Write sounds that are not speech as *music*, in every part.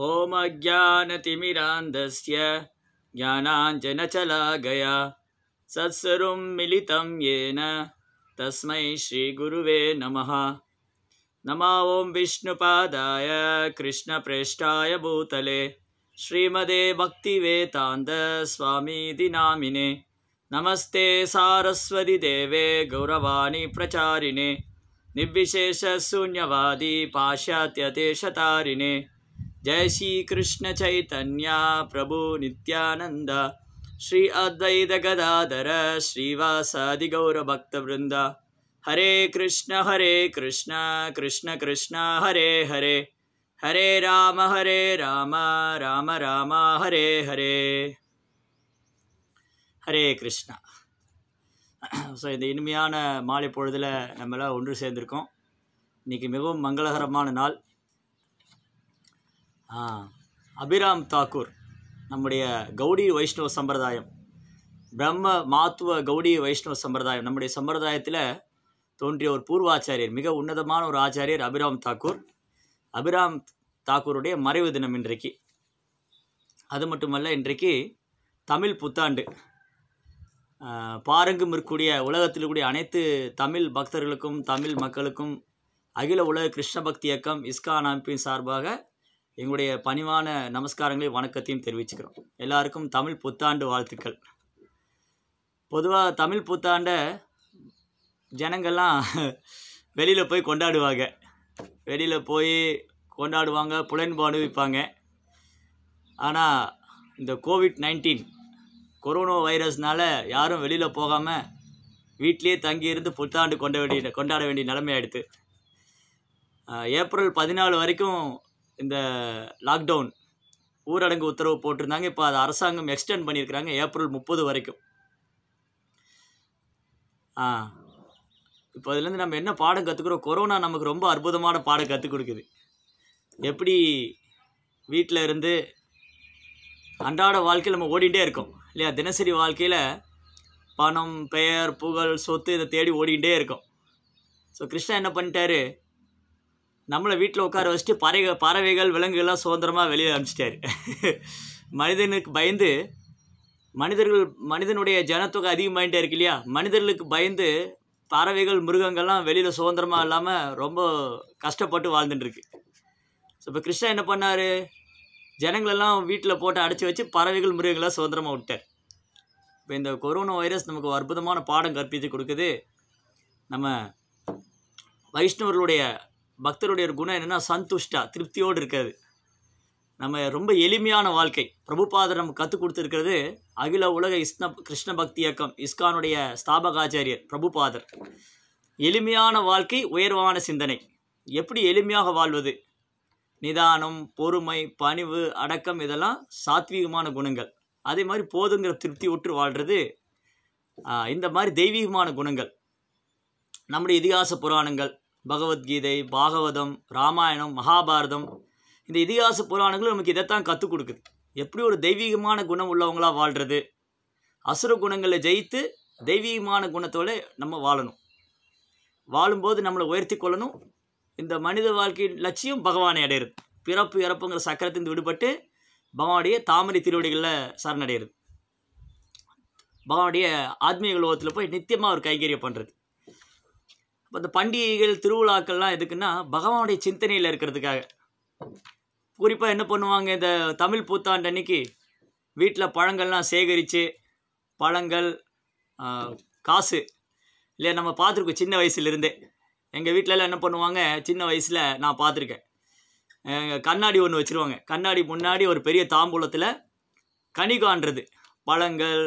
ॐ अज्ञानतिमिरान्दस्य ज्ञानाञ्जनचलागया सत्सरुं मिलितं येन तस्मै श्रीगुरुवे नमः नमः ॐ विष्णुपादाय कृष्णप्रेष्ठाय भूतले श्रीमदे स्वामी नामिने नमस्ते सारस्वतिदेवे प्रचारिणे निर्विशेषशून्यवादी पाश्चात्यतिशतारिणे ஜெய் ஸ்ரீ கிருஷ்ண சைதன்யா பிரபு நித்யானந்த ஸ்ரீ அத்வைத கதாதர ஸ்ரீவாசாதி கௌர பக்த விருந்தா ஹரே கிருஷ்ண ஹரே கிருஷ்ண கிருஷ்ண கிருஷ்ண ஹரே ஹரே ஹரே ராம ஹரே ராம ராம ராம ஹரே ஹரே ஹரே கிருஷ்ணா ஸோ இந்த இனிமையான மாலை பொழுதில் நம்மளாம் ஒன்று சேர்ந்திருக்கோம் இன்றைக்கி மிகவும் மங்களகரமான நாள் அபிராம் தாக்கூர் நம்முடைய கௌடி வைஷ்ணவ சம்பிரதாயம் பிரம்ம மாத்துவ கௌடி வைஷ்ணவ சம்பிரதாயம் நம்முடைய சம்பிரதாயத்தில் தோன்றிய ஒரு பூர்வாச்சாரியர் மிக உன்னதமான ஒரு ஆச்சாரியர் அபிராம் தாக்கூர் அபிராம் தாக்கூருடைய மறைவு தினம் இன்றைக்கு அது மட்டுமல்ல இன்றைக்கு தமிழ் புத்தாண்டு பாருங்கும் இருக்கக்கூடிய உலகத்தில் கூடிய அனைத்து தமிழ் பக்தர்களுக்கும் தமிழ் மக்களுக்கும் அகில உலக கிருஷ்ண பக்தி இயக்கம் இஸ்கான் அமைப்பின் சார்பாக எங்களுடைய பணிவான நமஸ்காரங்களையும் வணக்கத்தையும் தெரிவிச்சுக்கிறோம் எல்லாருக்கும் தமிழ் புத்தாண்டு வாழ்த்துக்கள் பொதுவாக தமிழ் புத்தாண்டை ஜனங்கள்லாம் வெளியில் போய் கொண்டாடுவாங்க வெளியில் போய் கொண்டாடுவாங்க புலன்பாடு விற்பாங்க ஆனால் இந்த கோவிட் நைன்டீன் கொரோனா வைரஸ்னால் யாரும் வெளியில் போகாமல் வீட்டிலே தங்கியிருந்து புத்தாண்டு கொண்ட வேண்டிய கொண்டாட வேண்டிய நிலைமை ஏப்ரல் பதினாலு வரைக்கும் இந்த லாக்டவுன் ஊரடங்கு உத்தரவு போட்டிருந்தாங்க இப்போ அது அரசாங்கம் எக்ஸ்டெண்ட் பண்ணியிருக்கிறாங்க ஏப்ரல் முப்பது வரைக்கும் ஆ இப்போ அதுலேருந்து நம்ம என்ன பாடம் கற்றுக்குறோம் கொரோனா நமக்கு ரொம்ப அற்புதமான பாடம் கற்றுக் கொடுக்குது எப்படி வீட்டில் இருந்து அன்றாட வாழ்க்கையில் நம்ம ஓடிகிட்டே இருக்கோம் இல்லையா தினசரி வாழ்க்கையில் பணம் பெயர் புகழ் சொத்து இதை தேடி ஓடிக்கிட்டே இருக்கோம் ஸோ கிருஷ்ணா என்ன பண்ணிட்டாரு நம்மளை வீட்டில் உட்கார வச்சுட்டு பறவை பறவைகள் விலங்குகள்லாம் சுதந்திரமாக வெளியே அனுப்பிச்சிட்டாரு மனிதனுக்கு பயந்து மனிதர்கள் மனிதனுடைய ஜனத்தொகை அதிகமாகிட்டே இருக்கு இல்லையா மனிதர்களுக்கு பயந்து பறவைகள் மிருகங்கள்லாம் வெளியில் சுதந்திரமாக இல்லாமல் ரொம்ப கஷ்டப்பட்டு வாழ்ந்துட்டுருக்கு ஸோ இப்போ கிருஷ்ணா என்ன பண்ணார் ஜனங்களெல்லாம் வீட்டில் போட்டு அடைச்சி வச்சு பறவைகள் மிருகங்களாக சுதந்திரமாக விட்டார் இப்போ இந்த கொரோனா வைரஸ் நமக்கு அற்புதமான பாடம் கற்பித்து கொடுக்குது நம்ம வைஷ்ணவர்களுடைய பக்தருடைய குணம் என்னென்னா சந்துஷ்டா திருப்தியோடு இருக்கிறது நம்ம ரொம்ப எளிமையான வாழ்க்கை பிரபுபாதர் நமக்கு கற்றுக் கொடுத்துருக்கிறது அகில உலக இஸ்ன கிருஷ்ண பக்தி இயக்கம் இஸ்கானுடைய ஸ்தாபகாச்சாரியர் பிரபுபாதர் எளிமையான வாழ்க்கை உயர்வான சிந்தனை எப்படி எளிமையாக வாழ்வது நிதானம் பொறுமை பணிவு அடக்கம் இதெல்லாம் சாத்வீகமான குணங்கள் அதே மாதிரி போதுங்கிற திருப்தி உற்று வாழ்கிறது இந்த மாதிரி தெய்வீகமான குணங்கள் நம்முடைய இதிகாச புராணங்கள் பகவத்கீதை பாகவதம் ராமாயணம் மகாபாரதம் இந்த இதிகாச புராணங்களும் நமக்கு இதைத்தான் கற்றுக் கொடுக்குது எப்படி ஒரு தெய்வீகமான குணம் உள்ளவங்களாக வாழ்கிறது அசுர குணங்களை ஜெயித்து தெய்வீகமான குணத்தோடு நம்ம வாழணும் வாழும்போது நம்மளை உயர்த்தி கொள்ளணும் இந்த மனித வாழ்க்கையின் லட்சியம் பகவானை அடையிறது பிறப்பு இறப்புங்கிற சக்கரத்திலிருந்து விடுபட்டு பகவானுடைய தாமரை திருவடிகளில் சரணடைகிறது பகவானுடைய ஆத்மீக உலகத்தில் போய் நித்தியமாக ஒரு கைகரியை பண்ணுறது அந்த பண்டிகைகள் திருவிழாக்கள்லாம் எதுக்குன்னா பகவானுடைய சிந்தனையில் இருக்கிறதுக்காக குறிப்பாக என்ன பண்ணுவாங்க இந்த தமிழ் புத்தாண்டு அன்னைக்கு வீட்டில் பழங்கள்லாம் சேகரித்து பழங்கள் காசு இல்லை நம்ம பார்த்துருக்கோம் சின்ன வயசுலேருந்தே எங்கள் வீட்டிலலாம் என்ன பண்ணுவாங்க சின்ன வயசில் நான் பார்த்துருக்கேன் கண்ணாடி ஒன்று வச்சுருவாங்க கண்ணாடி முன்னாடி ஒரு பெரிய தாம்பூலத்தில் கனி பழங்கள்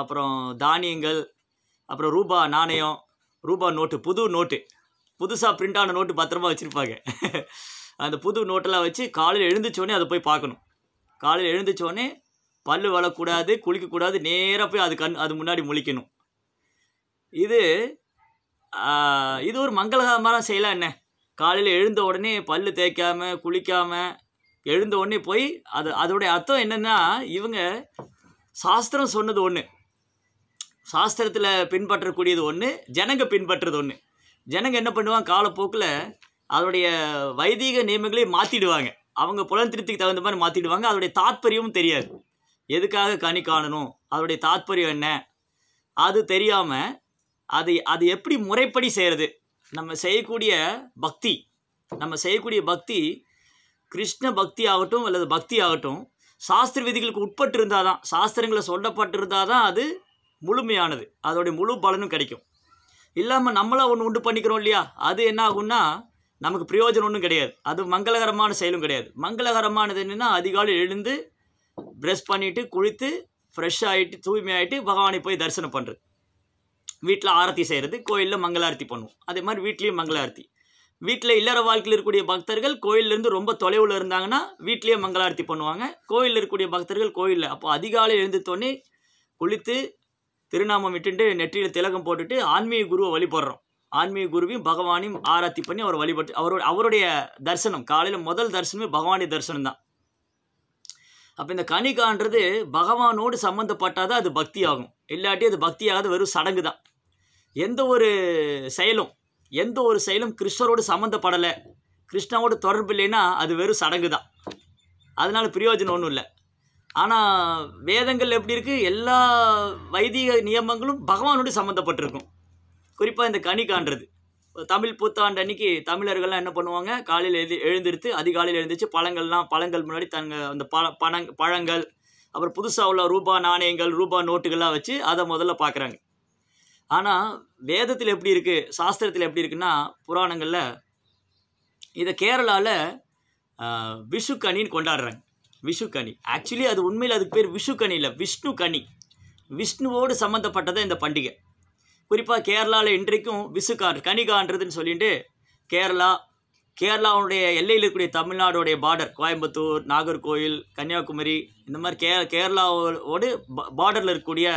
அப்புறம் தானியங்கள் அப்புறம் ரூபா நாணயம் ரூபா நோட்டு புது நோட்டு புதுசாக பிரிண்டான நோட்டு பத்திரமா வச்சுருப்பாங்க *laughs* அந்த புது நோட்டெல்லாம் வச்சு காலையில் எழுந்திரிச்சோடனே அதை போய் பார்க்கணும் காலையில் எழுந்திரிச்சோடனே பல் வளக்கூடாது குளிக்கக்கூடாது நேராக போய் அது கண் அது முன்னாடி முழிக்கணும் இது இது ஒரு மங்களகரமான செய்யலாம் என்ன காலையில் எழுந்த உடனே பல் தேய்க்காமல் குளிக்காமல் எழுந்த உடனே போய் அது அதோடைய அர்த்தம் என்னென்னா இவங்க சாஸ்திரம் சொன்னது ஒன்று சாஸ்திரத்தில் பின்பற்றக்கூடியது ஒன்று ஜனங்க பின்பற்றுறது ஒன்று ஜனங்க என்ன பண்ணுவாங்க காலப்போக்கில் அதோடைய வைதீக நியமங்களே மாற்றிடுவாங்க அவங்க புலந்திருத்துக்கு தகுந்த மாதிரி மாற்றிடுவாங்க அதோடைய தாத்பரியமும் தெரியாது எதுக்காக கனி காணணும் அதோடைய தாத்பரியம் என்ன அது தெரியாமல் அது அது எப்படி முறைப்படி செய்கிறது நம்ம செய்யக்கூடிய பக்தி நம்ம செய்யக்கூடிய பக்தி கிருஷ்ண பக்தி ஆகட்டும் அல்லது பக்தி ஆகட்டும் சாஸ்திர விதிகளுக்கு உட்பட்டு இருந்தால் தான் சாஸ்திரங்களை சொல்லப்பட்டிருந்தால் தான் அது முழுமையானது அதோடைய முழு பலனும் கிடைக்கும் இல்லாமல் நம்மளாக ஒன்று உண்டு பண்ணிக்கிறோம் இல்லையா அது என்ன ஆகும்னா நமக்கு பிரயோஜனம் ஒன்றும் கிடையாது அது மங்களகரமான செயலும் கிடையாது மங்களகரமானது என்னென்னா அதிகாலை எழுந்து ப்ரெஷ் பண்ணிவிட்டு குளித்து ஃப்ரெஷ் ஆகிட்டு தூய்மையாகிட்டு பகவானை போய் தரிசனம் பண்ணுறது வீட்டில் ஆரத்தி செய்கிறது கோயிலில் மங்களாரத்தி பண்ணுவோம் அதே மாதிரி வீட்லேயும் மங்களாரத்தி வீட்டில் இல்லற வாழ்க்கையில் இருக்கக்கூடிய பக்தர்கள் கோயிலேருந்து ரொம்ப தொலைவில் இருந்தாங்கன்னா வீட்லேயே மங்களாரத்தி பண்ணுவாங்க கோயிலில் இருக்கக்கூடிய பக்தர்கள் கோயிலில் அப்போ அதிகாலை எழுந்துத்தோடனே குளித்து திருநாமம் விட்டுட்டு நெற்றியில் திலகம் போட்டுட்டு ஆன்மீக குருவை வழிபடுறோம் ஆன்மீக குருவையும் பகவானையும் ஆராத்தி பண்ணி அவர் வழிபட்டு அவரோட அவருடைய தரிசனம் காலையில் முதல் தரிசனமே பகவானுடைய தரிசனம் தான் அப்போ இந்த கணிகான்றது பகவானோடு சம்மந்தப்பட்டால் தான் அது பக்தி ஆகும் இல்லாட்டி அது பக்தி ஆகாத வெறும் சடங்கு தான் எந்த ஒரு செயலும் எந்த ஒரு செயலும் கிருஷ்ணரோடு சம்மந்தப்படலை கிருஷ்ணாவோட தொடர்பு இல்லைன்னா அது வெறும் சடங்கு தான் அதனால் பிரயோஜனம் ஒன்றும் இல்லை ஆனால் வேதங்கள் எப்படி இருக்குது எல்லா வைதிக நியமங்களும் பகவானோடு சம்மந்தப்பட்டிருக்கும் குறிப்பாக இந்த கனி காண்றது தமிழ் புத்தாண்டு அன்னைக்கு தமிழர்கள்லாம் என்ன பண்ணுவாங்க காலையில் எழுதி எழுந்திருத்து அதிகாலையில் எழுந்திரிச்சு பழங்கள்லாம் பழங்கள் முன்னாடி தங்க அந்த பழ பழங் பழங்கள் அப்புறம் புதுசாக உள்ள ரூபா நாணயங்கள் ரூபா நோட்டுகள்லாம் வச்சு அதை முதல்ல பார்க்குறாங்க ஆனால் வேதத்தில் எப்படி இருக்குது சாஸ்திரத்தில் எப்படி இருக்குன்னா புராணங்களில் இதை கேரளாவில் விஷுக்கனின்னு கொண்டாடுறாங்க விஷுக்கனி ஆக்சுவலி அது உண்மையில் அதுக்கு பேர் விஷுக்கனி இல்லை விஷ்ணு கனி விஷ்ணுவோடு சம்மந்தப்பட்டதை இந்த பண்டிகை குறிப்பாக கேரளாவில் இன்றைக்கும் விசுக்கான் கனிகான்றதுன்னு சொல்லிட்டு கேரளா கேரளாவுடைய எல்லையில் இருக்கக்கூடிய தமிழ்நாடுடைய பார்டர் கோயம்புத்தூர் நாகர்கோவில் கன்னியாகுமரி இந்த மாதிரி கே கேரளாவோடு பார்டரில் இருக்கக்கூடிய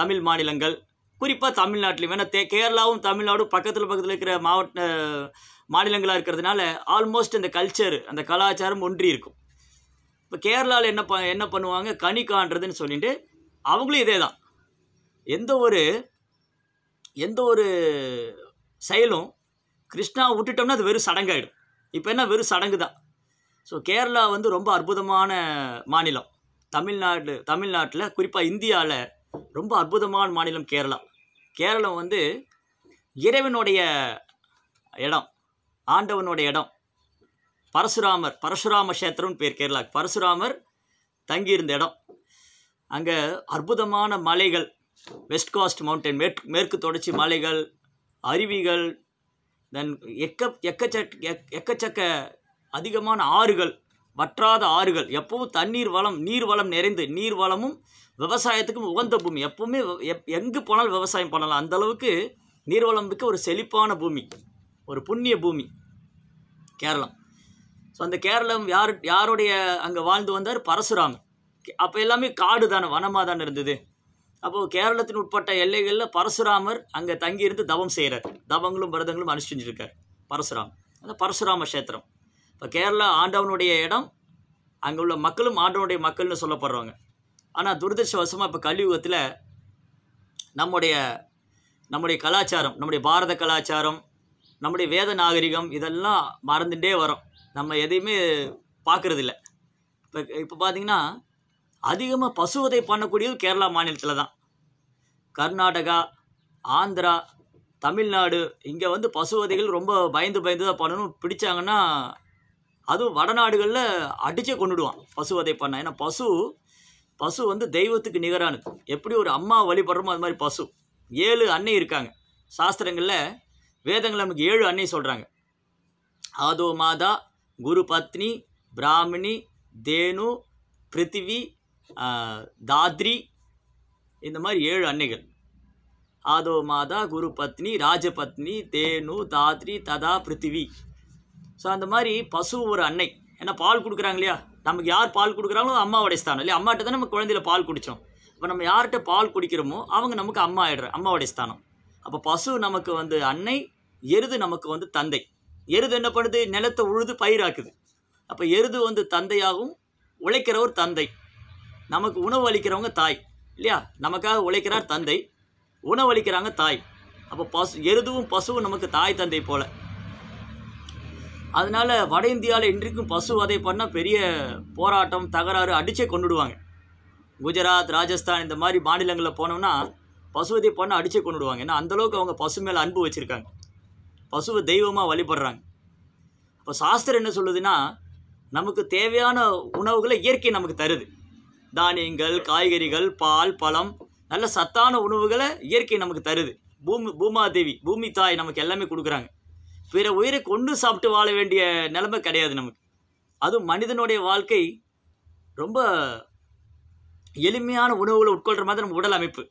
தமிழ் மாநிலங்கள் குறிப்பாக தமிழ்நாட்டிலையும் ஏன்னா தே கேரளாவும் தமிழ்நாடும் பக்கத்தில் பக்கத்தில் இருக்கிற மாவட்ட மாநிலங்களாக இருக்கிறதுனால ஆல்மோஸ்ட் இந்த கல்ச்சர் அந்த கலாச்சாரம் ஒன்றி இருக்கும் இப்போ கேரளாவில் என்ன ப என்ன பண்ணுவாங்க கனி காண்றதுன்னு சொல்லிட்டு அவங்களும் இதே தான் எந்த ஒரு எந்த ஒரு செயலும் கிருஷ்ணா விட்டுட்டோம்னா அது வெறும் சடங்காயிடும் இப்போ என்ன வெறும் சடங்கு தான் ஸோ கேரளா வந்து ரொம்ப அற்புதமான மாநிலம் தமிழ்நாடு தமிழ்நாட்டில் குறிப்பாக இந்தியாவில் ரொம்ப அற்புதமான மாநிலம் கேரளா கேரளம் வந்து இறைவனுடைய இடம் ஆண்டவனுடைய இடம் பரசுராமர் பரசுராம கஷேத்திரம்னு பேர் கேரளா பரசுராமர் தங்கியிருந்த இடம் அங்கே அற்புதமான மலைகள் வெஸ்ட் காஸ்ட் மவுண்டன் மேற்கு மேற்கு தொடர்ச்சி மலைகள் அருவிகள் தென் எக்க எக்கச்சக்க எக்கச்சக்க அதிகமான ஆறுகள் வற்றாத ஆறுகள் எப்பவும் தண்ணீர் வளம் நீர் வளம் நிறைந்து நீர் வளமும் விவசாயத்துக்கும் உகந்த பூமி எப்பவுமே எங்கு போனாலும் விவசாயம் பண்ணலாம் அந்தளவுக்கு அளவுக்கு நீர்வளம் மிக்க ஒரு செழிப்பான பூமி ஒரு புண்ணிய பூமி கேரளம் ஸோ அந்த கேரளம் யார் யாருடைய அங்கே வாழ்ந்து வந்தார் பரசுராமர் அப்போ எல்லாமே காடு தானே வனமாக தானே இருந்தது அப்போது கேரளத்தின் உட்பட்ட எல்லைகளில் பரசுராமர் அங்கே தங்கியிருந்து தவம் செய்கிறார் தவங்களும் விரதங்களும் அனுஷ்டிச்சிருக்கார் பரசுராம் அந்த பரசுராம கஷேத்திரம் இப்போ கேரளா ஆண்டவனுடைய இடம் அங்கே உள்ள மக்களும் ஆண்டவனுடைய மக்கள்னு சொல்லப்படுறவங்க ஆனால் துரதிருஷ்டவசமாக இப்போ கலியுகத்தில் நம்முடைய நம்முடைய கலாச்சாரம் நம்முடைய பாரத கலாச்சாரம் நம்முடைய வேத நாகரிகம் இதெல்லாம் மறந்துட்டே வரோம் நம்ம எதையுமே பார்க்குறதில்ல இப்போ இப்போ பார்த்தீங்கன்னா அதிகமாக பசுவதை பண்ணக்கூடியது கேரளா மாநிலத்தில் தான் கர்நாடகா ஆந்திரா தமிழ்நாடு இங்கே வந்து பசுவதைகள் ரொம்ப பயந்து பயந்து தான் பண்ணணும் பிடிச்சாங்கன்னா அதுவும் வடநாடுகளில் அடிச்சே கொண்டுடுவான் பசுவதை பண்ண ஏன்னா பசு பசு வந்து தெய்வத்துக்கு நிகரானது எப்படி ஒரு அம்மா வழிபடுறோமோ அது மாதிரி பசு ஏழு அன்னை இருக்காங்க சாஸ்திரங்களில் வேதங்கள் நமக்கு ஏழு அன்னை சொல்கிறாங்க ஆதோ மாதா குருபத்னி பிராமினி தேனு பிருத்திவி தாத்ரி இந்த மாதிரி ஏழு அன்னைகள் ஆதோ மாதா குரு பத்னி ராஜபத்னி தேனு தாத்ரி ததா பிருத்திவி ஸோ அந்த மாதிரி பசு ஒரு அன்னை ஏன்னா பால் கொடுக்குறாங்க இல்லையா நமக்கு யார் பால் கொடுக்குறாங்களோ அம்மாவுடைய ஸ்தானம் இல்லையா அம்மாட்ட தான் நம்ம குழந்தையில பால் குடித்தோம் இப்போ நம்ம யார்கிட்ட பால் குடிக்கிறோமோ அவங்க நமக்கு அம்மா ஆயிடுற அம்மாவுடைய ஸ்தானம் அப்போ பசு நமக்கு வந்து அன்னை எருது நமக்கு வந்து தந்தை எருது என்ன பண்ணுது நிலத்தை உழுது பயிராக்குது அப்போ எருது வந்து தந்தையாகவும் உழைக்கிறவர் தந்தை நமக்கு உணவு அளிக்கிறவங்க தாய் இல்லையா நமக்காக உழைக்கிறார் தந்தை உணவு அளிக்கிறாங்க தாய் அப்போ பசு எருதுவும் பசுவும் நமக்கு தாய் தந்தை போல் அதனால் வட இந்தியாவில் இன்றைக்கும் பசு வதை பண்ணால் பெரிய போராட்டம் தகராறு அடித்தே கொண்டுடுவாங்க குஜராத் ராஜஸ்தான் இந்த மாதிரி மாநிலங்களில் போனோம்னா பசுவதை பண்ண அடிச்சே கொண்டுடுவாங்க ஏன்னா அந்தளவுக்கு அவங்க பசு மேலே அன்பு வச்சுருக்காங்க பசுவை தெய்வமாக வழிபடுறாங்க இப்போ சாஸ்திரம் என்ன சொல்லுதுன்னா நமக்கு தேவையான உணவுகளை இயற்கை நமக்கு தருது தானியங்கள் காய்கறிகள் பால் பழம் நல்ல சத்தான உணவுகளை இயற்கை நமக்கு தருது பூமி பூமாதேவி பூமி தாய் நமக்கு எல்லாமே கொடுக்குறாங்க பிற உயிரை கொண்டு சாப்பிட்டு வாழ வேண்டிய நிலைமை கிடையாது நமக்கு அதுவும் மனிதனுடைய வாழ்க்கை ரொம்ப எளிமையான உணவுகளை உட்கொள்கிற மாதிரி நம்ம உடல் அமைப்பு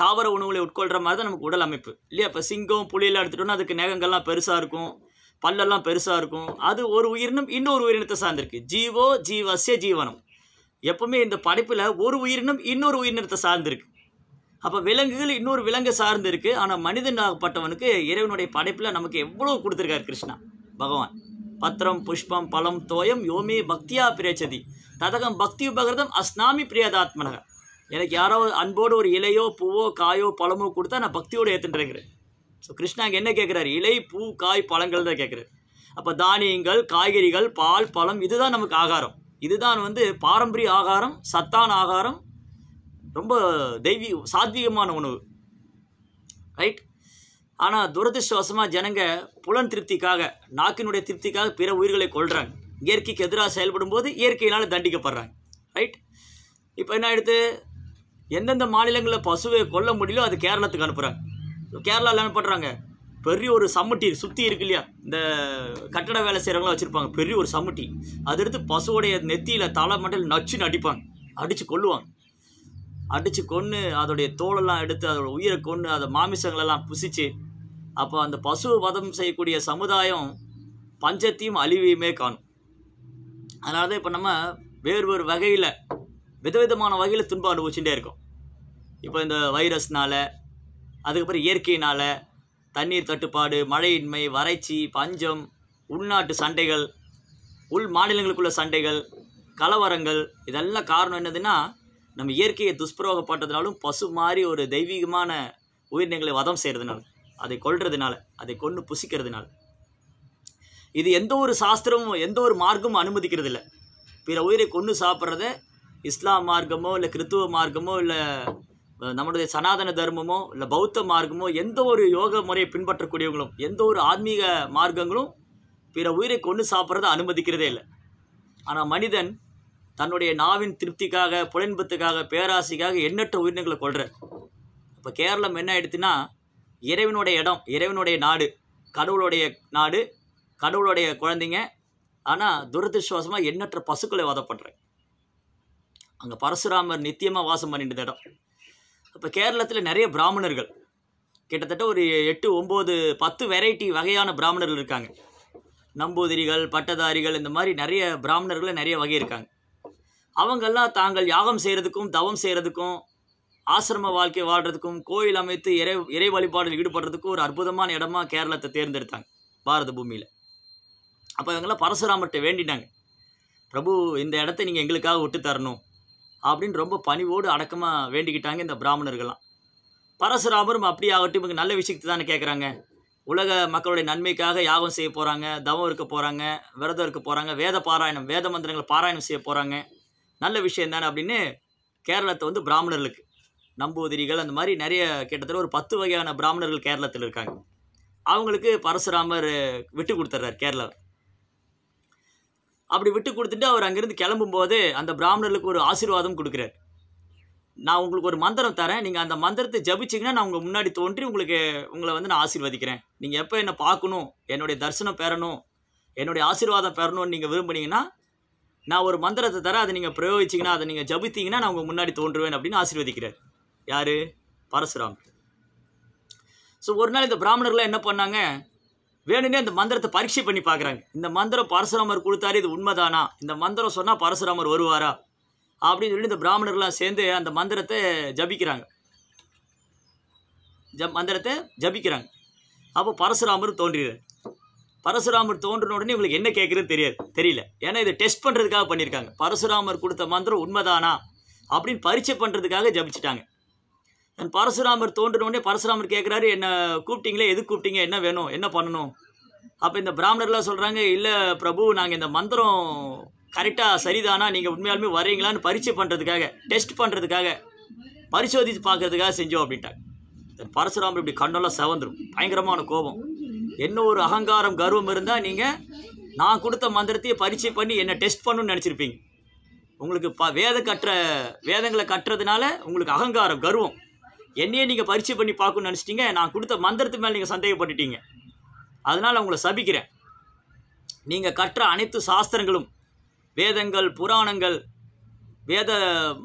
தாவர உணவுகளை உட்கொள்கிற மாதிரி தான் நமக்கு உடல் அமைப்பு இல்லையா இப்போ சிங்கம் புளியெல்லாம் எடுத்துட்டோம்னா அதுக்கு நேகங்கள்லாம் பெருசாக இருக்கும் பல்லெல்லாம் பெருசாக இருக்கும் அது ஒரு உயிரினம் இன்னொரு உயிரினத்தை சார்ந்திருக்கு ஜீவோ ஜீவசிய ஜீவனம் எப்பவுமே இந்த படைப்பில் ஒரு உயிரினம் இன்னொரு உயிரினத்தை சார்ந்திருக்கு அப்போ விலங்குகள் இன்னொரு விலங்கு சார்ந்திருக்கு ஆனால் மனிதன் ஆகப்பட்டவனுக்கு இறைவனுடைய படைப்பில் நமக்கு எவ்வளோ கொடுத்துருக்காரு கிருஷ்ணா பகவான் பத்திரம் புஷ்பம் பழம் தோயம் யோமே பக்தியா பிரேச்சதி ததகம் பக்தி உபகிரதம் அஸ்னாமி பிரியதாத்மனக எனக்கு யாரோ அன்போடு ஒரு இலையோ பூவோ காயோ பழமோ கொடுத்தா நான் பக்தியோடு ஏற்றுன்றேங்கிறேன் ஸோ கிருஷ்ணா அங்கே என்ன கேட்குறாரு இலை பூ காய் பழங்கள் தான் கேட்குறாரு அப்போ தானியங்கள் காய்கறிகள் பால் பழம் இதுதான் நமக்கு ஆகாரம் இதுதான் வந்து பாரம்பரிய ஆகாரம் சத்தான ஆகாரம் ரொம்ப தெய்வீ சாத்வீகமான உணவு ரைட் ஆனால் துரதிருஷ்டவசமாக ஜனங்க புலன் திருப்திக்காக நாக்கினுடைய திருப்திக்காக பிற உயிர்களை கொள்கிறாங்க இயற்கைக்கு எதிராக செயல்படும் போது இயற்கையினால் தண்டிக்கப்படுறாங்க ரைட் இப்போ என்ன ஆகிடுது எந்தெந்த மாநிலங்களில் பசுவை கொல்ல முடியலோ அது கேரளத்துக்கு அனுப்புகிறாங்க கேரளாவில் அனுப்புறாங்க பெரிய ஒரு சம்முட்டி சுற்றி இருக்கு இல்லையா இந்த கட்டட வேலை செய்கிறவங்களாம் வச்சுருப்பாங்க பெரிய ஒரு சம்முட்டி அது எடுத்து பசுவோடைய நெத்தியில் தலை மட்டும் நச்சுன்னு அடிப்பாங்க அடித்து கொள்ளுவாங்க அடித்து கொன்று அதோடைய தோலெல்லாம் எடுத்து அதோடய உயிரை கொன்று அதை மாமிசங்களெல்லாம் புசிச்சு அப்போ அந்த பசு வதம் செய்யக்கூடிய சமுதாயம் பஞ்சத்தையும் அழிவையுமே காணும் அதனால தான் இப்போ நம்ம வேறு வேறு வகையில் விதவிதமான வகையில் துன்பம் அனுபவிச்சுட்டே இருக்கும் இப்போ இந்த வைரஸ்னால் அதுக்கப்புறம் இயற்கையினால் தண்ணீர் தட்டுப்பாடு மழையின்மை வறட்சி பஞ்சம் உள்நாட்டு சண்டைகள் உள் மாநிலங்களுக்குள்ள சண்டைகள் கலவரங்கள் இதெல்லாம் காரணம் என்னதுன்னா நம்ம இயற்கையை துஷ்பிரயோகப்பட்டதுனாலும் பசு மாதிரி ஒரு தெய்வீகமான உயிரினங்களை வதம் செய்கிறதுனால அதை கொள்றதுனால அதை கொன்று புசிக்கிறதுனால இது எந்த ஒரு சாஸ்திரமும் எந்த ஒரு மார்க்கமும் அனுமதிக்கிறது இல்லை பிற உயிரை கொன்று சாப்பிட்றத இஸ்லாம் மார்க்கமோ இல்லை கிறித்துவ மார்க்கமோ இல்லை நம்முடைய சனாதன தர்மமோ இல்லை பௌத்த மார்க்கமோ எந்த ஒரு யோக முறையை பின்பற்றக்கூடியவங்களும் எந்த ஒரு ஆன்மீக மார்க்கங்களும் பிற உயிரை கொண்டு சாப்பிட்றத அனுமதிக்கிறதே இல்லை ஆனால் மனிதன் தன்னுடைய நாவின் திருப்திக்காக புலன்பத்துக்காக பேராசிக்காக எண்ணற்ற உயிரினங்களை கொள்கிறார் இப்போ கேரளம் என்ன ஆயிடுச்சுன்னா இறைவனுடைய இடம் இறைவனுடைய நாடு கடவுளுடைய நாடு கடவுளுடைய குழந்தைங்க ஆனால் துரதிருஷ்வாசமாக எண்ணற்ற பசுக்களை வதப்படுறேன் அங்கே பரசுராமர் நித்தியமாக வாசம் பண்ணிட்டு இடம் இப்போ கேரளத்தில் நிறைய பிராமணர்கள் கிட்டத்தட்ட ஒரு எட்டு ஒம்பது பத்து வெரைட்டி வகையான பிராமணர்கள் இருக்காங்க நம்பூதிரிகள் பட்டதாரிகள் இந்த மாதிரி நிறைய பிராமணர்கள் நிறைய வகை இருக்காங்க அவங்கெல்லாம் தாங்கள் யாகம் செய்கிறதுக்கும் தவம் செய்கிறதுக்கும் ஆசிரம வாழ்க்கை வாழ்கிறதுக்கும் கோயில் அமைத்து இறை இறை வழிபாடில் ஈடுபடுறதுக்கும் ஒரு அற்புதமான இடமா கேரளத்தை தேர்ந்தெடுத்தாங்க பாரத பூமியில் அப்போ இவங்கெல்லாம் பரசுராமர்கிட்ட வேண்டிட்டாங்க பிரபு இந்த இடத்த நீங்கள் எங்களுக்காக விட்டு தரணும் அப்படின்னு ரொம்ப பணிவோடு அடக்கமாக வேண்டிக்கிட்டாங்க இந்த பிராமணர்கள்லாம் பரசுராமரும் அப்படி ஆகட்டும் இவங்க நல்ல விஷயத்து தானே கேட்குறாங்க உலக மக்களுடைய நன்மைக்காக யாகம் செய்ய போகிறாங்க தவம் இருக்க போகிறாங்க விரதம் இருக்க போகிறாங்க வேத பாராயணம் வேத மந்திரங்களை பாராயணம் செய்ய போகிறாங்க நல்ல விஷயம் தானே அப்படின்னு கேரளத்தை வந்து பிராமணர்களுக்கு நம்பூதிரிகள் அந்த மாதிரி நிறைய கிட்டத்தட்ட ஒரு பத்து வகையான பிராமணர்கள் கேரளத்தில் இருக்காங்க அவங்களுக்கு பரசுராமர் விட்டு கொடுத்துட்றார் கேரளாவை அப்படி விட்டு கொடுத்துட்டு அவர் அங்கேருந்து கிளம்பும்போது அந்த பிராமணர்களுக்கு ஒரு ஆசீர்வாதம் கொடுக்குறார் நான் உங்களுக்கு ஒரு மந்திரம் தரேன் நீங்கள் அந்த மந்திரத்தை ஜபிச்சிங்கன்னா நான் உங்கள் முன்னாடி தோன்றி உங்களுக்கு உங்களை வந்து நான் ஆசீர்வதிக்கிறேன் நீங்கள் எப்போ என்னை பார்க்கணும் என்னுடைய தரிசனம் பெறணும் என்னுடைய ஆசீர்வாதம் பெறணும்னு நீங்கள் விரும்புனீங்கன்னா நான் ஒரு மந்திரத்தை தரேன் அதை நீங்கள் பிரயோகிச்சிங்கன்னா அதை நீங்கள் ஜபித்தீங்கன்னா நான் உங்கள் முன்னாடி தோன்றுவேன் அப்படின்னு ஆசீர்வதிக்கிறார் யார் பரசுராம் ஸோ ஒரு நாள் இந்த பிராமணர்கள் என்ன பண்ணாங்க வேணும்னே இந்த மந்திரத்தை பரீட்சை பண்ணி பார்க்குறாங்க இந்த மந்திரம் பரசுராமர் கொடுத்தாரு இது உண்மைதானா இந்த மந்திரம் சொன்னால் பரசுராமர் வருவாரா அப்படின்னு சொல்லி இந்த பிராமணர்கள்லாம் சேர்ந்து அந்த மந்திரத்தை ஜபிக்கிறாங்க ஜப் மந்திரத்தை ஜபிக்கிறாங்க அப்போ பரசுராமர் தோன்றுகிறார் பரசுராமர் தோன்றின உடனே இவங்களுக்கு என்ன கேட்குறதுன்னு தெரியாது தெரியல ஏன்னா இதை டெஸ்ட் பண்ணுறதுக்காக பண்ணியிருக்காங்க பரசுராமர் கொடுத்த மந்திரம் உண்மைதானா அப்படின்னு பரீட்சை பண்ணுறதுக்காக ஜபிச்சிட்டாங்க பரசுராமர் தோன்றினோடனே பரசுராமர் கேட்குறாரு என்னை கூப்பிட்டீங்களே எது கூப்பிட்டீங்க என்ன வேணும் என்ன பண்ணணும் அப்போ இந்த பிராமணர்லாம் சொல்கிறாங்க இல்லை பிரபு நாங்கள் இந்த மந்திரம் கரெக்டாக சரிதானா நீங்கள் உண்மையாலுமே வரீங்களான்னு பரிச்சை பண்ணுறதுக்காக டெஸ்ட் பண்ணுறதுக்காக பரிசோதித்து பார்க்கறதுக்காக செஞ்சோம் அப்படின்ட்டாங்க பரசுராமர் இப்படி கண்ணெல்லாம் செவந்துடும் பயங்கரமான கோபம் என்ன ஒரு அகங்காரம் கர்வம் இருந்தால் நீங்கள் நான் கொடுத்த மந்திரத்தையே பரிச்சை பண்ணி என்னை டெஸ்ட் பண்ணணும்னு நினச்சிருப்பீங்க உங்களுக்கு ப வேத கற்ற வேதங்களை கட்டுறதுனால உங்களுக்கு அகங்காரம் கர்வம் என்னையே நீங்கள் பரிச்சை பண்ணி பார்க்கணும்னு நினச்சிட்டீங்க நான் கொடுத்த மந்திரத்து மேலே நீங்கள் சந்தேகப்பட்டுட்டீங்க அதனால் உங்களை சபிக்கிறேன் நீங்கள் கற்ற அனைத்து சாஸ்திரங்களும் வேதங்கள் புராணங்கள் வேத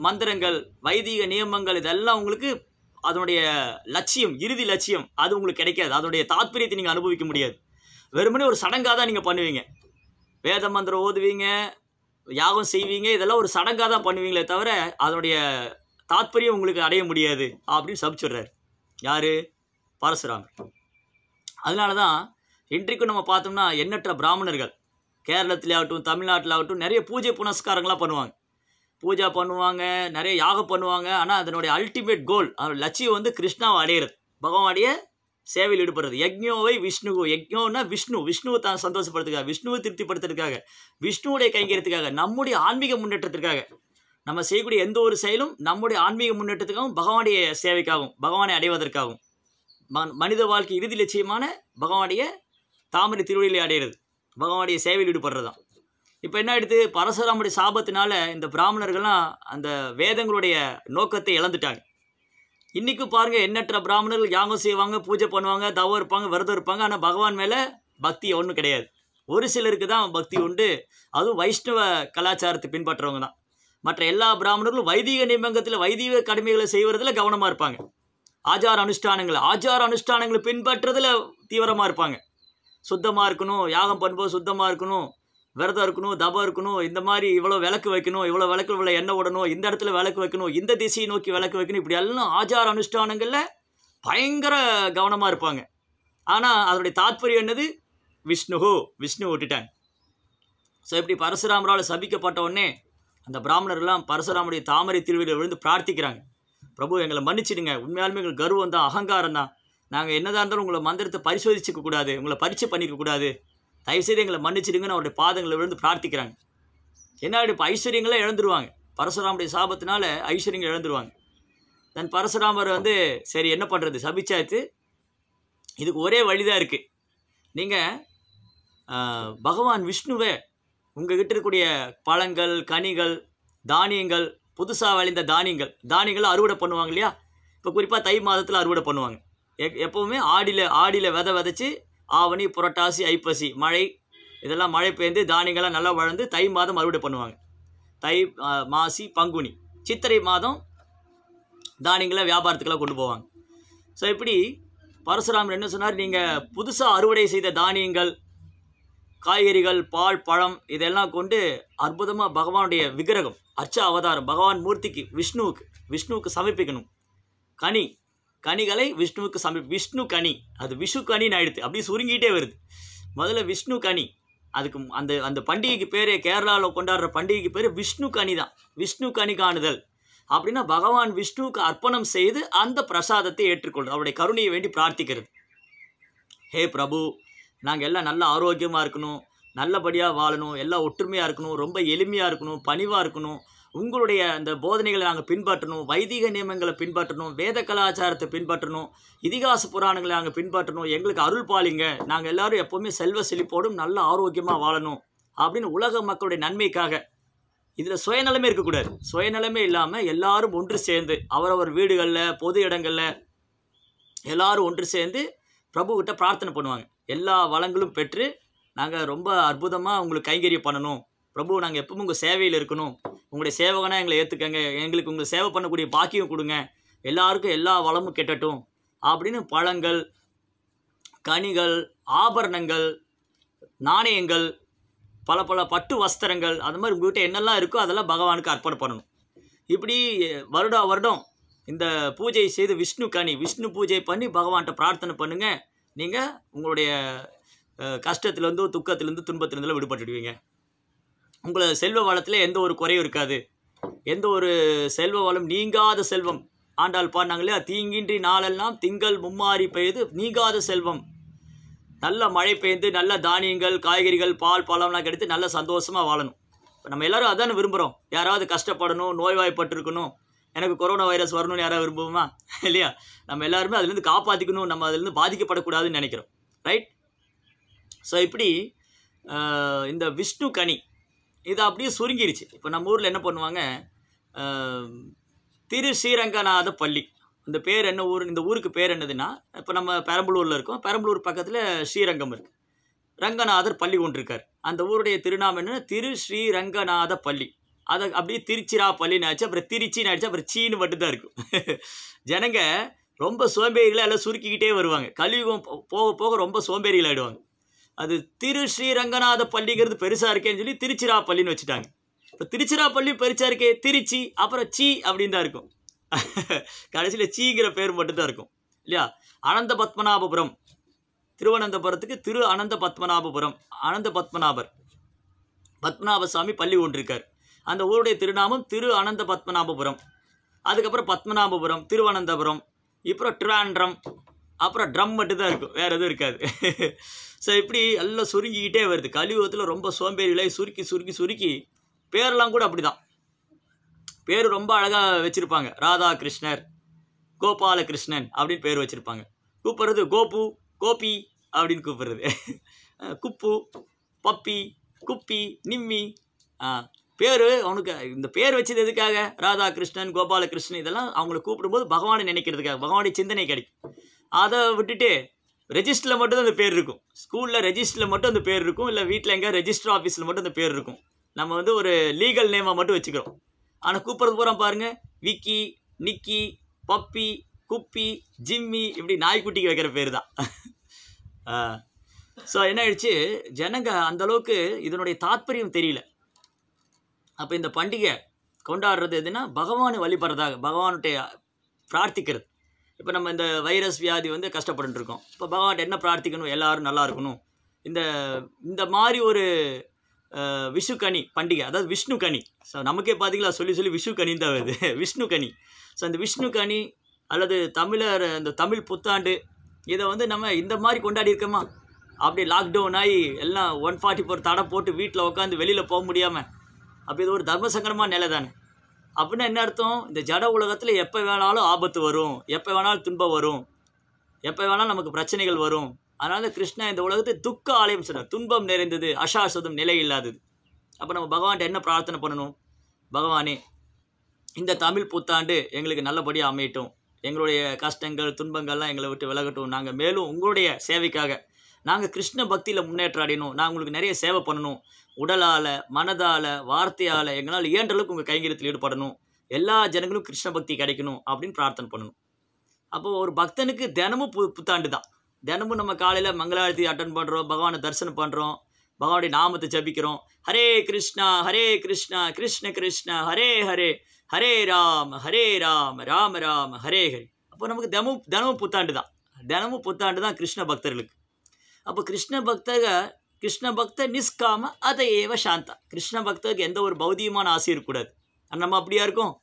மந்திரங்கள் வைதிக நியமங்கள் இதெல்லாம் உங்களுக்கு அதனுடைய லட்சியம் இறுதி லட்சியம் அது உங்களுக்கு கிடைக்காது அதனுடைய தாத்பரியத்தை நீங்கள் அனுபவிக்க முடியாது வெறுமனே ஒரு சடங்காக தான் நீங்கள் பண்ணுவீங்க வேத மந்திரம் ஓதுவீங்க யாகம் செய்வீங்க இதெல்லாம் ஒரு சடங்காக தான் பண்ணுவீங்களே தவிர அதனுடைய தாத்பரியம் உங்களுக்கு அடைய முடியாது அப்படின்னு சபிச்சுடுறாரு யார் பரசுராமர் அதனால தான் இன்றைக்கும் நம்ம பார்த்தோம்னா எண்ணற்ற பிராமணர்கள் கேரளத்தில் ஆகட்டும் தமிழ்நாட்டில் ஆகட்டும் நிறைய பூஜை புனஸ்காரங்களாம் பண்ணுவாங்க பூஜா பண்ணுவாங்க நிறைய யாகம் பண்ணுவாங்க ஆனால் அதனுடைய அல்டிமேட் கோல் லட்சியம் வந்து கிருஷ்ணாவை அடையிறது பகவானுடைய சேவையில் ஈடுபடுறது யக்ஞோவை விஷ்ணு யக்ஞோன்னா விஷ்ணு விஷ்ணுவை தான் சந்தோஷப்படுத்துக்காக விஷ்ணுவை திருப்திப்படுத்துறதுக்காக விஷ்ணுவுடைய கைங்கிறதுக்காக நம்முடைய ஆன்மீக முன்னேற்றத்திற்காக நம்ம செய்யக்கூடிய எந்த ஒரு செயலும் நம்முடைய ஆன்மீக முன்னேற்றத்துக்காகவும் பகவானுடைய சேவைக்காகவும் பகவானை அடைவதற்காகவும் மனித வாழ்க்கை இறுதி லட்சியமான பகவானுடைய தாமரை திருவழியிலே அடைகிறது பகவானுடைய சேவையில் ஈடுபடுறது தான் இப்போ என்ன ஆயிடுது பரசுராமுடைய சாபத்தினால இந்த பிராமணர்கள்லாம் அந்த வேதங்களுடைய நோக்கத்தை இழந்துட்டாங்க இன்றைக்கும் பாருங்கள் எண்ணற்ற பிராமணர்கள் யாகம் செய்வாங்க பூஜை பண்ணுவாங்க தவம் இருப்பாங்க விரதம் இருப்பாங்க ஆனால் பகவான் மேலே பக்தி ஒன்றும் கிடையாது ஒரு சிலருக்கு தான் பக்தி உண்டு அதுவும் வைஷ்ணவ கலாச்சாரத்தை பின்பற்றவங்க தான் மற்ற எல்லா பிராமணர்களும் வைதிக நிபங்கத்தில் வைதிக கடமைகளை செய்வதில் கவனமாக இருப்பாங்க ஆச்சார அனுஷ்டானங்கள் ஆச்சார அனுஷ்டானங்களை பின்பற்றுறதுல தீவிரமாக இருப்பாங்க சுத்தமாக இருக்கணும் யாகம் பண்ணும்போது சுத்தமாக இருக்கணும் விரதம் இருக்கணும் தபம் இருக்கணும் இந்த மாதிரி இவ்வளோ விளக்கு வைக்கணும் இவ்வளோ விளக்கு இவ்வளோ எண்ணெய் விடணும் இந்த இடத்துல விளக்கு வைக்கணும் இந்த திசையை நோக்கி விளக்கு வைக்கணும் இப்படி எல்லாம் ஆச்சார அனுஷ்டானங்களில் பயங்கர கவனமாக இருப்பாங்க ஆனால் அதனுடைய தாத்பரியம் என்னது விஷ்ணுஹோ விஷ்ணு விட்டுட்டாங்க ஸோ இப்படி பரசுராமரால் சபிக்கப்பட்ட உடனே அந்த பிராமணர்லாம் பரசுராமுடைய தாமரை திருவிழா விழுந்து பிரார்த்திக்கிறாங்க பிரபு எங்களை மன்னிச்சிடுங்க உண்மையாலுமே எங்களுக்கு கர்வம் தான் அகங்காரம் தான் நாங்கள் என்னதாக இருந்தாலும் உங்களை மந்திரத்தை பரிசோதிச்சுக்க கூடாது உங்களை பண்ணிக்க பண்ணிக்கக்கூடாது தயவுசெய்து எங்களை மன்னிச்சிடுங்கன்னு அவருடைய பாதங்களை விழுந்து பிரார்த்திக்கிறாங்க என்ன இப்போ ஐஸ்வர்யங்களே இழந்துருவாங்க பரசுராமுடைய சாபத்தினால ஐஸ்வர்யங்கள் இழந்துருவாங்க தன் பரசுராமர் வந்து சரி என்ன பண்ணுறது சபிச்சாச்சு இதுக்கு ஒரே வழிதான் இருக்குது நீங்கள் பகவான் விஷ்ணுவை உங்கள் இருக்கக்கூடிய பழங்கள் கனிகள் தானியங்கள் புதுசாக விளைந்த தானியங்கள் தானியங்கள் அறுவடை பண்ணுவாங்க இல்லையா இப்போ குறிப்பாக தை மாதத்தில் அறுவடை பண்ணுவாங்க எப் எப்போவுமே ஆடியில் ஆடியில் விதை விதைச்சி ஆவணி புரட்டாசி ஐப்பசி மழை இதெல்லாம் மழை பெய்ந்து தானியங்கள்லாம் நல்லா வளர்ந்து தை மாதம் அறுவடை பண்ணுவாங்க தை மாசி பங்குனி சித்திரை மாதம் தானியங்களை வியாபாரத்துக்கெல்லாம் கொண்டு போவாங்க ஸோ இப்படி பரசுராமர் என்ன சொன்னார் நீங்கள் புதுசாக அறுவடை செய்த தானியங்கள் காய்கறிகள் பால் பழம் இதெல்லாம் கொண்டு அற்புதமாக பகவானுடைய விக்கிரகம் அர்ச்ச அவதாரம் பகவான் மூர்த்திக்கு விஷ்ணுவுக்கு விஷ்ணுவுக்கு சமர்ப்பிக்கணும் கனி கனிகளை விஷ்ணுவுக்கு சமி விஷ்ணு கனி அது விஷு கனின்னு ஆயிடுது அப்படியே சுருங்கிட்டே வருது முதல்ல விஷ்ணு கனி அதுக்கு அந்த அந்த பண்டிகைக்கு பேர் கேரளாவில் கொண்டாடுற பண்டிகைக்கு பேர் விஷ்ணு கனி தான் விஷ்ணு கனி காணுதல் அப்படின்னா பகவான் விஷ்ணுவுக்கு அர்ப்பணம் செய்து அந்த பிரசாதத்தை ஏற்றுக்கொள்வது அவருடைய கருணையை வேண்டி பிரார்த்திக்கிறது ஹே பிரபு நாங்கள் எல்லாம் நல்லா ஆரோக்கியமாக இருக்கணும் நல்லபடியாக வாழணும் எல்லாம் ஒற்றுமையாக இருக்கணும் ரொம்ப எளிமையாக இருக்கணும் பணிவாக இருக்கணும் உங்களுடைய அந்த போதனைகளை நாங்கள் பின்பற்றணும் வைதிக நியமங்களை பின்பற்றணும் வேத கலாச்சாரத்தை பின்பற்றணும் இதிகாச புராணங்களை நாங்கள் பின்பற்றணும் எங்களுக்கு அருள் பாலிங்க நாங்கள் எல்லோரும் எப்போவுமே செல்வ செழிப்போடும் நல்ல ஆரோக்கியமாக வாழணும் அப்படின்னு உலக மக்களுடைய நன்மைக்காக இதில் சுயநலமே இருக்கக்கூடாது சுயநலமே இல்லாமல் எல்லாரும் ஒன்று சேர்ந்து அவரவர் வீடுகளில் பொது இடங்களில் எல்லாரும் ஒன்று சேர்ந்து பிரபுக்கிட்ட பிரார்த்தனை பண்ணுவாங்க எல்லா வளங்களும் பெற்று நாங்கள் ரொம்ப அற்புதமாக உங்களுக்கு கைங்கரிய பண்ணணும் பிரபு நாங்கள் எப்பவும் உங்கள் சேவையில் இருக்கணும் உங்களுடைய சேவகனாக எங்களை ஏற்றுக்கங்க எங்களுக்கு உங்கள் சேவை பண்ணக்கூடிய பாக்கியம் கொடுங்க எல்லாருக்கும் எல்லா வளமும் கெட்டட்டும் அப்படின்னு பழங்கள் கனிகள் ஆபரணங்கள் நாணயங்கள் பல பல பட்டு வஸ்திரங்கள் அது மாதிரி உங்கள்கிட்ட என்னெல்லாம் இருக்கோ அதெல்லாம் பகவானுக்கு அர்ப்பணம் பண்ணணும் இப்படி வருடம் வருடம் இந்த பூஜை செய்து விஷ்ணு கனி விஷ்ணு பூஜை பண்ணி பகவான்கிட்ட பிரார்த்தனை பண்ணுங்கள் நீங்கள் உங்களுடைய கஷ்டத்துலேருந்து துக்கத்துலேருந்து துன்பத்துலேருந்துலாம் விடுபட்டுடுவீங்க உங்களை செல்வ வளத்தில் எந்த ஒரு குறையும் இருக்காது எந்த ஒரு செல்வ வளம் நீங்காத செல்வம் ஆண்டாள் பாடினாங்களே தீங்கின்றி நாளெல்லாம் திங்கள் மும்மாறி பெய்து நீங்காத செல்வம் நல்ல மழை பெய்ந்து நல்ல தானியங்கள் காய்கறிகள் பால் பழம்லாம் கிடைத்து நல்ல சந்தோஷமாக வாழணும் இப்போ நம்ம எல்லோரும் அதானே விரும்புகிறோம் யாராவது கஷ்டப்படணும் நோய்வாய்ப்பட்டிருக்கணும் எனக்கு கொரோனா வைரஸ் வரணும்னு யாராவது விரும்புவோமா *laughs* இல்லையா நம்ம எல்லாருமே அதுலேருந்து காப்பாற்றிக்கணும் நம்ம அதுலேருந்து பாதிக்கப்படக்கூடாதுன்னு நினைக்கிறோம் ரைட் ஸோ இப்படி இந்த விஷ்ணு கனி இதை அப்படியே சுருங்கிருச்சு இப்போ நம்ம ஊரில் என்ன பண்ணுவாங்க திரு ஸ்ரீரங்கநாத பள்ளி இந்த பேர் என்ன ஊர் இந்த ஊருக்கு பேர் என்னதுன்னா இப்போ நம்ம பெரம்பலூரில் இருக்கோம் பெரம்பலூர் பக்கத்தில் ஸ்ரீரங்கம் இருக்குது ரங்கநாதர் பள்ளி கொண்டிருக்கார் அந்த ஊருடைய திருநாமன்னு திரு ஸ்ரீரங்கநாத பள்ளி அதை அப்படியே திருச்சிராப்பள்ளின்னு ஆச்சு அப்புறம் திருச்சின்னு ஆச்சு அப்புறம் சீனு மட்டும்தான் இருக்கும் *laughs* ஜனங்க ரொம்ப சோம்பேறிகளை எல்லாம் சுருக்கிக்கிட்டே வருவாங்க கலியுகம் போக போக ரொம்ப சோம்பேறிகள் ஆகிடுவாங்க அது திரு ஸ்ரீரங்கநாத பள்ளிங்கிறது பெருசாக இருக்கேன்னு சொல்லி திருச்சிராப்பள்ளின்னு வச்சுட்டாங்க இப்போ திருச்சிராப்பள்ளி பெருசாக இருக்கே திருச்சி அப்புறம் சி அப்படின்னு தான் இருக்கும் *laughs* கடைசியில் சீங்கிற பேர் மட்டும்தான் இருக்கும் இல்லையா அனந்த பத்மநாபபுரம் திருவனந்தபுரத்துக்கு திரு அனந்த பத்மநாபபுரம் அனந்த பத்மநாபர் பத்மநாப சுவாமி பள்ளி ஒன்று இருக்கார் அந்த ஊருடைய திருநாமம் திரு அனந்த பத்மநாபபுரம் அதுக்கப்புறம் பத்மநாபபுரம் திருவனந்தபுரம் இப்போ ட்ராண்ட்ரம் அப்புறம் ட்ரம் மட்டும் தான் இருக்கும் வேறு எதுவும் இருக்காது ஸோ இப்படி எல்லாம் சுருங்கிக்கிட்டே வருது கலியுகத்தில் ரொம்ப சோம்பேறிகளை சுருக்கி சுருக்கி சுருக்கி பேரெல்லாம் கூட அப்படி தான் பேர் ரொம்ப அழகாக வச்சுருப்பாங்க ராதா கிருஷ்ணர் கோபாலகிருஷ்ணன் அப்படின்னு பேர் வச்சுருப்பாங்க கூப்பிட்றது கோபு கோபி அப்படின்னு கூப்பிட்றது குப்பு பப்பி குப்பி நிம்மி பேர் அவனுக்கு இந்த பேர் வச்சது எதுக்காக ராதா கிருஷ்ணன் கோபாலகிருஷ்ணன் இதெல்லாம் அவங்கள கூப்பிடும்போது பகவானை நினைக்கிறதுக்காக பகவானுடைய சிந்தனை கிடைக்கும் அதை விட்டுட்டு ரெஜிஸ்டரில் மட்டும் அந்த பேர் இருக்கும் ஸ்கூலில் ரெஜிஸ்டரில் மட்டும் அந்த பேர் இருக்கும் இல்லை வீட்டில் எங்கே ரெஜிஸ்டர் ஆஃபீஸில் மட்டும் அந்த பேர் இருக்கும் நம்ம வந்து ஒரு லீகல் நேமாக மட்டும் வச்சுக்கிறோம் ஆனால் கூப்பிட்றது பூரா பாருங்கள் Vicky Nicky puppy Kuppi Jimmy இப்படி நாய்க்குட்டிக்கு வைக்கிற பேர் தான் ஸோ என்ன ஆயிடுச்சு ஜனங்க அந்தளவுக்கு இதனுடைய தாத்பரியம் தெரியல அப்போ இந்த பண்டிகை கொண்டாடுறது எதுனா பகவானை வழிபடுறதாக பகவானுடைய பிரார்த்திக்கிறது இப்போ நம்ம இந்த வைரஸ் வியாதி வந்து கஷ்டப்பட்டுருக்கோம் இப்போ பகவான்கிட்ட என்ன பிரார்த்திக்கணும் எல்லோரும் நல்லா இருக்கணும் இந்த இந்த மாதிரி ஒரு விஷுக்கனி பண்டிகை அதாவது விஷ்ணு கனி ஸோ நமக்கே பார்த்தீங்களா சொல்லி சொல்லி விஷு கனி தான் வருது *laughs* விஷ்ணு கனி ஸோ அந்த விஷ்ணு கனி அல்லது தமிழர் இந்த தமிழ் புத்தாண்டு இதை வந்து நம்ம இந்த மாதிரி கொண்டாடி இருக்கோமா அப்படியே லாக்டவுன் ஆகி எல்லாம் ஒன் ஃபார்ட்டி ஃபோர் தடை போட்டு வீட்டில் உட்காந்து வெளியில் போக முடியாமல் அப்போ இது ஒரு தர்ம சங்கடமான நிலை தானே அப்படின்னா என்ன அர்த்தம் இந்த ஜட உலகத்தில் எப்போ வேணாலும் ஆபத்து வரும் எப்போ வேணாலும் துன்பம் வரும் எப்போ வேணாலும் நமக்கு பிரச்சனைகள் வரும் அதனால கிருஷ்ணா இந்த உலகத்தை துக்க ஆலயம் சொன்னார் துன்பம் நிறைந்தது அசாஸ்வதம் நிலை இல்லாதது அப்போ நம்ம பகவான்கிட்ட என்ன பிரார்த்தனை பண்ணணும் பகவானே இந்த தமிழ் புத்தாண்டு எங்களுக்கு நல்லபடியாக அமையட்டும் எங்களுடைய கஷ்டங்கள் துன்பங்கள்லாம் எங்களை விட்டு விலகட்டும் நாங்கள் மேலும் உங்களுடைய சேவைக்காக நாங்கள் கிருஷ்ண பக்தியில் முன்னேற்றம் அடையணும் நாங்கள் உங்களுக்கு நிறைய சேவை பண்ணணும் உடலால் மனதால் வார்த்தையால் எங்களால் இயன்றளவுக்கு அளவுக்கு உங்கள் கைங்கரியத்தில் ஈடுபடணும் எல்லா ஜனங்களும் கிருஷ்ண பக்தி கிடைக்கணும் அப்படின்னு பிரார்த்தனை பண்ணணும் அப்போது ஒரு பக்தனுக்கு தினமும் பு புத்தாண்டு தான் தினமும் நம்ம காலையில் மங்களாரதி அட்டன் பண்ணுறோம் பகவானை தரிசனம் பண்ணுறோம் பகவானுடைய நாமத்தை ஜபிக்கிறோம் ஹரே கிருஷ்ணா ஹரே கிருஷ்ணா கிருஷ்ண கிருஷ்ணா ஹரே ஹரே ஹரே ராம் ஹரே ராம் ராம ராம் ஹரே ஹரே அப்போ நமக்கு தினமும் தினமும் புத்தாண்டு தான் தினமும் புத்தாண்டு தான் கிருஷ்ண பக்தர்களுக்கு அப்போ கிருஷ்ண பக்தக கிருஷ்ண பக்த நிஸ்காம அதை ஏவ சாந்தா கிருஷ்ண பக்தருக்கு எந்த ஒரு பௌதியமான ஆசையும் இருக்கக்கூடாது நம்ம அப்படியா இருக்கும்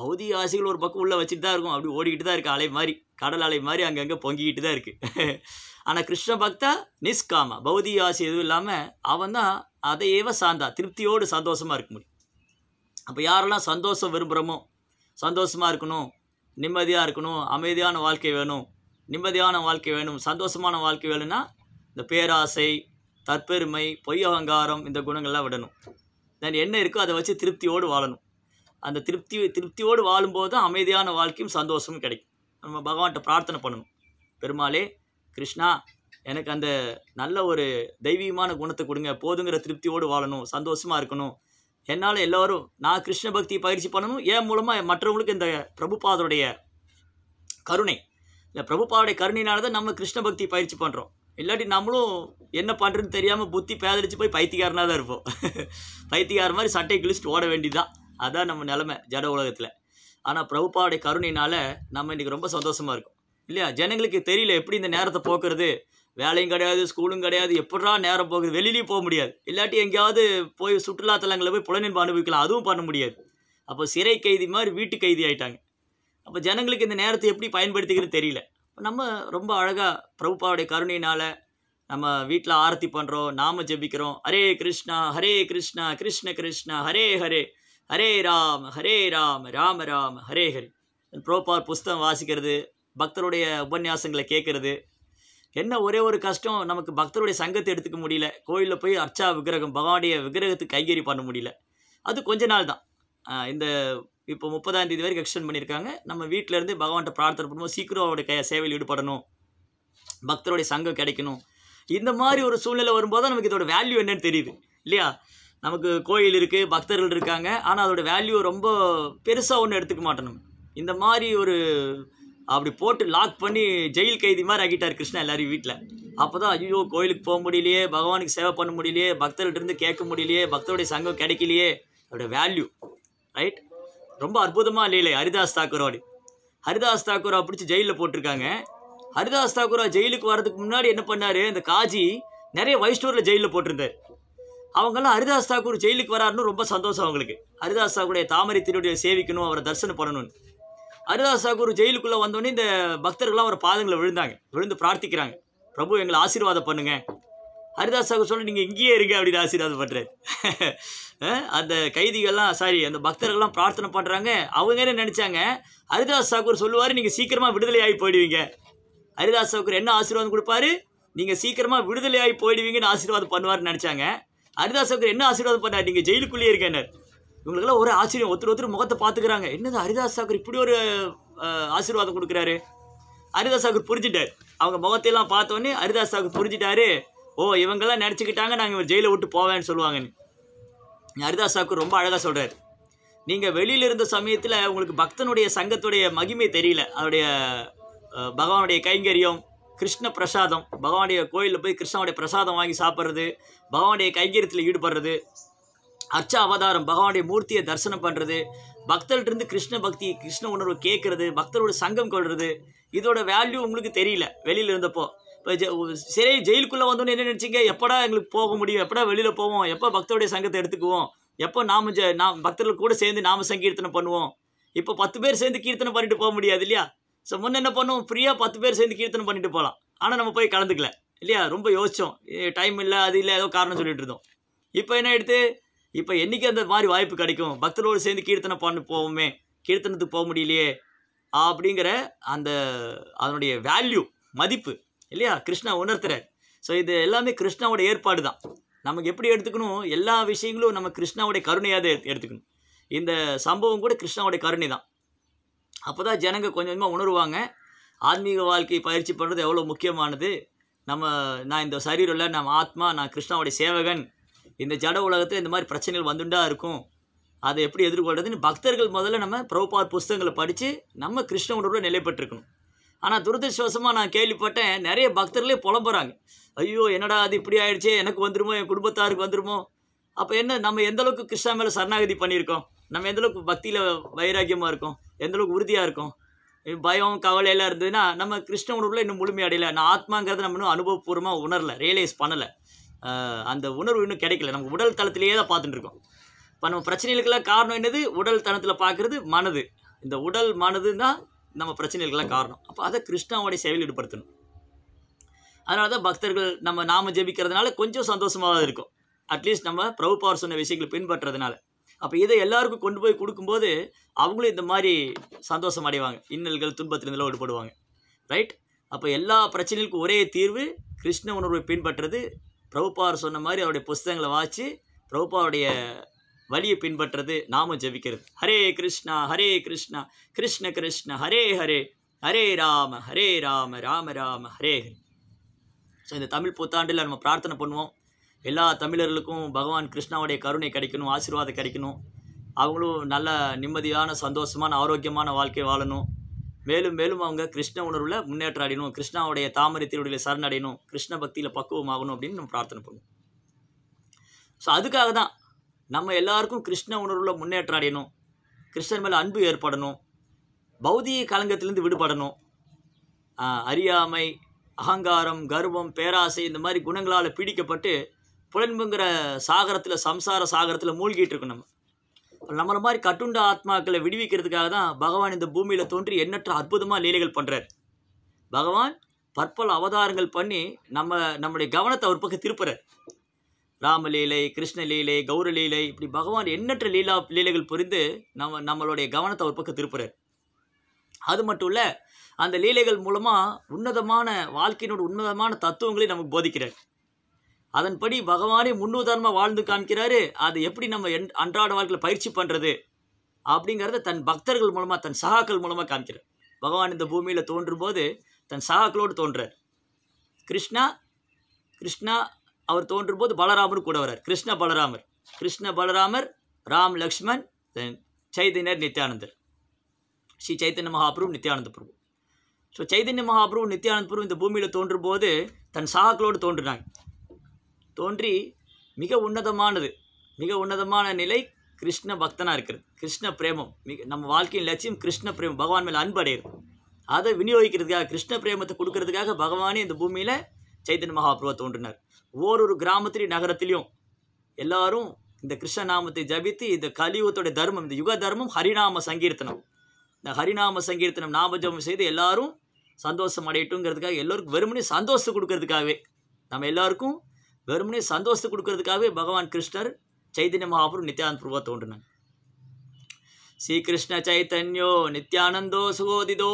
பௌதிக ஆசைகள் ஒரு பக்கம் உள்ளே வச்சுட்டு தான் இருக்கும் அப்படி ஓடிக்கிட்டு தான் இருக்குது அலை மாதிரி கடல் அலை மாதிரி அங்கங்கே பொங்கிக்கிட்டு தான் இருக்குது *laughs* ஆனால் கிருஷ்ண பக்தா நிஸ்காம பௌதிக ஆசை எதுவும் இல்லாமல் அவன் தான் அதையேவ சாந்தா திருப்தியோடு சந்தோஷமாக இருக்க முடியும் அப்போ யாரெல்லாம் சந்தோஷம் விரும்புகிறோமோ சந்தோஷமாக இருக்கணும் நிம்மதியாக இருக்கணும் அமைதியான வாழ்க்கை வேணும் நிம்மதியான வாழ்க்கை வேணும் சந்தோஷமான வாழ்க்கை வேணும்னா இந்த பேராசை தற்பெருமை பொய் அகங்காரம் இந்த குணங்கள்லாம் விடணும் தென் என்ன இருக்கோ அதை வச்சு திருப்தியோடு வாழணும் அந்த திருப்தி திருப்தியோடு வாழும்போது அமைதியான வாழ்க்கையும் சந்தோஷமும் கிடைக்கும் நம்ம பகவான்கிட்ட பிரார்த்தனை பண்ணணும் பெருமாளே கிருஷ்ணா எனக்கு அந்த நல்ல ஒரு தெய்வீகமான குணத்தை கொடுங்க போதுங்கிற திருப்தியோடு வாழணும் சந்தோஷமாக இருக்கணும் என்னால் எல்லோரும் நான் கிருஷ்ண பக்தி பயிற்சி பண்ணணும் ஏன் மூலமாக மற்றவங்களுக்கு இந்த பிரபுபாதருடைய கருணை இந்த பிரபுபாவுடைய கருணையினால தான் நம்ம கிருஷ்ண பக்தி பயிற்சி பண்ணுறோம் இல்லாட்டி நம்மளும் என்ன பண்ணுறதுன்னு தெரியாமல் புத்தி பேதடிச்சு போய் பைத்தியக்காரனாக தான் இருப்போம் பைத்தியக்கார மாதிரி சட்டை கிழிச்சிட்டு ஓட வேண்டிதான் அதான் நம்ம நிலமை ஜட உலகத்தில் ஆனால் பிரபுப்பாவுடைய கருணையினால் நம்ம இன்றைக்கி ரொம்ப சந்தோஷமாக இருக்கும் இல்லையா ஜனங்களுக்கு தெரியல எப்படி இந்த நேரத்தை போக்குறது வேலையும் கிடையாது ஸ்கூலும் கிடையாது எப்படா நேரம் போகுது வெளிலேயும் போக முடியாது இல்லாட்டி எங்கேயாவது போய் சுற்றுலா தலங்களில் போய் புலனின்பு அனுபவிக்கலாம் அதுவும் பண்ண முடியாது அப்போ சிறை கைதி மாதிரி வீட்டு கைதி ஆயிட்டாங்க அப்போ ஜனங்களுக்கு இந்த நேரத்தை எப்படி பயன்படுத்திக்கிறது தெரியல நம்ம ரொம்ப அழகாக பிரபுப்பாவுடைய கருணையினால் நம்ம வீட்டில் ஆரத்தி பண்ணுறோம் நாம ஜபிக்கிறோம் ஹரே கிருஷ்ணா ஹரே கிருஷ்ணா கிருஷ்ண கிருஷ்ணா ஹரே ஹரே ஹரே ராம் ஹரே ராம் ராம ராம் ஹரே ஹரி ப்ரோபார் புஸ்தகம் வாசிக்கிறது பக்தருடைய உபன்யாசங்களை கேட்குறது என்ன ஒரே ஒரு கஷ்டம் நமக்கு பக்தருடைய சங்கத்தை எடுத்துக்க முடியல கோயிலில் போய் அர்ச்சா விக்கிரகம் பகவானுடைய விக்கிரகத்துக்கு கைகறி பண்ண முடியல அது கொஞ்ச நாள் தான் இந்த இப்போ முப்பதாம் தேதி வரைக்கும் எக்ஸ்டெண்ட் பண்ணியிருக்காங்க நம்ம வீட்டிலேருந்து பகவான்கிட்ட பிரார்த்தனை பண்ணுவோம் சீக்கிரம் அவருடைய க சேவையில் ஈடுபடணும் பக்தருடைய சங்கம் கிடைக்கணும் இந்த மாதிரி ஒரு சூழ்நிலை வரும்போது நமக்கு இதோட வேல்யூ என்னன்னு தெரியுது இல்லையா நமக்கு கோயில் இருக்குது பக்தர்கள் இருக்காங்க ஆனால் அதோட வேல்யூ ரொம்ப பெருசாக ஒன்று எடுத்துக்க மாட்டணும் இந்த மாதிரி ஒரு அப்படி போட்டு லாக் பண்ணி ஜெயில் கைதி மாதிரி ஆகிட்டார் கிருஷ்ணா எல்லாரையும் வீட்டில் அப்போ தான் ஐயோ கோயிலுக்கு போக முடியலையே பகவானுக்கு சேவை பண்ண முடியலையே பக்தர்கிட்ட இருந்து கேட்க முடியலையே பக்தருடைய சங்கம் கிடைக்கலையே அதோட வேல்யூ ரைட் ரொம்ப அற்புதமாக இல்லையிலே ஹரிதாஸ் தாக்கூரோடு ஹரிதாஸ் தாக்கூரா பிடிச்சி ஜெயிலில் போட்டிருக்காங்க ஹரிதாஸ் தாக்கூரா ஜெயிலுக்கு வரதுக்கு முன்னாடி என்ன பண்ணார் இந்த காஜி நிறைய வைஷ்ணூரில் ஜெயிலில் போட்டிருந்தார் அவங்கெல்லாம் ஹரிதாஸ் தாக்கூர் ஜெயிலுக்கு வராருன்னு ரொம்ப சந்தோஷம் அவங்களுக்கு ஹரிதாஸ் தாக்கூடைய தாமரை திருடைய சேவிக்கணும் அவரை தரிசனம் பண்ணணும்னு ஹரிதாஸ் தாக்கூர் ஜெயிலுக்குள்ளே வந்தோடனே இந்த பக்தர்கள்லாம் அவர் பாதங்களை விழுந்தாங்க விழுந்து பிரார்த்திக்கிறாங்க பிரபு எங்களை ஆசீர்வாதம் பண்ணுங்க ஹரிதாஸ் தாக்கூர் சொன்ன நீங்கள் இங்கேயே இருங்க அப்படின்னு ஆசீர்வாதம் பண்ணுறாரு *laughs* அந்த கைதிகள்லாம் சாரி அந்த பக்தர்கள்லாம் பிரார்த்தனை பண்ணுறாங்க அவங்க என்ன நினச்சாங்க ஹரிதாஸ் தாக்கூர் சொல்லுவார் நீங்கள் சீக்கிரமாக விடுதலையாகி போயிடுவீங்க ஹரிதாஸ் தாக்கூர் என்ன ஆசீர்வாதம் கொடுப்பாரு நீங்கள் சீக்கிரமாக விடுதலையாகி போயிடுவீங்கன்னு ஆசீர்வாதம் பண்ணுவார்னு நினச்சாங்க ஹரிதாஸ் தாக்கூர் என்ன ஆசீர்வாதம் பண்ணார் நீங்கள் ஜெயிலுக்குள்ளேயே இருக்கேன்னு இவங்களுக்கெல்லாம் ஒரு ஆச்சரியம் ஒருத்தர் ஒருத்தர் முகத்தை பார்த்துக்கிறாங்க என்னது ஹரிதாஸ் தாக்கூர் இப்படி ஒரு ஆசீர்வாதம் கொடுக்குறாரு ஹரிதாஸ் தாக்கூர் புரிஞ்சுட்டார் அவங்க முகத்தையெல்லாம் பார்த்தோன்னே ஹரிதாஸ் தாக்கூர் புரிஞ்சுட்டாரு ஓ இவங்கெல்லாம் நினச்சிக்கிட்டாங்க நாங்கள் இவர் ஜெயிலை விட்டு போவேன்னு சொல்லுவாங்கன்னு ஹரிதாசாவுக்கு ரொம்ப அழகாக சொல்கிறார் நீங்கள் வெளியில் இருந்த சமயத்தில் உங்களுக்கு பக்தனுடைய சங்கத்துடைய மகிமை தெரியல அவருடைய பகவானுடைய கைங்கரியம் கிருஷ்ண பிரசாதம் பகவானுடைய கோயிலில் போய் கிருஷ்ணனுடைய பிரசாதம் வாங்கி சாப்பிட்றது பகவானுடைய கைங்கரியத்தில் ஈடுபடுறது அர்ச்ச அவதாரம் பகவானுடைய மூர்த்தியை தரிசனம் பண்ணுறது பக்தர்கிட்டருந்து கிருஷ்ண பக்தி கிருஷ்ண உணர்வு கேட்குறது பக்தரோட சங்கம் கொள்வது இதோட வேல்யூ உங்களுக்கு தெரியல வெளியில் இருந்தப்போ இப்போ சரி ஜெயிலுக்குள்ளே வந்து என்ன நினைச்சீங்க எப்படா எங்களுக்கு போக முடியும் எப்படா வெளியில் போவோம் எப்போ பக்தருடைய சங்கத்தை எடுத்துக்குவோம் எப்போ நாம நாம் பக்தர்கள் கூட சேர்ந்து நாம சங்கீர்த்தனை பண்ணுவோம் இப்போ பத்து பேர் சேர்ந்து கீர்த்தனை பண்ணிட்டு போக முடியாது இல்லையா ஸோ முன்ன என்ன பண்ணுவோம் ஃப்ரீயாக பத்து பேர் சேர்ந்து கீர்த்தனை பண்ணிட்டு போகலாம் ஆனால் நம்ம போய் கலந்துக்கல இல்லையா ரொம்ப யோசித்தோம் டைம் இல்லை அது இல்லை ஏதோ காரணம் சொல்லிட்டு இருந்தோம் இப்போ என்ன எடுத்து இப்போ என்றைக்கு அந்த மாதிரி வாய்ப்பு கிடைக்கும் பக்தரோடு சேர்ந்து கீர்த்தனை பண்ணி போவோமே கீர்த்தனத்துக்கு போக முடியலையே அப்படிங்கிற அந்த அதனுடைய வேல்யூ மதிப்பு இல்லையா கிருஷ்ணா உணர்த்துறார் ஸோ இது எல்லாமே கிருஷ்ணாவோட ஏற்பாடு தான் நமக்கு எப்படி எடுத்துக்கணும் எல்லா விஷயங்களும் நம்ம கிருஷ்ணாவுடைய கருணையாக எடுத்துக்கணும் இந்த சம்பவம் கூட கிருஷ்ணாவுடைய கருணை தான் அப்போ தான் ஜனங்க கொஞ்சம் கொஞ்சமாக உணர்வாங்க ஆன்மீக வாழ்க்கை பயிற்சி பண்ணுறது எவ்வளோ முக்கியமானது நம்ம நான் இந்த சரீரில் நம்ம ஆத்மா நான் கிருஷ்ணாவுடைய சேவகன் இந்த ஜட உலகத்தில் இந்த மாதிரி பிரச்சனைகள் வந்துட்டா இருக்கும் அதை எப்படி எதிர்கொள்கிறதுன்னு பக்தர்கள் முதல்ல நம்ம பிரபுபார் புஸ்தகங்களை படித்து நம்ம கிருஷ்ண நிலைப்பட்டுருக்கணும் ஆனால் துரதிருஷ்டவசமாக நான் கேள்விப்பட்டேன் நிறைய பக்தர்களே புலம்புறாங்க ஐயோ என்னடா அது இப்படி ஆயிடுச்சு எனக்கு வந்துருமோ என் குடும்பத்தாருக்கு வந்துருமோ அப்போ என்ன நம்ம எந்தளவுக்கு கிருஷ்ணா மேலே சரணாகதி பண்ணியிருக்கோம் நம்ம எந்தளவுக்கு பக்தியில் வைராக்கியமாக இருக்கோம் எந்தளவுக்கு உறுதியாக இருக்கும் பயம் கவலையெல்லாம் இருந்ததுன்னா நம்ம கிருஷ்ணனுக்குள்ளே இன்னும் முழுமையடையில நான் ஆத்மாங்கிறத நம்ம இன்னும் அனுபவபூர்வமாக உணரலை ரியலைஸ் பண்ணலை அந்த உணர்வு இன்னும் கிடைக்கல நமக்கு உடல் தளத்திலேயே தான் பார்த்துட்டு இருக்கோம் இப்போ நம்ம பிரச்சனைகளுக்கெல்லாம் காரணம் என்னது உடல் தளத்தில் பார்க்குறது மனது இந்த உடல் மனது தான் நம்ம பிரச்சனைகளுக்கெல்லாம் காரணம் அப்போ அதை கிருஷ்ணாவோடைய சேவையில் ஈடுபடுத்தணும் அதனால தான் பக்தர்கள் நம்ம நாம ஜெபிக்கிறதுனால கொஞ்சம் சந்தோஷமாக இருக்கும் அட்லீஸ்ட் நம்ம பிரபுபார் சொன்ன விஷயங்களை பின்பற்றுறதுனால அப்போ இதை எல்லாருக்கும் கொண்டு போய் கொடுக்கும்போது அவங்களும் இந்த மாதிரி சந்தோஷம் அடைவாங்க இன்னல்கள் துன்பத்திலிருந்தெல்லாம் ஈடுபடுவாங்க ரைட் அப்போ எல்லா பிரச்சனைகளுக்கும் ஒரே தீர்வு கிருஷ்ண உணர்வை பின்பற்றுறது பிரபுபார் சொன்ன மாதிரி அவருடைய புஸ்தகங்களை வாச்சு பிரபுபாருடைய வழியை பின்பற்றது நாம ஜபிக்கிறது ஹரே கிருஷ்ணா ஹரே கிருஷ்ணா கிருஷ்ண கிருஷ்ண ஹரே ஹரே ஹரே ராம ஹரே ராம ராம ராம ஹரே ஹரே ஸோ இந்த தமிழ் புத்தாண்டில் நம்ம பிரார்த்தனை பண்ணுவோம் எல்லா தமிழர்களுக்கும் பகவான் கிருஷ்ணாவுடைய கருணை கிடைக்கணும் ஆசீர்வாதம் கிடைக்கணும் அவங்களும் நல்ல நிம்மதியான சந்தோஷமான ஆரோக்கியமான வாழ்க்கை வாழணும் மேலும் மேலும் அவங்க கிருஷ்ண உணர்வில் முன்னேற்றம் அடையணும் கிருஷ்ணாவுடைய தாமரை சரணடையணும் கிருஷ்ண பக்தியில் பக்குவமாகணும் அப்படின்னு நம்ம பிரார்த்தனை பண்ணுவோம் ஸோ அதுக்காக தான் நம்ம எல்லாருக்கும் கிருஷ்ண உணர்வில் முன்னேற்றம் அடையணும் கிருஷ்ணன் மேலே அன்பு ஏற்படணும் பௌதிக கலங்கத்திலேருந்து விடுபடணும் அறியாமை அகங்காரம் கர்வம் பேராசை இந்த மாதிரி குணங்களால் பீடிக்கப்பட்டு புலன்புங்கிற சாகரத்தில் சம்சார சாகரத்தில் மூழ்கிட்டு இருக்கணும் நம்மளை மாதிரி கட்டுண்ட ஆத்மாக்களை விடுவிக்கிறதுக்காக தான் பகவான் இந்த பூமியில் தோன்றி எண்ணற்ற அற்புதமாக லீலைகள் பண்ணுறார் பகவான் பற்பல அவதாரங்கள் பண்ணி நம்ம நம்முடைய கவனத்தை அவர் பக்கம் திருப்புறார் ராமலீலை கிருஷ்ணலீலை கௌரலீலை இப்படி பகவான் எண்ணற்ற லீலா லீலைகள் புரிந்து நம்ம நம்மளுடைய கவனத்தை ஒரு பக்கம் திருப்புறார் அது மட்டும் இல்லை அந்த லீலைகள் மூலமாக உன்னதமான வாழ்க்கையினோட உன்னதமான தத்துவங்களை நமக்கு போதிக்கிறார் அதன்படி பகவானே முன்னுதாரணமாக வாழ்ந்து காமிக்கிறாரு அது எப்படி நம்ம அன்றாட வாழ்க்கையில் பயிற்சி பண்ணுறது அப்படிங்கிறத தன் பக்தர்கள் மூலமாக தன் சகாக்கள் மூலமாக காமிக்கிறார் பகவான் இந்த பூமியில் தோன்றும் போது தன் சகாக்களோடு தோன்றார் கிருஷ்ணா கிருஷ்ணா அவர் தோன்றும் போது பலராமர் கூட வர்றார் கிருஷ்ண பலராமர் கிருஷ்ண பலராமர் ராம் லக்ஷ்மண் தென் சைதன்யர் நித்யானந்தர் ஸ்ரீ சைத்தன்ய மகாபிரபு நித்யானந்த பிரபு ஸோ சைதன்ய மகாபிரபு நித்யானந்த பிரபு இந்த பூமியில் தோன்றும் போது தன் சாகாக்களோடு தோன்றினாங்க தோன்றி மிக உன்னதமானது மிக உன்னதமான நிலை கிருஷ்ண பக்தனாக இருக்கிறது கிருஷ்ண பிரேமம் மிக நம்ம வாழ்க்கையின் லட்சியம் கிருஷ்ண பிரேமம் பகவான் மேலே அன்படையிறது அதை விநியோகிக்கிறதுக்காக கிருஷ்ண பிரேமத்தை கொடுக்கறதுக்காக பகவானே இந்த பூமியில் சைத்தன்ய மகாபிரபு தோன்றினார் ஓரொரு கிராமத்துலேயும் நகரத்துலேயும் எல்லாரும் இந்த கிருஷ்ண நாமத்தை ஜபித்து இந்த கலியுகத்துடைய தர்மம் இந்த யுக தர்மம் ஹரிநாம சங்கீர்த்தனம் இந்த ஹரிநாம சங்கீர்த்தனம் நாமஜபம் செய்து எல்லாரும் சந்தோஷம் அடையட்டுங்கிறதுக்காக எல்லோருக்கும் வெறுமனே சந்தோஷத்தை கொடுக்கறதுக்காகவே நம்ம எல்லாருக்கும் வெறுமனே சந்தோஷத்தை கொடுக்கறதுக்காகவே பகவான் கிருஷ்ணர் சைதன்ய மகாபுரம் நித்யானந்த பிரபா தோன்றினாங்க ஸ்ரீகிருஷ்ண சைத்தன்யோ நித்யானந்தோ சுகோதிதோ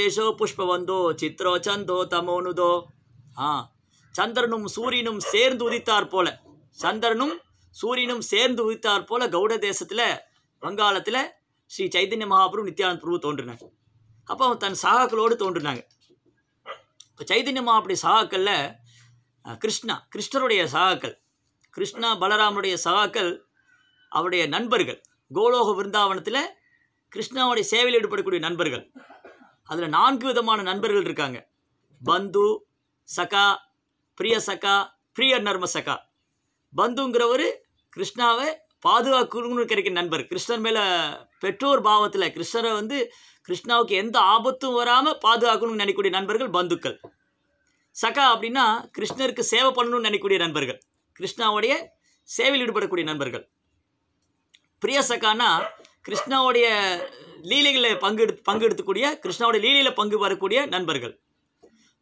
தேசோ புஷ்பவந்தோ சித்ரோ சந்தோ தமோனுதோ ஆ சந்திரனும் சூரியனும் சேர்ந்து உதித்தார் போல சந்திரனும் சூரியனும் சேர்ந்து உதித்தார் போல கௌட தேசத்தில் வங்காளத்தில் ஸ்ரீ சைதன்ய மகாபுரு நித்யானந்த பிரபு தோன்றினார் அப்போ அவன் தன் சகாக்களோடு தோன்றினாங்க இப்போ சைதன்ய மகாபுடைய சகாக்களில் கிருஷ்ணா கிருஷ்ணருடைய சகாக்கள் கிருஷ்ணா பலராமனுடைய சகாக்கள் அவருடைய நண்பர்கள் கோலோக விருந்தாவனத்தில் கிருஷ்ணாவுடைய சேவையில் ஈடுபடக்கூடிய நண்பர்கள் அதில் நான்கு விதமான நண்பர்கள் இருக்காங்க பந்து சகா பிரிய சக்கா பிரிய நர்ம சக்கா பந்துங்கிறவர் கிருஷ்ணாவை பாதுகாக்கணும்னு கிடைக்கிற நண்பர் கிருஷ்ணன் மேலே பெற்றோர் பாவத்தில் கிருஷ்ணரை வந்து கிருஷ்ணாவுக்கு எந்த ஆபத்தும் வராமல் பாதுகாக்கணும்னு நினைக்கூடிய நண்பர்கள் பந்துக்கள் சகா அப்படின்னா கிருஷ்ணருக்கு சேவை பண்ணணும்னு நினைக்கக்கூடிய நண்பர்கள் கிருஷ்ணாவுடைய சேவையில் ஈடுபடக்கூடிய நண்பர்கள் பிரிய சகானா கிருஷ்ணாவுடைய லீலைகளில் பங்கெடு பங்கெடுத்துக்கூடிய கிருஷ்ணாவுடைய லீலையில் பங்கு வரக்கூடிய நண்பர்கள்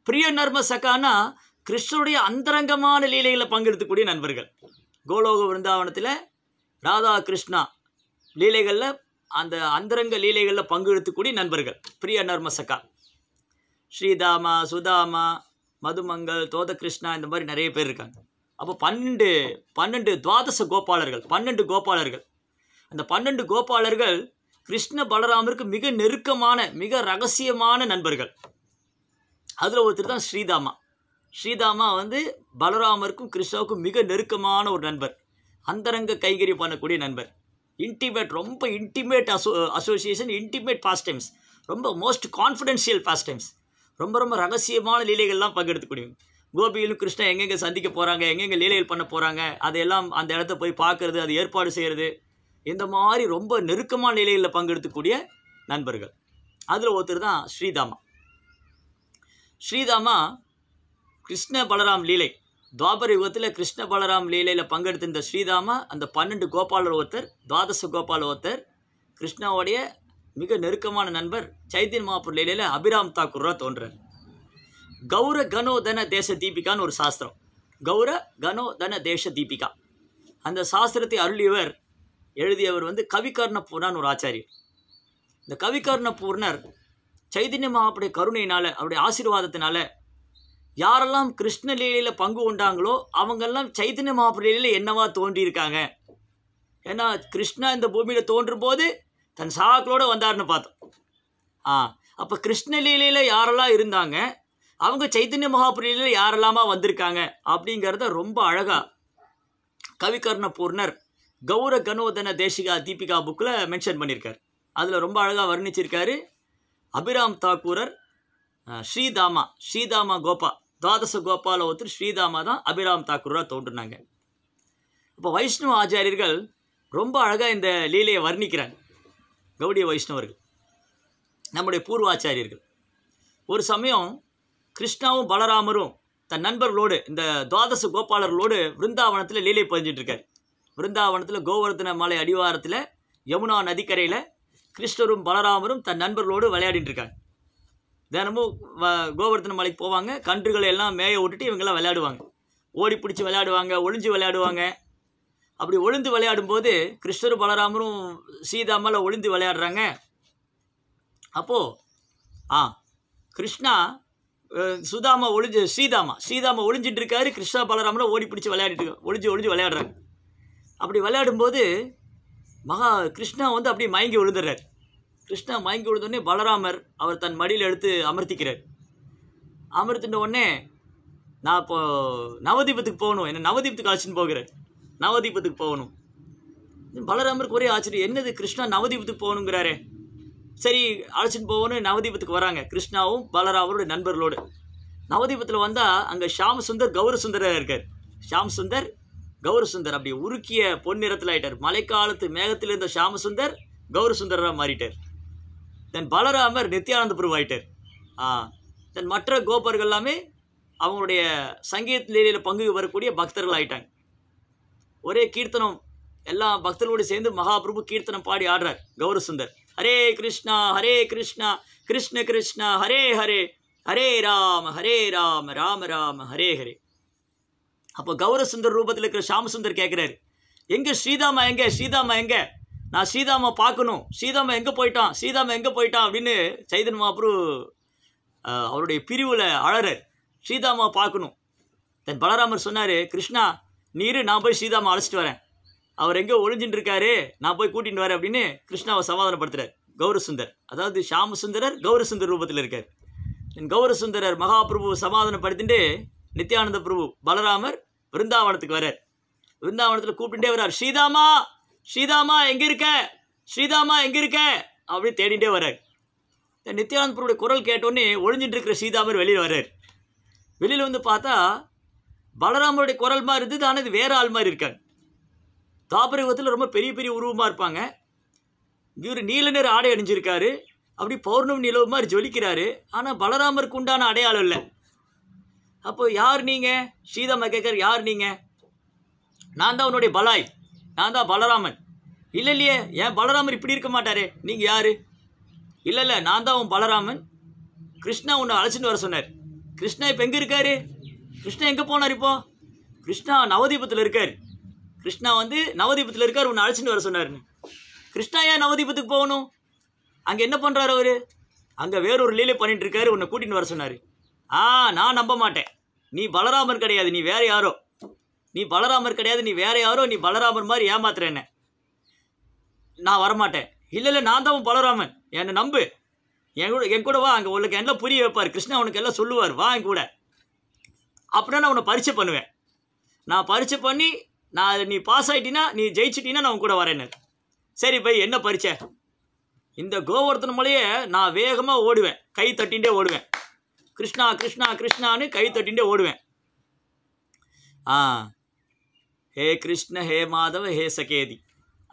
பிரிய நர்ம சகானா கிருஷ்ணனுடைய அந்தரங்கமான லீலைகளில் பங்கெடுத்துக்கூடிய நண்பர்கள் கோலோக விருந்தாவனத்தில் ராதா கிருஷ்ணா லீலைகளில் அந்த அந்தரங்க லீலைகளில் பங்கெடுத்துக்கூடிய நண்பர்கள் பிரிய நர்மசக்கா ஸ்ரீதாமா சுதாமா மதுமங்கள் கிருஷ்ணா இந்த மாதிரி நிறைய பேர் இருக்காங்க அப்போ பன்னெண்டு பன்னெண்டு துவாதச கோபாலர்கள் பன்னெண்டு கோபாலர்கள் அந்த பன்னெண்டு கோபாலர்கள் கிருஷ்ண பலராமருக்கு மிக நெருக்கமான மிக ரகசியமான நண்பர்கள் அதில் ஒருத்தர் தான் ஸ்ரீதாமா ஸ்ரீதாமா வந்து பலராமருக்கும் கிருஷ்ணாவுக்கும் மிக நெருக்கமான ஒரு நண்பர் அந்தரங்க கைகறி பண்ணக்கூடிய நண்பர் இன்டிமேட் ரொம்ப intimate asso association intimate past times ரொம்ப மோஸ்ட் கான்ஃபிடென்ஷியல் பாஸ்ட் டைம்ஸ் ரொம்ப ரொம்ப ரகசியமான லீலைகள்லாம் பங்கெடுத்துக்கூடியவங்க கோபியிலும் கிருஷ்ணா எங்கெங்கே சந்திக்க போகிறாங்க எங்கெங்கே லீலைகள் பண்ண போகிறாங்க அதையெல்லாம் அந்த இடத்த போய் பார்க்குறது அது ஏற்பாடு செய்கிறது இந்த மாதிரி ரொம்ப நெருக்கமான நிலைகளில் பங்கெடுத்துக்கூடிய நண்பர்கள் அதில் ஒருத்தர் தான் ஸ்ரீதாமா ஸ்ரீதாமா கிருஷ்ண பலராம் லீலை துவாபர யுகத்தில் கிருஷ்ண பலராம் லீலையில் பங்கெடுத்திருந்த ஸ்ரீதாம அந்த பன்னெண்டு கோபாலர் ஒருத்தர் துவாதச கோபால ஒருத்தர் கிருஷ்ணாவுடைய மிக நெருக்கமான நண்பர் சைத்தியன் மாப்பூர் லீலையில் அபிராம் தாக்கூராக தோன்றார் கௌர கனோதன தேச தீபிகான்னு ஒரு சாஸ்திரம் கௌர கனோதன தேச தீபிகா அந்த சாஸ்திரத்தை அருளியவர் எழுதியவர் வந்து கவிகர்ண பூர்ணான்னு ஒரு ஆச்சாரியர் இந்த கவிகர்ண பூர்ணர் சைதன்ய மகாப்புடைய கருணையினால் அவருடைய ஆசீர்வாதத்தினால யாரெல்லாம் கிருஷ்ண லீலையில் பங்கு கொண்டாங்களோ அவங்கெல்லாம் சைத்தன்ய மகாபிரலீலையில் என்னவா தோன்றியிருக்காங்க ஏன்னா கிருஷ்ணா இந்த பூமியில் தோன்றும் போது தன் சாக்களோடு வந்தார்னு பார்த்தோம் ஆ அப்போ கிருஷ்ண லீலையில் யாரெல்லாம் இருந்தாங்க அவங்க சைத்தன்ய மகாபிரலீலையில் யாரெல்லாமா வந்திருக்காங்க அப்படிங்கிறத ரொம்ப அழகாக கவிகர்ண பூர்ணர் கௌர கணோதன தேசிகா தீபிகா புக்கில் மென்ஷன் பண்ணியிருக்கார் அதில் ரொம்ப அழகாக வர்ணிச்சிருக்காரு அபிராம் தாக்கூரர் ஸ்ரீதாமா ஸ்ரீதாமா கோபா துவாதச கோபால ஒருத்தர் ஸ்ரீதாமா தான் அபிராம் தாக்கூராக தோன்றுனாங்க இப்போ வைஷ்ணவ ஆச்சாரியர்கள் ரொம்ப அழகாக இந்த லீலையை வர்ணிக்கிறாங்க கௌடிய வைஷ்ணவர்கள் நம்முடைய பூர்வாச்சாரியர்கள் ஒரு சமயம் கிருஷ்ணாவும் பலராமரும் தன் நண்பர்களோடு இந்த துவாதச கோபாலர்களோடு விருந்தாவனத்தில் லீலை பதிஞ்சிட்ருக்கார் விருந்தாவனத்தில் கோவர்தன மலை அடிவாரத்தில் யமுனா நதிக்கரையில் கிருஷ்ணரும் பலராமரும் தன் நண்பர்களோடு விளையாடிட்டுருக்காங்க தினமும் கோவர்த்தன மலைக்கு போவாங்க கன்றுகளை எல்லாம் மேய விட்டுட்டு இவங்கெல்லாம் விளையாடுவாங்க ஓடி பிடிச்சி விளையாடுவாங்க ஒளிஞ்சு விளையாடுவாங்க அப்படி ஒளிந்து விளையாடும்போது கிருஷ்ணர் பலராமரும் சீதாமல் ஒளிந்து விளையாடுறாங்க அப்போது ஆ கிருஷ்ணா சுதாமா ஒளிஞ்சு சீதாமா சீதாமா ஒளிஞ்சிட்டு இருக்காரு கிருஷ்ணா பலராமரை ஓடி பிடிச்சி விளையாடிட்டு ஒளிஞ்சு ஒளிஞ்சு விளையாடுறாங்க அப்படி விளையாடும்போது மகா கிருஷ்ணா வந்து அப்படியே மயங்கி விழுந்துடுறாரு கிருஷ்ணா மயங்கி விழுந்தோடனே பலராமர் அவர் தன் மடியில் எடுத்து அமர்த்திக்கிறார் அமர்த்தின உடனே நான் இப்போ நவதீபத்துக்கு போகணும் என்ன நவதீபத்துக்கு அழைச்சின்னு போகிறேன் நவதீபத்துக்கு போகணும் பலராமருக்கு ஒரே ஆச்சரியம் என்னது கிருஷ்ணா நவதீபத்துக்கு போகணுங்கிறாரே சரி அழைச்சின்னு போகணும்னு நவதீபத்துக்கு வராங்க கிருஷ்ணாவும் பலராமரோட நண்பர்களோடு நவதீபத்தில் வந்தால் அங்கே ஷியாம சுந்தர் கௌர சுந்தராக இருக்கார் ஷியாம சுந்தர் கௌர சுந்தர் அப்படி உருக்கிய பொன்னிறத்தில் ஆயிட்டார் மழைக்காலத்து மேகத்தில் இருந்த ஷியாம சுந்தர் கௌர சுந்தராக மாறிட்டார் தென் பலராமர் நித்யானந்தபுரம் ஆயிட்டார் தென் மற்ற கோபர்கள் எல்லாமே அவங்களுடைய சங்கீத லீலையில் பங்கு வரக்கூடிய பக்தர்கள் ஆயிட்டாங்க ஒரே கீர்த்தனம் எல்லா பக்தர்களோடு சேர்ந்து மகாபிரபு கீர்த்தனம் பாடி ஆடுறார் சுந்தர் ஹரே கிருஷ்ணா ஹரே கிருஷ்ணா கிருஷ்ண கிருஷ்ணா ஹரே ஹரே ஹரே ராம ஹரே ராம ராம ராம ஹரே ஹரே அப்போ கௌரசுந்தர் ரூபத்தில் இருக்கிற சாமசுந்தர் கேட்குறாரு எங்கே ஸ்ரீதாமா எங்கே ஸ்ரீதாமா எங்கே நான் சீதாமை பார்க்கணும் சீதாமை எங்கே போயிட்டான் சீதாமை எங்கே போயிட்டான் அப்படின்னு சைதன் மாப்ரு அவருடைய பிரிவில் அழற சீதாமா பார்க்கணும் தன் பலராமர் சொன்னார் கிருஷ்ணா நீரு நான் போய் சீதாமா அழைச்சிட்டு வரேன் அவர் எங்கே ஒழிஞ்சின்னு இருக்காரு நான் போய் கூட்டிகிட்டு வரேன் அப்படின்னு கிருஷ்ணாவை சமாதானப்படுத்துகிறார் கௌரசுந்தர் அதாவது ஷாம சுந்தரர் கௌரசுந்தர் ரூபத்தில் இருக்கார் என் கௌரசுந்தரர் மகாபிரபு சமாதானப்படுத்திட்டு நித்யானந்த பிரபு பலராமர் விருந்தாவனத்துக்கு வரார் விருந்தாவனத்தில் கூப்பிட்டுட்டே வர்றார் சீதாமா ஸ்ரீதாமா எங்கே இருக்க ஸ்ரீதாமா எங்கே இருக்க அப்படி தேடிகிட்டே வர்றார் இந்த நித்யானந்தபுருடைய குரல் கேட்டோடனே ஒழிஞ்சிட்டு இருக்கிற ஸ்ரீதாமர் வெளியில் வர்றார் வெளியில் வந்து பார்த்தா பலராமருடைய குரல் மாதிரி இருந்தது ஆனால் இது வேறு ஆள் மாதிரி இருக்காங்க தாபரகத்தில் ரொம்ப பெரிய பெரிய உருவமாக இருப்பாங்க இவர் நீல நிற ஆடை அணிஞ்சிருக்காரு அப்படி பௌர்ணமி நிலவு மாதிரி ஜொலிக்கிறாரு ஆனால் பலராமருக்கு உண்டான அடையாளம் இல்லை அப்போ யார் நீங்கள் ஸ்ரீதாமா கேட்குற யார் நீங்கள் நான் தான் உன்னுடைய பலாய் நான் தான் பலராமன் இல்லை இல்லையே ஏன் பலராமர் இப்படி இருக்க மாட்டாரே நீங்கள் யார் இல்லை இல்லை நான் தான் உன் பலராமன் கிருஷ்ணா உன்னை அழைச்சிட்டு வர சொன்னார் கிருஷ்ணா இப்போ எங்கே இருக்கார் கிருஷ்ணா எங்கே போனார் இப்போ கிருஷ்ணா நவதீபத்தில் இருக்கார் கிருஷ்ணா வந்து நவதீபத்தில் இருக்கார் உன்னை அழைச்சிட்டு வர சொன்னார்னு கிருஷ்ணா ஏன் நவதீபத்துக்கு போகணும் அங்கே என்ன பண்ணுறாரு அவர் அங்கே வேறொரு லீலை பண்ணிட்டு இருக்காரு உன்னை கூட்டின்னு வர சொன்னார் ஆ நான் நம்ப மாட்டேன் நீ பலராமன் கிடையாது நீ வேறு யாரோ நீ பலராமர் கிடையாது நீ வேற யாரோ நீ பலராமர் மாதிரி ஏமாத்துற என்ன நான் வரமாட்டேன் இல்லை இல்லை நான் தான் பலராமன் என்னை நம்பு என் கூட என் கூட வா அங்கே உனக்கு எல்லாம் புரிய வைப்பார் கிருஷ்ணா உனக்கு எல்லாம் சொல்லுவார் வா என் கூட அப்படின்னா நான் உன்னை பரிச்சை பண்ணுவேன் நான் பரிச்சை பண்ணி நான் நீ பாஸ் ஆகிட்டினா நீ ஜெயிச்சிட்டீங்கன்னா நான் உன் கூட வரேன்னு சரி பை என்ன பரிச்சை இந்த கோவர்த்தன மலையே நான் வேகமாக ஓடுவேன் கை தட்டின்ண்டே ஓடுவேன் கிருஷ்ணா கிருஷ்ணா கிருஷ்ணான்னு கை தட்டின்ண்டே ஓடுவேன் ஆ ஹே கிருஷ்ண ஹே மாதவ ஹே சகேதி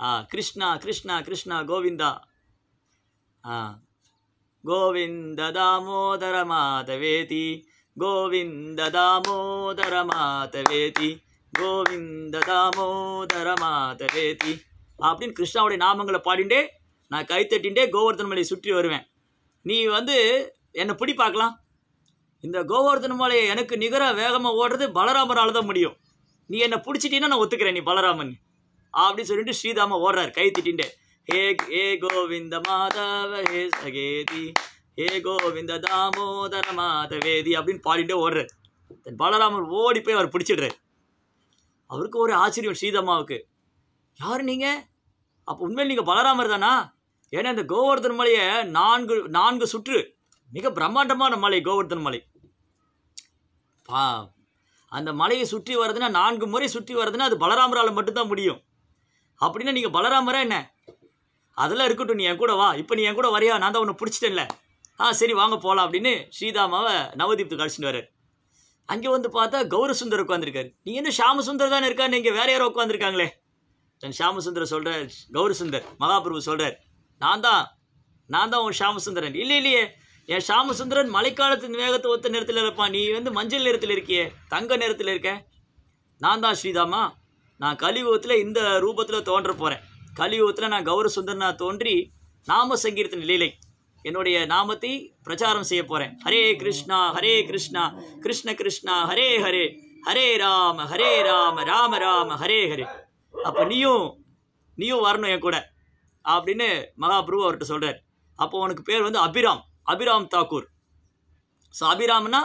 ஆ கிருஷ்ணா கிருஷ்ணா கிருஷ்ணா கோவிந்தா ஆ கோவிந்த தாமோதர மாதவேதி கோவிந்த தாமோதர மாதவேதி கோவிந்த தாமோதர மாதவேதி அப்படின்னு கிருஷ்ணாவுடைய நாமங்களை பாடிண்டே நான் தட்டின்டே கோவர்தன் மலையை சுற்றி வருவேன் நீ வந்து என்னை பிடி பார்க்கலாம் இந்த கோவர்தன் மலையை எனக்கு நிகராக வேகமாக ஓடுறது பலராமரால் தான் முடியும் நீ என்னை பிடிச்சிட்டீன்னா நான் ஒத்துக்கிறேன் நீ பலராமன் அப்படின்னு சொல்லிட்டு ஸ்ரீதாமா ஓடுறாரு கை திட்டின்ட்டு ஹே கோவிந்த மாதவ சகேதி ஏ கோவிந்த தாமோதர மாதவேதி அப்படின்னு பாடிட்டு ஓடுறார் தன் பலராமன் ஓடி போய் அவர் பிடிச்சிடுறார் அவருக்கு ஒரு ஆச்சரியம் ஸ்ரீதாமாவுக்கு யார் நீங்கள் அப்போ உண்மையில் நீங்கள் பலராமர் தானா ஏன்னா இந்த கோவர்தன் மலையை நான்கு நான்கு சுற்று மிக பிரம்மாண்டமான மலை கோவர்தன் மலை பா அந்த மலையை சுற்றி வர்றதுன்னா நான்கு முறை சுற்றி வர்றதுன்னா அது பலராமரால் மட்டும்தான் முடியும் அப்படின்னா நீங்கள் பலராமரா என்ன அதெல்லாம் இருக்கட்டும் நீ என் கூட வா இப்போ நீ என் கூட வரையா நான் தான் உன்னை பிடிச்சிட்டேன்ல ஆ சரி வாங்க போகலாம் அப்படின்னு ஸ்ரீதாமாவை நவதீப்து கழிச்சுட்டு வர்றார் அங்கே வந்து பார்த்தா கௌரசுந்தர் உட்காந்துருக்காரு நீ என்ன ஷாமசுந்தர் தானே இருக்கா நீங்கள் வேற யாரோ உட்காந்துருக்காங்களே தன் ஷாமசுந்தர் சொல்கிறார் கௌரசுந்தர் மகாபிரபு சொல்கிறார் நான் தான் நான் தான் உன் ஷாமசுந்தரன் இல்லை இல்லையே என் சாமசுந்தரன் மழைக்காலத்து வேகத்தை ஒத்த நேரத்தில் இருப்பான் நீ வந்து மஞ்சள் நேரத்தில் இருக்கியே தங்க நேரத்தில் இருக்க நான் தான் ஸ்ரீதாமா நான் கலியுகத்தில் இந்த ரூபத்தில் தோன்ற போகிறேன் கலியுகத்தில் நான் கௌர சுந்தரனாக தோன்றி நாம சங்கீர்த்த நிலையிலை என்னுடைய நாமத்தை பிரச்சாரம் செய்ய போகிறேன் ஹரே கிருஷ்ணா ஹரே கிருஷ்ணா கிருஷ்ண கிருஷ்ணா ஹரே ஹரே ஹரே ராம ஹரே ராம ராம ராம ஹரே ஹரே அப்போ நீயும் நீயும் வரணும் என் கூட அப்படின்னு மகாபிரபு அவர்கிட்ட சொல்கிறார் அப்போ உனக்கு பேர் வந்து அபிராம் அபிராம் தாக்கூர் ஸோ அபிராம்னா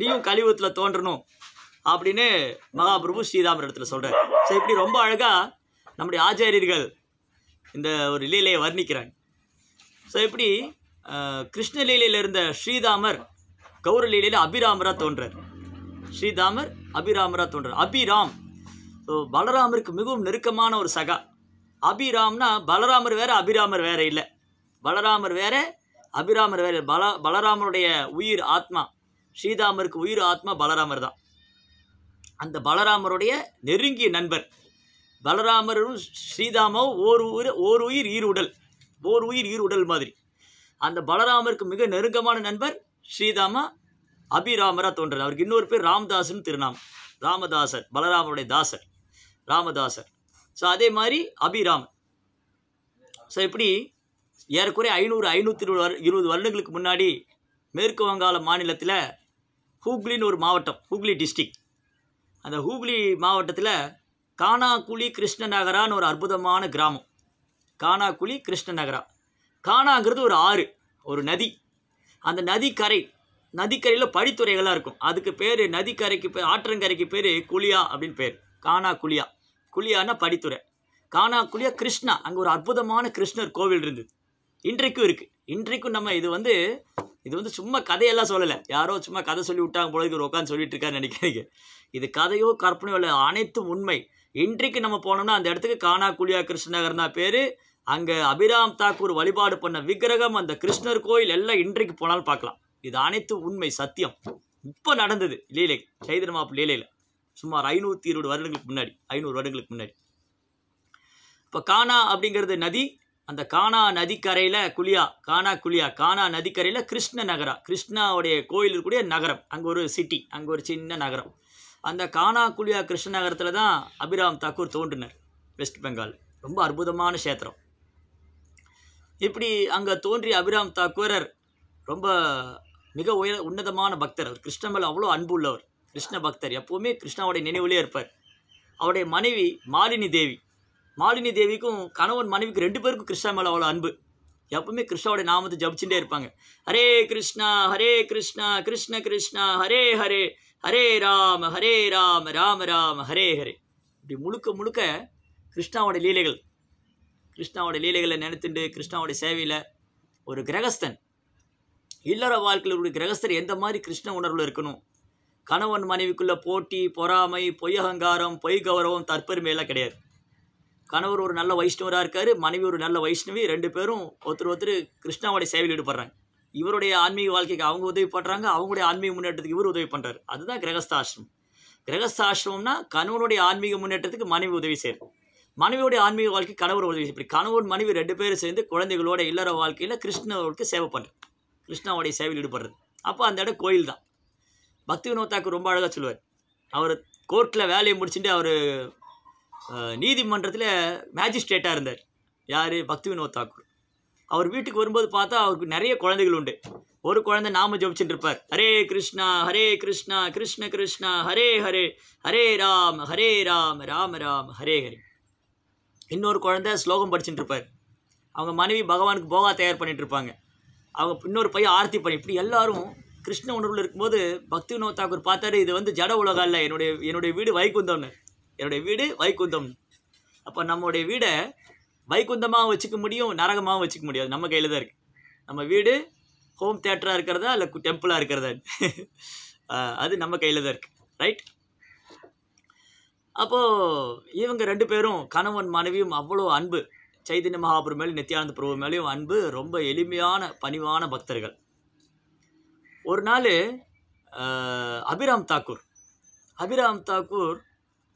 நீயும் கலியுகத்தில் தோன்றணும் அப்படின்னு மகாபிரபு ஸ்ரீராமர் இடத்துல சொல்கிறார் ஸோ இப்படி ரொம்ப அழகாக நம்முடைய ஆச்சாரியர்கள் இந்த ஒரு லீலையை வர்ணிக்கிறாங்க ஸோ இப்படி கிருஷ்ணலீலையில் இருந்த ஸ்ரீதாமர் கௌர லீலையில் அபிராமராக தோன்றார் ஸ்ரீதாமர் அபிராமராக தோன்றார் அபிராம் ஸோ பலராமருக்கு மிகவும் நெருக்கமான ஒரு சகா அபிராம்னா பலராமர் வேறு அபிராமர் வேறு இல்லை பலராமர் வேறு அபிராமர் வேறு பல பலராமருடைய உயிர் ஆத்மா ஸ்ரீதாமருக்கு உயிர் ஆத்மா பலராமர் தான் அந்த பலராமருடைய நெருங்கிய நண்பர் பலராமரும் ஸ்ரீதாமோ ஓர் உயிர் ஓர் உயிர் ஈருடல் ஓர் உயிர் ஈருடல் மாதிரி அந்த பலராமருக்கு மிக நெருங்கமான நண்பர் ஸ்ரீதாமா அபிராமராக தோன்றார் அவருக்கு இன்னொரு பேர் ராமதாசன் திருநாம் ராமதாசர் பலராமருடைய தாசர் ராமதாசர் ஸோ அதே மாதிரி அபிராமன் ஸோ இப்படி ஏறக்குறைய ஐநூறு ஐநூற்றி இருபது இருபது வருடங்களுக்கு முன்னாடி மேற்கு வங்காள மாநிலத்தில் ஹூக்ளின்னு ஒரு மாவட்டம் ஹூக்ளி டிஸ்ட்ரிக் அந்த ஹூக்லி மாவட்டத்தில் கானாக்குழி கிருஷ்ணநகரான்னு ஒரு அற்புதமான கிராமம் கானாக்குழி கிருஷ்ணநகரா கானாங்கிறது ஒரு ஆறு ஒரு நதி அந்த நதிக்கரை நதிக்கரையில் படித்துறைகளாக இருக்கும் அதுக்கு பேர் நதிக்கரைக்கு பேர் ஆற்றங்கரைக்கு பேர் குளியா அப்படின்னு பேர் கானா குளியா குளியான்னா படித்துறை கானா குளியா கிருஷ்ணா அங்கே ஒரு அற்புதமான கிருஷ்ணர் கோவில் இருந்தது இன்றைக்கும் இருக்குது இன்றைக்கும் நம்ம இது வந்து இது வந்து சும்மா கதையெல்லாம் சொல்லலை யாரோ சும்மா கதை சொல்லி விட்டாங்க போல இருக்கு உட்காந்து சொல்லிட்டு இருக்காரு நினைக்கிறீங்க இது கதையோ கற்பனையோ இல்லை அனைத்தும் உண்மை இன்றைக்கு நம்ம போனோம்னா அந்த இடத்துக்கு கானா குளியா கிருஷ்ணகர்னா பேர் அங்கே அபிராம் தாக்கூர் வழிபாடு பண்ண விக்கிரகம் அந்த கிருஷ்ணர் கோயில் எல்லாம் இன்றைக்கு போனாலும் பார்க்கலாம் இது அனைத்து உண்மை சத்தியம் இப்போ நடந்தது லீலை சைதன் மாப்பு லீலையில் சுமார் ஐநூற்றி இருபது வருடங்களுக்கு முன்னாடி ஐநூறு வருடங்களுக்கு முன்னாடி இப்போ கானா அப்படிங்கிறது நதி அந்த கானா நதிக்கரையில் குளியா கானா குளியா கானா நதிக்கரையில் கிருஷ்ண நகரா கிருஷ்ணாவுடைய கோயில் இருக்கக்கூடிய நகரம் அங்கே ஒரு சிட்டி அங்கே ஒரு சின்ன நகரம் அந்த கானா குளியா கிருஷ்ண நகரத்தில் தான் அபிராம் தாக்கூர் தோன்றினர் வெஸ்ட் பெங்கால் ரொம்ப அற்புதமான கஷேத்திரம் இப்படி அங்கே தோன்றிய அபிராம் தாக்கூரர் ரொம்ப மிக உயர் உன்னதமான பக்தர் அவர் கிருஷ்ண மேலே அவ்வளோ அன்பு உள்ளவர் கிருஷ்ண பக்தர் எப்போவுமே கிருஷ்ணாவுடைய நினைவுலேயே இருப்பார் அவருடைய மனைவி மாலினி தேவி மாலினி தேவிக்கும் கணவன் மனைவிக்கு ரெண்டு பேருக்கும் கிருஷ்ணா மேலே அவ்வளோ அன்பு எப்பவுமே கிருஷ்ணாவோட நாமத்தை ஜபிச்சுட்டே இருப்பாங்க ஹரே கிருஷ்ணா ஹரே கிருஷ்ணா கிருஷ்ண கிருஷ்ணா ஹரே ஹரே ஹரே ராம ஹரே ராம ராம ராம ஹரே ஹரே இப்படி முழுக்க முழுக்க கிருஷ்ணாவோட லீலைகள் கிருஷ்ணாவோட லீலைகளை நினைத்துண்டு கிருஷ்ணாவோட சேவையில் ஒரு கிரகஸ்தன் இல்லற வாழ்க்கையில் ஒரு கிரகஸ்தர் எந்த மாதிரி கிருஷ்ண உணர்வில் இருக்கணும் கணவன் மனைவிக்குள்ளே போட்டி பொறாமை பொய் அகங்காரம் பொய் கௌரவம் தற்பெருமையெல்லாம் கிடையாது கணவர் ஒரு நல்ல வைஷ்ணவராக இருக்கார் மனைவி ஒரு நல்ல வைஷ்ணவி ரெண்டு பேரும் ஒருத்தர் ஒருத்தர் கிருஷ்ணாவோடைய சேவையில் ஈடுபடுறாங்க இவருடைய ஆன்மீக வாழ்க்கைக்கு அவங்க உதவி பண்ணுறாங்க அவங்களுடைய ஆன்மீக முன்னேற்றத்துக்கு இவர் உதவி பண்ணுறாரு அதுதான் கிரகஸ்தாசிரமம் கிரகஸ்தாசிரமம்னா கணவனுடைய ஆன்மீக முன்னேற்றத்துக்கு மனைவி உதவி செய்யும் மனைவியோடைய ஆன்மீக வாழ்க்கை கணவர் உதவி இப்படி கணவன் மனைவி ரெண்டு பேரும் சேர்ந்து குழந்தைகளோட இல்லற வாழ்க்கையில் கிருஷ்ணவருக்கு சேவை பண்ணுறது கிருஷ்ணாவுடைய சேவையில் ஈடுபடுறது அப்போ அந்த இடம் கோயில் தான் பக்தி வினோத்தாக்கு ரொம்ப அழகாக சொல்லுவார் அவர் கோர்ட்டில் வேலையை முடிச்சுட்டு அவர் நீதிமன்றத்தில் மேஜிஸ்ட்ரேட்டாக இருந்தார் யார் பக்தி வினோத் தாக்கூர் அவர் வீட்டுக்கு வரும்போது பார்த்தா அவருக்கு நிறைய குழந்தைகள் உண்டு ஒரு குழந்தை நாம ஜபிச்சுட்டு இருப்பார் ஹரே கிருஷ்ணா ஹரே கிருஷ்ணா கிருஷ்ண கிருஷ்ணா ஹரே ஹரே ஹரே ராம் ஹரே ராம் ராம ராம் ஹரே ஹரே இன்னொரு குழந்தை ஸ்லோகம் படிச்சுட்டு இருப்பார் அவங்க மனைவி பகவானுக்கு போகா தயார் பண்ணிட்டு இருப்பாங்க அவங்க இன்னொரு பையன் ஆர்த்தி பண்ணி இப்படி எல்லாரும் கிருஷ்ண உணர்வில் இருக்கும்போது பக்தி வினோத் தாக்கூர் பார்த்தாரு இது வந்து ஜட உலகம் இல்லை என்னுடைய என்னுடைய வீடு வைகுந்தம்னர் என்னுடைய வீடு வைகுந்தம் அப்போ நம்மளுடைய வீடை வைகுந்தமாக வச்சுக்க முடியும் நரகமாகவும் வச்சுக்க முடியாது நம்ம கையில் தான் இருக்குது நம்ம வீடு ஹோம் தேட்டராக இருக்கிறதா இல்லை டெம்பிளாக இருக்கிறதா *laughs* அது நம்ம கையில் தான் இருக்குது ரைட் அப்போது இவங்க ரெண்டு பேரும் கணவன் மனைவியும் அவ்வளோ அன்பு சைதன்ய மகாபுரம் மேலும் நித்யானந்த பிரபு மேலேயும் அன்பு ரொம்ப எளிமையான பணிவான பக்தர்கள் ஒரு நாள் அபிராம் தாக்கூர் அபிராம் தாக்கூர்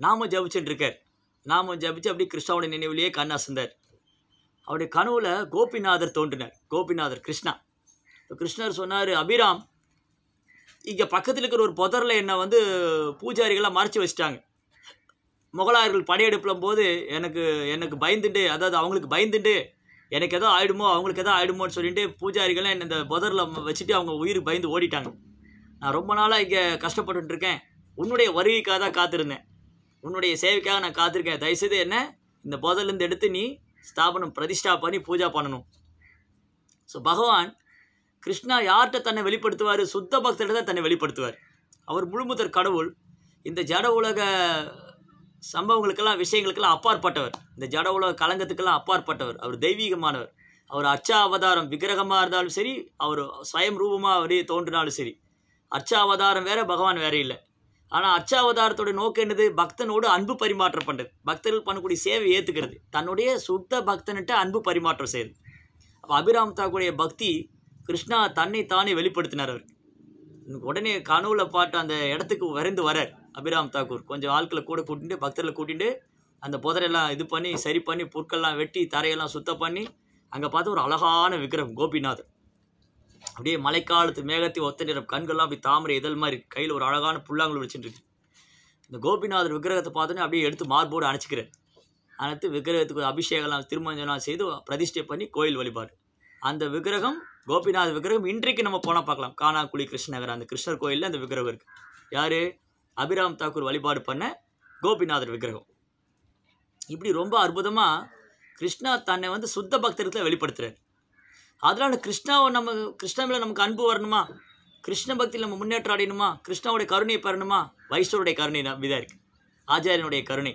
நாமும் ஜபிச்சுட்டு இருக்கார் நாமும் ஜபிச்சு அப்படியே கிருஷ்ணாவுடைய நினைவுலேயே கண்ணா சந்தார் அவருடைய கனவுல கோபிநாதர் தோன்றினார் கோபிநாதர் கிருஷ்ணா இப்போ கிருஷ்ணர் சொன்னார் அபிராம் இங்கே பக்கத்தில் இருக்கிற ஒரு புதரில் என்னை வந்து பூஜாரிகளாக மறைச்சி வச்சிட்டாங்க முகலாயர்கள் படையெடுப்பிலும் போது எனக்கு எனக்கு பயந்துட்டு அதாவது அவங்களுக்கு பயந்துட்டு எனக்கு எதோ ஆயிடுமோ அவங்களுக்கு எதோ ஆயிடுமோன்னு சொல்லிட்டு பூஜாரிகள்லாம் என்னை இந்த புதரில் வச்சுட்டு அவங்க உயிர் பயந்து ஓடிட்டாங்க நான் ரொம்ப நாளாக இங்கே கஷ்டப்பட்டுருக்கேன் உன்னுடைய வருகைக்காக தான் காத்திருந்தேன் உன்னுடைய சேவைக்காக நான் காத்திருக்கேன் தயவுசெய்து என்ன இந்த போதலேருந்து எடுத்து நீ ஸ்தாபனம் பிரதிஷ்டா பண்ணி பூஜா பண்ணணும் ஸோ பகவான் கிருஷ்ணா யார்கிட்ட தன்னை வெளிப்படுத்துவார் சுத்த பக்தர்கிட்ட தான் தன்னை வெளிப்படுத்துவார் அவர் முழுமுதற் கடவுள் இந்த ஜட உலக சம்பவங்களுக்கெல்லாம் விஷயங்களுக்கெல்லாம் அப்பாற்பட்டவர் இந்த ஜட உலக கலங்கத்துக்கெல்லாம் அப்பாற்பட்டவர் அவர் தெய்வீகமானவர் அவர் அர்ச்சா அவதாரம் விக்கிரகமாக இருந்தாலும் சரி அவர் ஸ்வயம் ரூபமாக அவரே தோன்றினாலும் சரி அர்ச்சா அவதாரம் வேறு பகவான் வேறு இல்லை ஆனால் அச்சாவதாரத்தோட நோக்கம் என்னது பக்தனோடு அன்பு பரிமாற்றம் பண்ணுது பக்தர்கள் பண்ணக்கூடிய சேவை ஏற்றுக்கிறது தன்னுடைய சுத்த பக்தன்கிட்ட அன்பு பரிமாற்றம் செய்யுது அப்போ அபிராம் தாக்குடைய பக்தி கிருஷ்ணா தன்னை தானே வெளிப்படுத்தினார் அவர் உடனே கனவுல பாட்டு அந்த இடத்துக்கு வரைந்து வரார் அபிராம் தாக்கூர் கொஞ்சம் ஆட்களை கூட கூட்டிட்டு பக்தர்களை கூட்டிட்டு அந்த புதரெல்லாம் இது பண்ணி சரி பண்ணி பொருட்கள்லாம் வெட்டி தரையெல்லாம் சுத்தம் பண்ணி அங்கே பார்த்து ஒரு அழகான விக்கிரகம் கோபிநாதர் அப்படியே மழைக்காலத்து மேகத்தை ஒத்த நிறம் கண்கள்லாம் அப்படி தாமரை இதழ் மாதிரி கையில் ஒரு அழகான புல்லாங்குழல் வச்சுட்டு இந்த கோபிநாதர் விக்கிரகத்தை பார்த்தோன்னே அப்படியே எடுத்து மார்போடு அணைச்சிக்கிறேன் அனைத்து விக்கிரகத்துக்கு அபிஷேகம்லாம் திருமஞ்சலாம் செய்து பிரதிஷ்டை பண்ணி கோயில் வழிபாடு அந்த விக்கிரகம் கோபிநாத விக்கிரகம் இன்றைக்கு நம்ம போனால் பார்க்கலாம் காணாக்குழி கிருஷ்ணநகர் அந்த கிருஷ்ணர் கோயிலில் அந்த விக்கிரகம் இருக்குது யார் அபிராம் தாக்கூர் வழிபாடு பண்ண கோபிநாதர் விக்கிரகம் இப்படி ரொம்ப அற்புதமாக கிருஷ்ணா தன்னை வந்து சுத்த பக்தர்களை வெளிப்படுத்துகிறார் அதனால் கிருஷ்ணாவை நம்ம கிருஷ்ணா மேலே நமக்கு அன்பு வரணுமா கிருஷ்ண பக்தியில் நம்ம முன்னேற்றம் அடையணுமா கிருஷ்ணாவுடைய கருணையை பெறணுமா வைஷ்ணவருடைய கருணை இதாக இருக்குது ஆச்சாரியனுடைய கருணை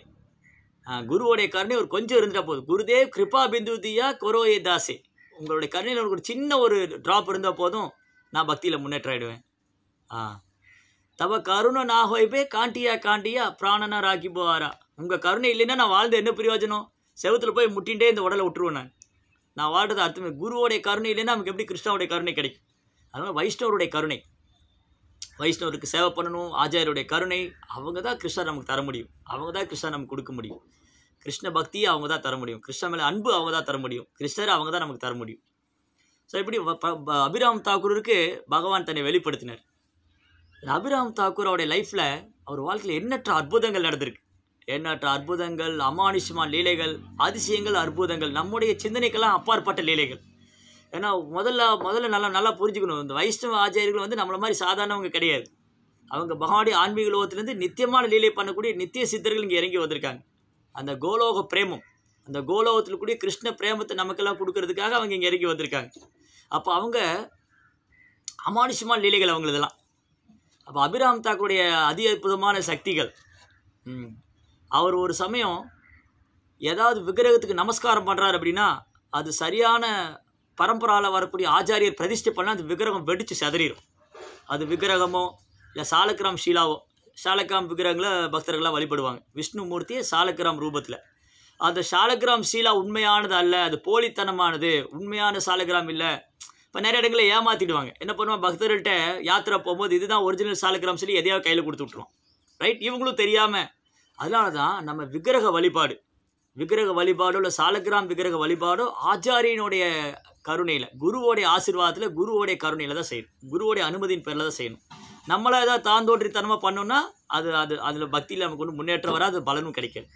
குருவோடைய கருணை ஒரு கொஞ்சம் இருந்தால் போதும் குருதேவ் கிருபா பிந்துதியா குரோயே தாசே உங்களுடைய கருணையில் ஒரு சின்ன ஒரு ட்ராப் இருந்தால் போதும் நான் பக்தியில் முன்னேற்றம் ஆகிடுவேன் ஆ தவ கருணை நான் ஹோய்பே காண்டியா காண்டியா பிராணனா ராக்கி போவாரா உங்கள் கருணை இல்லைன்னா நான் வாழ்ந்த என்ன பிரயோஜனம் செவத்தில் போய் முட்டின்ண்டே இந்த உடலை விட்டுருவேன் நான் நான் வாழ்றது அர்த்தமே குருவோடைய கருணை இல்லைன்னா நமக்கு எப்படி கிருஷ்ணாவுடைய கருணை கிடைக்கும் அதனால் வைஷ்ணவருடைய கருணை வைஷ்ணவருக்கு சேவை பண்ணணும் ஆச்சாரியருடைய கருணை அவங்க தான் கிருஷ்ணா நமக்கு தர முடியும் அவங்க தான் கிருஷ்ணா நமக்கு கொடுக்க முடியும் கிருஷ்ண பக்தியை அவங்க தான் தர முடியும் கிருஷ்ண மேலே அன்பு அவங்க தான் தர முடியும் கிருஷ்ணர் அவங்க தான் நமக்கு தர முடியும் ஸோ இப்படி அபிராம் தாக்கூருக்கு பகவான் தன்னை வெளிப்படுத்தினார் அபிராம் தாக்கூர் அவருடைய லைஃப்பில் அவர் வாழ்க்கையில் எண்ணற்ற அற்புதங்கள் நடந்திருக்கு எண்ணற்ற அற்புதங்கள் அமானுஷமான லீலைகள் அதிசயங்கள் அற்புதங்கள் நம்முடைய சிந்தனைக்கெல்லாம் அப்பாற்பட்ட லீலைகள் ஏன்னா முதல்ல முதல்ல நல்லா நல்லா புரிஞ்சுக்கணும் இந்த வைஷ்ணவ ஆச்சாரியர்கள் வந்து நம்மளை மாதிரி சாதாரணவங்க கிடையாது அவங்க மகாடி ஆன்மீக லோகத்திலேருந்து நித்தியமான லீலை பண்ணக்கூடிய நித்திய சித்தர்கள் இங்கே இறங்கி வந்திருக்காங்க அந்த கோலோக பிரேமம் அந்த கோலோகத்தில் கூடிய கிருஷ்ண பிரேமத்தை நமக்கெல்லாம் கொடுக்கறதுக்காக அவங்க இங்கே இறங்கி வந்திருக்காங்க அப்போ அவங்க அமானுஷமான லீலைகள் அவங்களதெல்லாம் அப்போ அபிராம் அதி அற்புதமான சக்திகள் அவர் ஒரு சமயம் ஏதாவது விக்கிரகத்துக்கு நமஸ்காரம் பண்ணுறாரு அப்படின்னா அது சரியான பரம்பராவில் வரக்கூடிய ஆச்சாரியர் பிரதிஷ்டை பண்ணால் அந்த விக்கிரகம் வெடித்து செதறிடும் அது விக்கிரகமோ இல்லை சாலக்கிராம் ஷீலாவோ சாலக்கிராம் விக்கிரகங்களை பக்தர்களாக வழிபடுவாங்க விஷ்ணு மூர்த்தியை சாலக்கிராம் ரூபத்தில் அந்த சாலக்கிராம் ஷீலா உண்மையானது அல்ல அது போலித்தனமானது உண்மையான சாலக்கிராம் இல்லை இப்போ நிறைய இடங்களில் ஏமாற்றிடுவாங்க என்ன பண்ணுவோம் பக்தர்கள்ட்ட யாத்திரை போகும்போது இதுதான் ஒரிஜினல் சாலக்கிராம் சொல்லி எதையாவது கையில் கொடுத்து விட்ருவோம் ரைட் இவங்களும் தெரியாமல் அதனால தான் நம்ம விக்கிரக வழிபாடு விக்கிரக வழிபாடோ இல்லை சாலக்கிராம் விக்கிரக வழிபாடோ ஆச்சாரியனுடைய கருணையில் குருவோடைய ஆசீர்வாதத்தில் குருவோடைய கருணையில் தான் செய்யணும் குருவோடைய அனுமதியின் பேரில் தான் செய்யணும் நம்மளை ஏதாவது தாந்தோற்றித்தனமாக பண்ணோன்னா அது அது அதில் பக்தியில் நமக்கு ஒன்று முன்னேற்றம் வராது பலனும் கிடைக்காது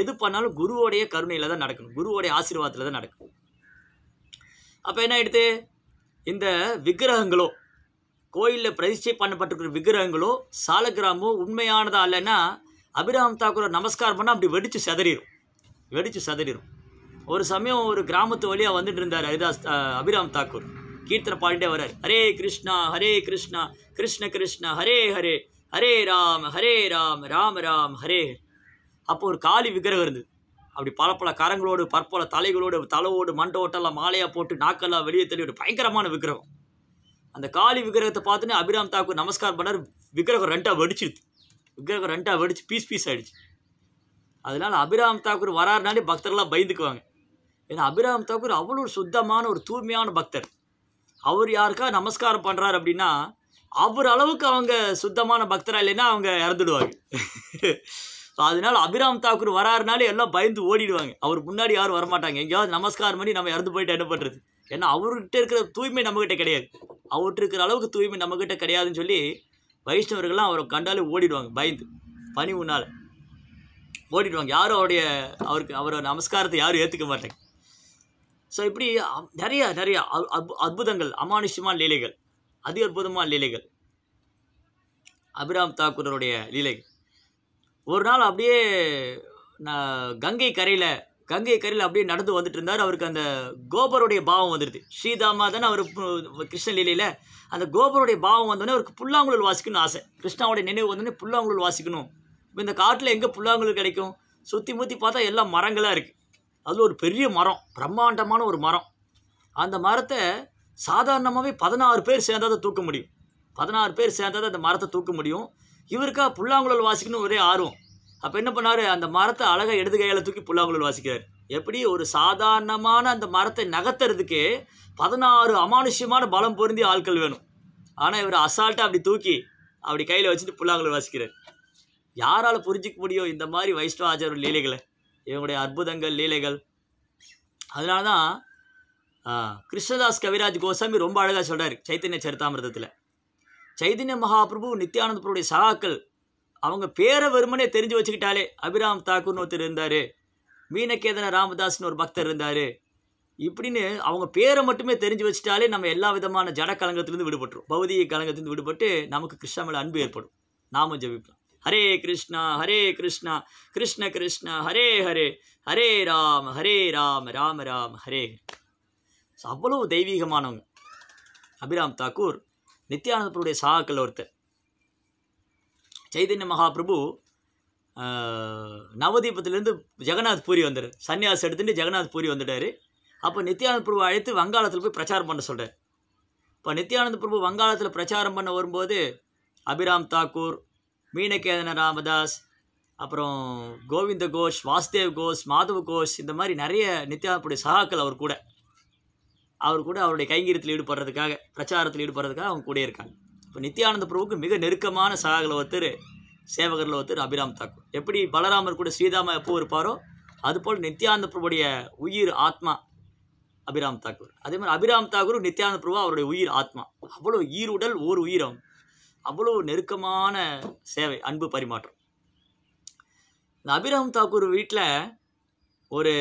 எது பண்ணாலும் குருவோடைய கருணையில் தான் நடக்கணும் குருவோடைய ஆசீர்வாதத்தில் தான் நடக்கும் அப்போ என்ன ஆகிடுது இந்த விக்கிரகங்களோ கோயிலில் பிரதிஷ்டை பண்ணப்பட்டிருக்கிற விக்கிரகங்களோ சாலக்கிராமோ உண்மையானதா இல்லைன்னா அபிராம் தாக்கூர் நமஸ்காரம் பண்ணால் அப்படி வெடித்து செதறிடும் வெடித்து செதறிடும் ஒரு சமயம் ஒரு கிராமத்து வழியாக வந்துட்டு இருந்தார் ஹரிதாஸ் அபிராம் தாக்கூர் கீர்த்தனை பாடிட்டே வர்றார் ஹரே கிருஷ்ணா ஹரே கிருஷ்ணா கிருஷ்ண கிருஷ்ணா ஹரே ஹரே ஹரே ராம் ஹரே ராம் ராம் ராம் ஹரே அப்போ ஒரு காளி விக்கிரகம் இருந்தது அப்படி பல பல கரங்களோடு பற்பல தலைகளோடு தலவோடு மண்டோட்டெல்லாம் மாலையாக போட்டு நாக்கெல்லாம் வெளியே தள்ளிவிட்டு பயங்கரமான விக்கிரகம் அந்த காளி விக்கிரகத்தை பார்த்துன்னு அபிராம் தாக்கூர் நமஸ்காரம் பண்ணார் விக்கிரகம் ரெண்டாக வெடிச்சிருது விக்கிரகம் ரெண்டாக வெடிச்சு பீஸ் பீஸ் ஆகிடுச்சு அதனால் அபிராம் தாக்கூர் வராருனாலே பக்தர்கள்லாம் பயந்துக்குவாங்க ஏன்னா அபிராம் தாக்கூர் அவ்வளோ ஒரு சுத்தமான ஒரு தூய்மையான பக்தர் அவர் யாருக்கா நமஸ்காரம் பண்ணுறாரு அப்படின்னா அவர் அளவுக்கு அவங்க சுத்தமான பக்தராக இல்லைன்னா அவங்க இறந்துடுவாங்க ஸோ அதனால் அபிராம் தாக்கூர் வராருனாலே எல்லாம் பயந்து ஓடிடுவாங்க அவர் முன்னாடி யாரும் வரமாட்டாங்க எங்கேயாவது நமஸ்காரம் பண்ணி நம்ம இறந்து போயிட்டு என்ன பண்ணுறது ஏன்னா அவர்கிட்ட இருக்கிற தூய்மை நம்மக்கிட்ட கிடையாது அவர்கிட்ட இருக்கிற அளவுக்கு தூய்மை நம்மக்கிட்ட கிடையாதுன்னு சொல்லி வைஷ்ணவர்கள்லாம் அவரை கண்டாலே ஓடிடுவாங்க பயந்து பனி பணிவுனால் ஓடிடுவாங்க யாரும் அவருடைய அவருக்கு அவரோட நமஸ்காரத்தை யாரும் ஏற்றுக்க மாட்டாங்க ஸோ இப்படி நிறையா நிறையா அற்புதங்கள் அமானுஷ்யமான லீலைகள் அதி அற்புதமான லீலைகள் அபிராம் தாக்கூரருடைய லீலைகள் ஒரு நாள் அப்படியே நான் கங்கை கரையில் கங்கை கரையில் அப்படியே நடந்து வந்துட்டு இருந்தார் அவருக்கு அந்த கோபருடைய பாவம் வந்துடுது ஸ்ரீதாமா தானே அவர் கிருஷ்ண லீலையில் அந்த கோபருடைய பாவம் வந்தோடனே அவருக்கு புல்லாங்குழல் வாசிக்கணும்னு ஆசை கிருஷ்ணாவுடைய நினைவு வந்தோடனே புல்லாங்குழல் வாசிக்கணும் இப்போ இந்த காட்டில் எங்கே புல்லாங்குழல் கிடைக்கும் சுற்றி முற்றி பார்த்தா எல்லாம் மரங்களாக இருக்குது அதில் ஒரு பெரிய மரம் பிரம்மாண்டமான ஒரு மரம் அந்த மரத்தை சாதாரணமாகவே பதினாறு பேர் சேர்ந்தால் தான் தூக்க முடியும் பதினாறு பேர் சேர்ந்தால் தான் அந்த மரத்தை தூக்க முடியும் இவருக்கா புல்லாங்குழல் வாசிக்கணும் ஒரே ஆர்வம் அப்போ என்ன பண்ணார் அந்த மரத்தை அழகாக இடது கையால் தூக்கி புல்லாங்குழல் வாசிக்கிறார் எப்படி ஒரு சாதாரணமான அந்த மரத்தை நகர்த்துறதுக்கு பதினாறு அமானுஷ்யமான பலம் பொருந்திய ஆட்கள் வேணும் ஆனால் இவர் அசால்ட்டாக அப்படி தூக்கி அப்படி கையில் வச்சுட்டு புல்லாங்குழல் வாசிக்கிறார் யாரால் புரிஞ்சிக்க முடியும் இந்த மாதிரி வைஷ்ணவ ஆச்சார லீலைகளை இவங்களுடைய அற்புதங்கள் லீலைகள் அதனால தான் கிருஷ்ணதாஸ் கவிராஜ் கோசாமி ரொம்ப அழகாக சொல்கிறார் சைத்தன்ய சரித்தாமிரதத்தில் சைதன்ய மகாபிரபு நித்யானந்தபுருடைய சகாக்கள் அவங்க பேரை வருமனே தெரிஞ்சு வச்சுக்கிட்டாலே அபிராம் தாக்கூர்னு ஒருத்தர் இருந்தார் மீனகேதன ராமதாஸ்னு ஒரு பக்தர் இருந்தார் இப்படின்னு அவங்க பேரை மட்டுமே தெரிஞ்சு வச்சுட்டாலே நம்ம எல்லா விதமான ஜட கலங்கத்திலேருந்து விடுபட்டுரும் பௌதிக கலங்கத்திலேருந்து விடுபட்டு நமக்கு கிருஷ்ணா மேலே அன்பு ஏற்படும் நாமும் ஜபிப்போம் ஹரே கிருஷ்ணா ஹரே கிருஷ்ணா கிருஷ்ண கிருஷ்ணா ஹரே ஹரே ஹரே ராம் ஹரே ராம் ராம ராம் ஹரே அவ்வளவு தெய்வீகமானவங்க அபிராம் தாக்கூர் நித்யானந்தபுருடைய சாக்கள் ஒருத்தர் சைதன்ய மகாபிரபு நவதீபத்துலேருந்து ஜெகநாத் பூரி வந்தார் சன்னியாஸ் எடுத்துகிட்டு ஜெகநாத் பூரி வந்துட்டார் அப்போ நித்யானந்த பிரபு அழைத்து வங்காளத்தில் போய் பிரச்சாரம் பண்ண சொல்கிறார் இப்போ நித்யானந்த பிரபு வங்காளத்தில் பிரச்சாரம் பண்ண வரும்போது அபிராம் தாக்கூர் மீனகேதன ராமதாஸ் அப்புறம் கோவிந்த கோஷ் வாசுதேவ் கோஷ் மாதவ கோஷ் இந்த மாதிரி நிறைய நித்யானந்தபுடைய சகாக்கள் அவர் கூட அவர் கூட அவருடைய கைங்கரியத்தில் ஈடுபடுறதுக்காக பிரச்சாரத்தில் ஈடுபடுறதுக்காக அவங்க கூட இருக்காங்க இப்போ நித்யானந்த பிரபுக்கு மிக நெருக்கமான சகாக்கள் ஒருத்தர் சேவகரில் ஒருத்தர் அபிராம் தாக்கூர் எப்படி பலராமர் கூட ஸ்ரீதாம எப்போ இருப்பாரோ அதுபோல் நித்யானந்த பிரபுடைய உயிர் ஆத்மா அபிராம் தாக்கூர் அதே மாதிரி அபிராம் தாக்கூர் நித்யானந்த பிரபு அவருடைய உயிர் ஆத்மா அவ்வளோ ஈருடல் ஓர் உயிரம் அவ்வளோ நெருக்கமான சேவை அன்பு பரிமாற்றம் இந்த அபிராம் தாக்கூர் வீட்டில் ஒரு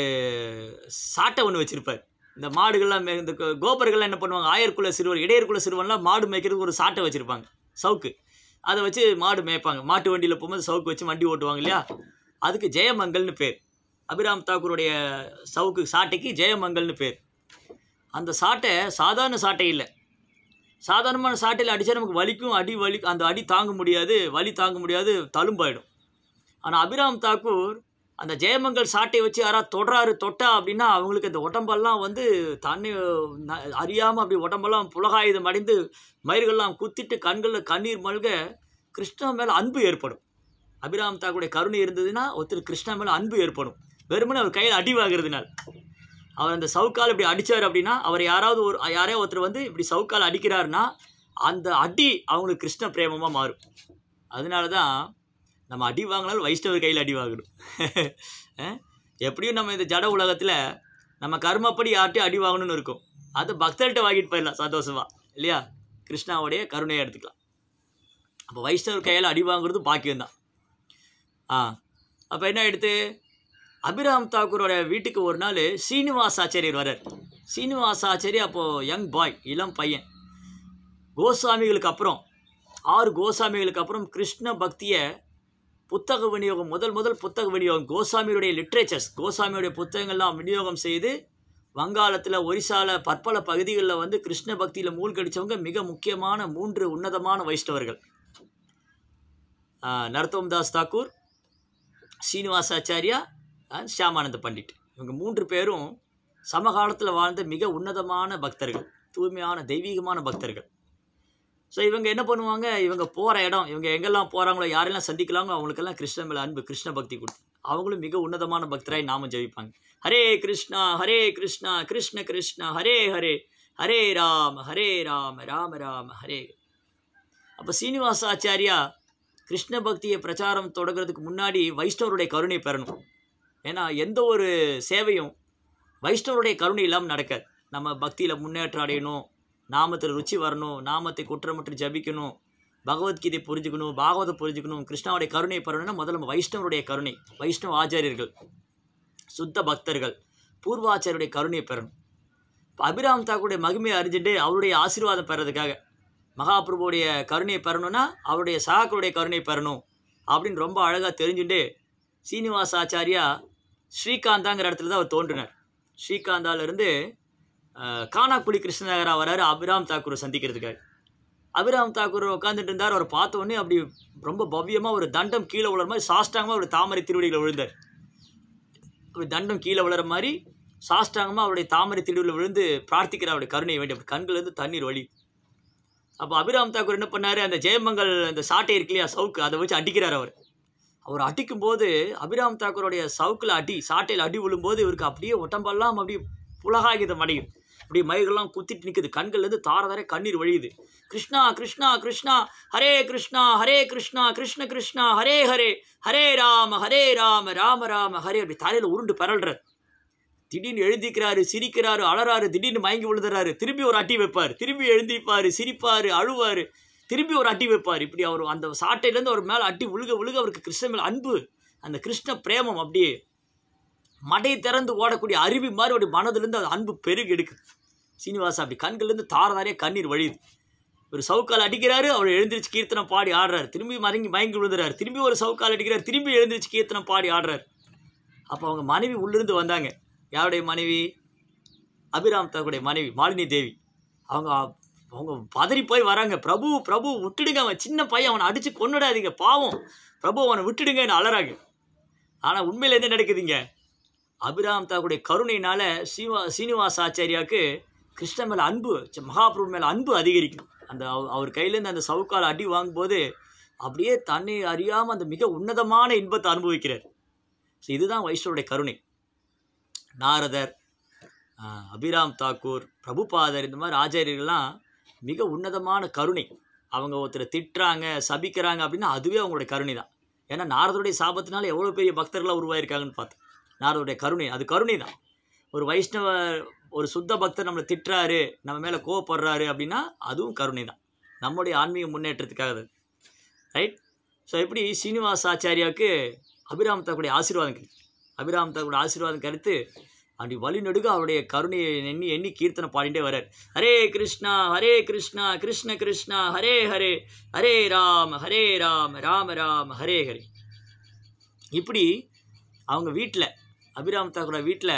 சாட்டை ஒன்று வச்சுருப்பார் இந்த மாடுகள்லாம் இந்த கோபர்கள்லாம் என்ன பண்ணுவாங்க ஆயர்குள்ள சிறுவர் இடையர்குள்ள சிறுவன்லாம் மாடு மேய்க்கிறதுக்கு ஒரு சாட்டை வச்சுருப்பாங்க சவுக்கு அதை வச்சு மாடு மேய்ப்பாங்க மாட்டு வண்டியில் போகும்போது சவுக்கு வச்சு வண்டி ஓட்டுவாங்க இல்லையா அதுக்கு ஜெயமங்கல்னு பேர் அபிராம் தாக்கூருடைய சவுக்கு சாட்டைக்கு ஜெயமங்கல்னு பேர் அந்த சாட்டை சாதாரண சாட்டை இல்லை சாதாரணமான சாட்டையில் அடித்தா நமக்கு வலிக்கும் அடி வலி அந்த அடி தாங்க முடியாது வலி தாங்க முடியாது தழும்பாயிடும் ஆனால் அபிராம் தாக்கூர் அந்த ஜெயமங்கல் சாட்டை வச்சு யாராவது தொடுறாரு தொட்டா அப்படின்னா அவங்களுக்கு அந்த உடம்பெல்லாம் வந்து தண்ணி அறியாமல் அப்படி உடம்பெல்லாம் புலகாயுதம் அடைந்து மயிர்கள்லாம் குத்திட்டு கண்களில் கண்ணீர் மல்க கிருஷ்ணா மேலே அன்பு ஏற்படும் அபிராம் தாக்குடைய கருணை இருந்ததுன்னா ஒருத்தர் கிருஷ்ணா மேலே அன்பு ஏற்படும் வெறுமனே அவர் கையில் அடி அவர் அந்த சவுக்கால் இப்படி அடித்தார் அப்படின்னா அவர் யாராவது ஒரு யாரே ஒருத்தர் வந்து இப்படி சவுக்கால் அடிக்கிறாருன்னா அந்த அடி அவங்களுக்கு கிருஷ்ண பிரேமமாக மாறும் அதனால தான் நம்ம அடி வாங்கினாலும் வைஷ்ணவர் கையில் அடி வாங்கணும் *laughs* எப்படியும் நம்ம இந்த ஜட உலகத்தில் நம்ம கருமப்படி யார்ட்டையும் அடி வாங்கணும்னு இருக்கும் அது பக்தர்கிட்ட வாங்கிட்டு போயிடலாம் சந்தோஷமாக இல்லையா கிருஷ்ணாவுடைய கருணையை எடுத்துக்கலாம் அப்போ வைஷ்ணவர் கையால் அடி வாங்குறது பாக்கியம்தான் ஆ அப்போ என்ன எடுத்து அபிராம் தாக்கூரோட வீட்டுக்கு ஒரு நாள் சீனிவாசாச்சாரியர் வரார் சீனிவாசாச்சாரி அப்போது யங் பாய் இளம் பையன் கோசாமிகளுக்கு அப்புறம் ஆறு கோசாமிகளுக்கு அப்புறம் கிருஷ்ண பக்தியை புத்தக விநியோகம் முதல் முதல் புத்தக விநியோகம் கோசாமியுடைய லிட்ரேச்சர்ஸ் கோசாமியுடைய புத்தகங்கள்லாம் விநியோகம் செய்து வங்காளத்தில் ஒரிசாவில் பற்பல பகுதிகளில் வந்து கிருஷ்ண பக்தியில் மூழ்கடித்தவங்க மிக முக்கியமான மூன்று உன்னதமான வைஷ்ணவர்கள் நரத்தோம் தாஸ் தாக்கூர் ஸ்ரீனிவாசாச்சாரியா அண்ட் ஷியாமானந்த பண்டிட் இவங்க மூன்று பேரும் சமகாலத்தில் வாழ்ந்த மிக உன்னதமான பக்தர்கள் தூய்மையான தெய்வீகமான பக்தர்கள் ஸோ இவங்க என்ன பண்ணுவாங்க இவங்க போகிற இடம் இவங்க எங்கெல்லாம் போகிறாங்களோ யாரெல்லாம் சந்திக்கலாங்களோ அவங்களுக்கெல்லாம் கிருஷ்ண மேலே அன்பு கிருஷ்ண பக்தி கொடுத்து அவங்களும் மிக உன்னதமான பக்தராய் நாம ஜெயிப்பாங்க ஹரே கிருஷ்ணா ஹரே கிருஷ்ணா கிருஷ்ண கிருஷ்ணா ஹரே ஹரே ஹரே ராம் ஹரே ராம் ராம ராம் ஹரே அப்போ சீனிவாச ஆச்சாரியா கிருஷ்ண பக்தியை பிரச்சாரம் தொடங்குறதுக்கு முன்னாடி வைஷ்ணவருடைய கருணை பெறணும் ஏன்னா எந்த ஒரு சேவையும் வைஷ்ணவருடைய கருணை இல்லாமல் நடக்காது நம்ம பக்தியில் முன்னேற்றம் அடையணும் நாமத்தில் ருச்சி வரணும் நாமத்தை குற்றமற்று ஜபிக்கணும் பகவத்கீதை புரிஞ்சுக்கணும் பாகவதம் புரிஞ்சுக்கணும் கிருஷ்ணாவுடைய கருணை பெறணும்னா முதல்ல வைஷ்ணவருடைய கருணை வைஷ்ணவ ஆச்சாரியர்கள் சுத்த பக்தர்கள் பூர்வாச்சாரியருடைய கருணையை பெறணும் இப்போ அபிராம் தாக்குடைய மகிமையை அறிஞ்சுட்டு அவருடைய ஆசீர்வாதம் பெறதுக்காக மகாபிரபுடைய கருணையை பெறணும்னா அவருடைய சகாக்களுடைய கருணையை பெறணும் அப்படின்னு ரொம்ப அழகாக தெரிஞ்சுட்டு சீனிவாச ஆச்சாரியா ஸ்ரீகாந்தாங்கிற இடத்துல தான் அவர் தோன்றினார் ஸ்ரீகாந்தாலேருந்து கானாக்குடி கிருஷ்ணநகரா வராரு அபிராம் தாக்கூர் சந்திக்கிறதுக்காக அபிராம் தாக்கூர் உட்காந்துட்டு இருந்தார் அவர் பார்த்தோன்னே அப்படி ரொம்ப பவ்யமாக ஒரு தண்டம் கீழே விழுற மாதிரி சாஷ்டாங்கமாக ஒரு தாமரை திருவடியில் விழுந்தார் அப்படி தண்டம் கீழே விழுற மாதிரி சாஷ்டாங்கமாக அவருடைய தாமரை திருவடியில் விழுந்து பிரார்த்திக்கிறார் அவருடைய கருணை வேண்டி அப்படி கண்கள்லேருந்து தண்ணீர் வழி அப்போ அபிராம் தாக்கூர் என்ன பண்ணார் அந்த ஜெயமங்கல் அந்த சாட்டை இருக்கு இல்லையா சவுக்கு அதை வச்சு அடிக்கிறார் அவர் அவர் அடிக்கும்போது அபிராம் தாக்கூருடைய சவுக்கில் அடி சாட்டையில் அடி விழும்போது இவருக்கு அப்படியே உடம்பெல்லாம் அப்படியே புலகாகிதம் அடையும் இப்படி மயிர்கள்லாம் குத்திட்டு நிற்குது கண்கள்லேருந்து தார தாரே கண்ணீர் வழியுது கிருஷ்ணா கிருஷ்ணா கிருஷ்ணா ஹரே கிருஷ்ணா ஹரே கிருஷ்ணா கிருஷ்ண கிருஷ்ணா ஹரே ஹரே ஹரே ராம ஹரே ராம ராம ராம ஹரே அப்படி தலையில் உருண்டு பரல்றார் திடீர்னு எழுதிக்கிறாரு சிரிக்கிறாரு அழறாரு திடீர்னு மயங்கி விழுதுறாரு திரும்பி ஒரு அட்டி வைப்பார் திரும்பி எழுந்திருப்பார் சிரிப்பார் அழுவார் திரும்பி ஒரு அட்டி வைப்பார் இப்படி அவர் அந்த சாட்டையிலேருந்து அவர் மேலே அட்டி உழுக உழுக அவருக்கு கிருஷ்ண மேலே அன்பு அந்த கிருஷ்ண பிரேமம் அப்படியே மடை திறந்து ஓடக்கூடிய அருவி மாதிரி அவருடைய மனதுலேருந்து அது அன்பு பெருகெடுக்குது சீனிவாசன் அப்படி கண்கள்லேருந்து தாரதாரியாக கண்ணீர் வழியுது ஒரு சவுக்கால் அடிக்கிறாரு அவர் எழுந்திரிச்சு கீர்த்தனம் பாடி ஆடுறாரு திரும்பி மறங்கி மயங்கி விழுந்துறாரு திரும்பி ஒரு சவுக்கால் அடிக்கிறார் திரும்பி எழுந்திரிச்சு கீர்த்தனம் பாடி ஆடுறாரு அப்போ அவங்க மனைவி உள்ளிருந்து வந்தாங்க யாருடைய மனைவி அபிராம் தாக்குடைய மனைவி மாலினி தேவி அவங்க அவங்க பதறி போய் வராங்க பிரபு பிரபு விட்டுடுங்க அவன் சின்ன பையன் அவனை அடித்து கொண்டுடாதீங்க பாவம் பிரபு அவனை விட்டுடுங்கன்னு அலறாங்க ஆனால் உண்மையில் என்ன நடக்குதுங்க அபிராம் தாக்குடைய கருணையினால் சீவா சீனிவாச ஆச்சாரியாவுக்கு கிருஷ்ணன் மேலே அன்பு மகாபிரபு மேலே அன்பு அதிகரிக்கும் அந்த அவர் கையிலேருந்து அந்த சவுக்கால் அடி வாங்கும்போது அப்படியே தன்னை அறியாமல் அந்த மிக உன்னதமான இன்பத்தை அனுபவிக்கிறார் ஸோ இதுதான் வைஷ்ணவருடைய கருணை நாரதர் அபிராம் தாக்கூர் பிரபுபாதர் இந்த மாதிரி ஆச்சாரியர்கள்லாம் மிக உன்னதமான கருணை அவங்க ஒருத்தரை திட்டுறாங்க சபிக்கிறாங்க அப்படின்னா அதுவே அவங்களுடைய கருணை தான் ஏன்னா நாரதருடைய சாபத்தினால எவ்வளோ பெரிய பக்தர்களாக உருவாயிருக்காங்கன்னு பார்த்து நாரதருடைய கருணை அது கருணை தான் ஒரு வைஷ்ணவ ஒரு சுத்த பக்தர் நம்மளை திட்டுறாரு நம்ம மேலே கோவப்படுறாரு அப்படின்னா அதுவும் கருணை தான் நம்முடைய ஆன்மீக முன்னேற்றத்துக்காக அது ரைட் ஸோ எப்படி சீனிவாச ஆச்சாரியாவுக்கு அபிராம் ஆசீர்வாதம் கிடைக்கும் அபிராம் ஆசீர்வாதம் கருத்து அப்படி வழிநடுக அவருடைய கருணையை எண்ணி எண்ணி கீர்த்தனை பாடிட்டே வரார் ஹரே கிருஷ்ணா ஹரே கிருஷ்ணா கிருஷ்ண கிருஷ்ணா ஹரே ஹரே ஹரே ராம் ஹரே ராம் ராம ராம் ஹரே ஹரே இப்படி அவங்க வீட்டில் அபிராம் வீட்டில்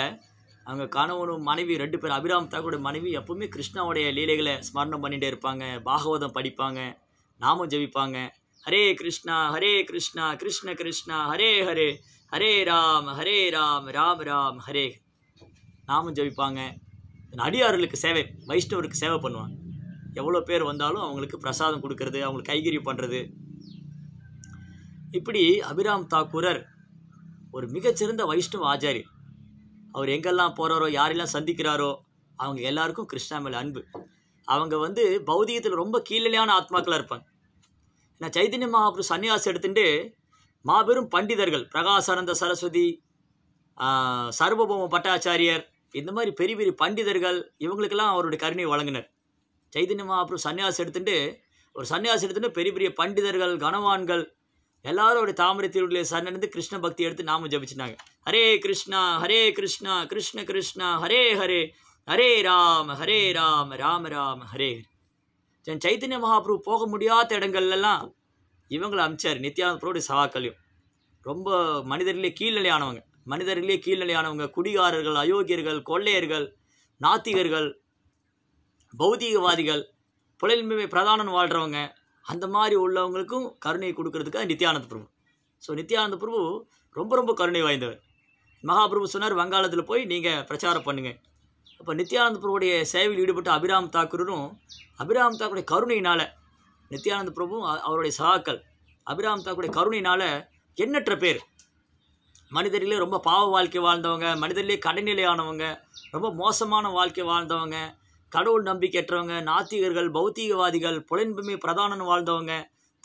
அங்கே கணவனும் மனைவி ரெண்டு பேர் அபிராம் தாக்கூட மனைவி எப்போவுமே கிருஷ்ணாவுடைய லீலைகளை ஸ்மரணம் பண்ணிகிட்டே இருப்பாங்க பாகவதம் படிப்பாங்க நாமம் ஜபிப்பாங்க ஹரே கிருஷ்ணா ஹரே கிருஷ்ணா கிருஷ்ண கிருஷ்ணா ஹரே ஹரே ஹரே ராம் ஹரே ராம் ராம் ராம் ஹரே நாமம் ஜபிப்பாங்க அடியார்களுக்கு சேவை வைஷ்ணவருக்கு சேவை பண்ணுவாங்க எவ்வளோ பேர் வந்தாலும் அவங்களுக்கு பிரசாதம் கொடுக்கறது அவங்களுக்கு கைகறி பண்ணுறது இப்படி அபிராம் தாக்கூரர் ஒரு மிகச்சிறந்த வைஷ்ணவ ஆச்சாரி அவர் எங்கெல்லாம் போகிறாரோ யாரெல்லாம் சந்திக்கிறாரோ அவங்க எல்லாருக்கும் கிருஷ்ணா மேலே அன்பு அவங்க வந்து பௌதிகத்தில் ரொம்ப கீழலையான ஆத்மாக்களாக இருப்பாங்க நான் சைதன்ய மகாபுரு சன்னியாசம் எடுத்துட்டு மாபெரும் பண்டிதர்கள் பிரகாசானந்த சரஸ்வதி சர்வபௌம பட்டாச்சாரியர் இந்த மாதிரி பெரிய பெரிய பண்டிதர்கள் இவங்களுக்கெல்லாம் அவருடைய கருணை வழங்கினர் சைதன்ய அப்புறம் சன்னியாசம் எடுத்துட்டு ஒரு சன்னியாசம் எடுத்துட்டு பெரிய பெரிய பண்டிதர்கள் கனவான்கள் எல்லாரும் அவருடைய தாமரை திருவிழியை சரணடைந்து கிருஷ்ண பக்தி எடுத்து நாமும் ஜபிச்சுனாங்க ஹரே கிருஷ்ணா ஹரே கிருஷ்ணா கிருஷ்ண கிருஷ்ணா ஹரே ஹரே ஹரே ராம ஹரே ராம ராம ராம ஹரே ஜன் சைத்தன்ய மகாபிரபு போக முடியாத இடங்கள்லாம் இவங்களை அமிச்சார் நித்யானந்த பிரபுடைய சகாக்களையும் ரொம்ப மனிதர்களே கீழ்நிலையானவங்க மனிதர்களே கீழ்நிலையானவங்க குடிகாரர்கள் அயோக்கியர்கள் கொள்ளையர்கள் நாத்திகர்கள் பௌதிகவாதிகள் புலன்மை பிரதானம் வாழ்கிறவங்க அந்த மாதிரி உள்ளவங்களுக்கும் கருணையை கொடுக்கறதுக்காக நித்யானந்த பிரபு ஸோ நித்யானந்த பிரபு ரொம்ப ரொம்ப கருணை வாய்ந்தவர் மகாபிரபு சொன்னார் வங்காளத்தில் போய் நீங்கள் பிரச்சாரம் பண்ணுங்கள் அப்போ நித்யானந்த பிரபுடைய சேவையில் ஈடுபட்ட அபிராம் தாக்கூரும் அபிராம் தாக்குடைய கருணையினால் நித்யானந்த பிரபு அவருடைய சகாக்கள் அபிராம் தாக்குடைய கருணையினால் எண்ணற்ற பேர் மனிதர்களே ரொம்ப பாவ வாழ்க்கை வாழ்ந்தவங்க மனிதர்களே கடைநிலையானவங்க ரொம்ப மோசமான வாழ்க்கை வாழ்ந்தவங்க கடவுள் நம்பிக்கையற்றவங்க நாத்திகர்கள் பௌத்திகவாதிகள் புலன்புமை பிரதானன் வாழ்ந்தவங்க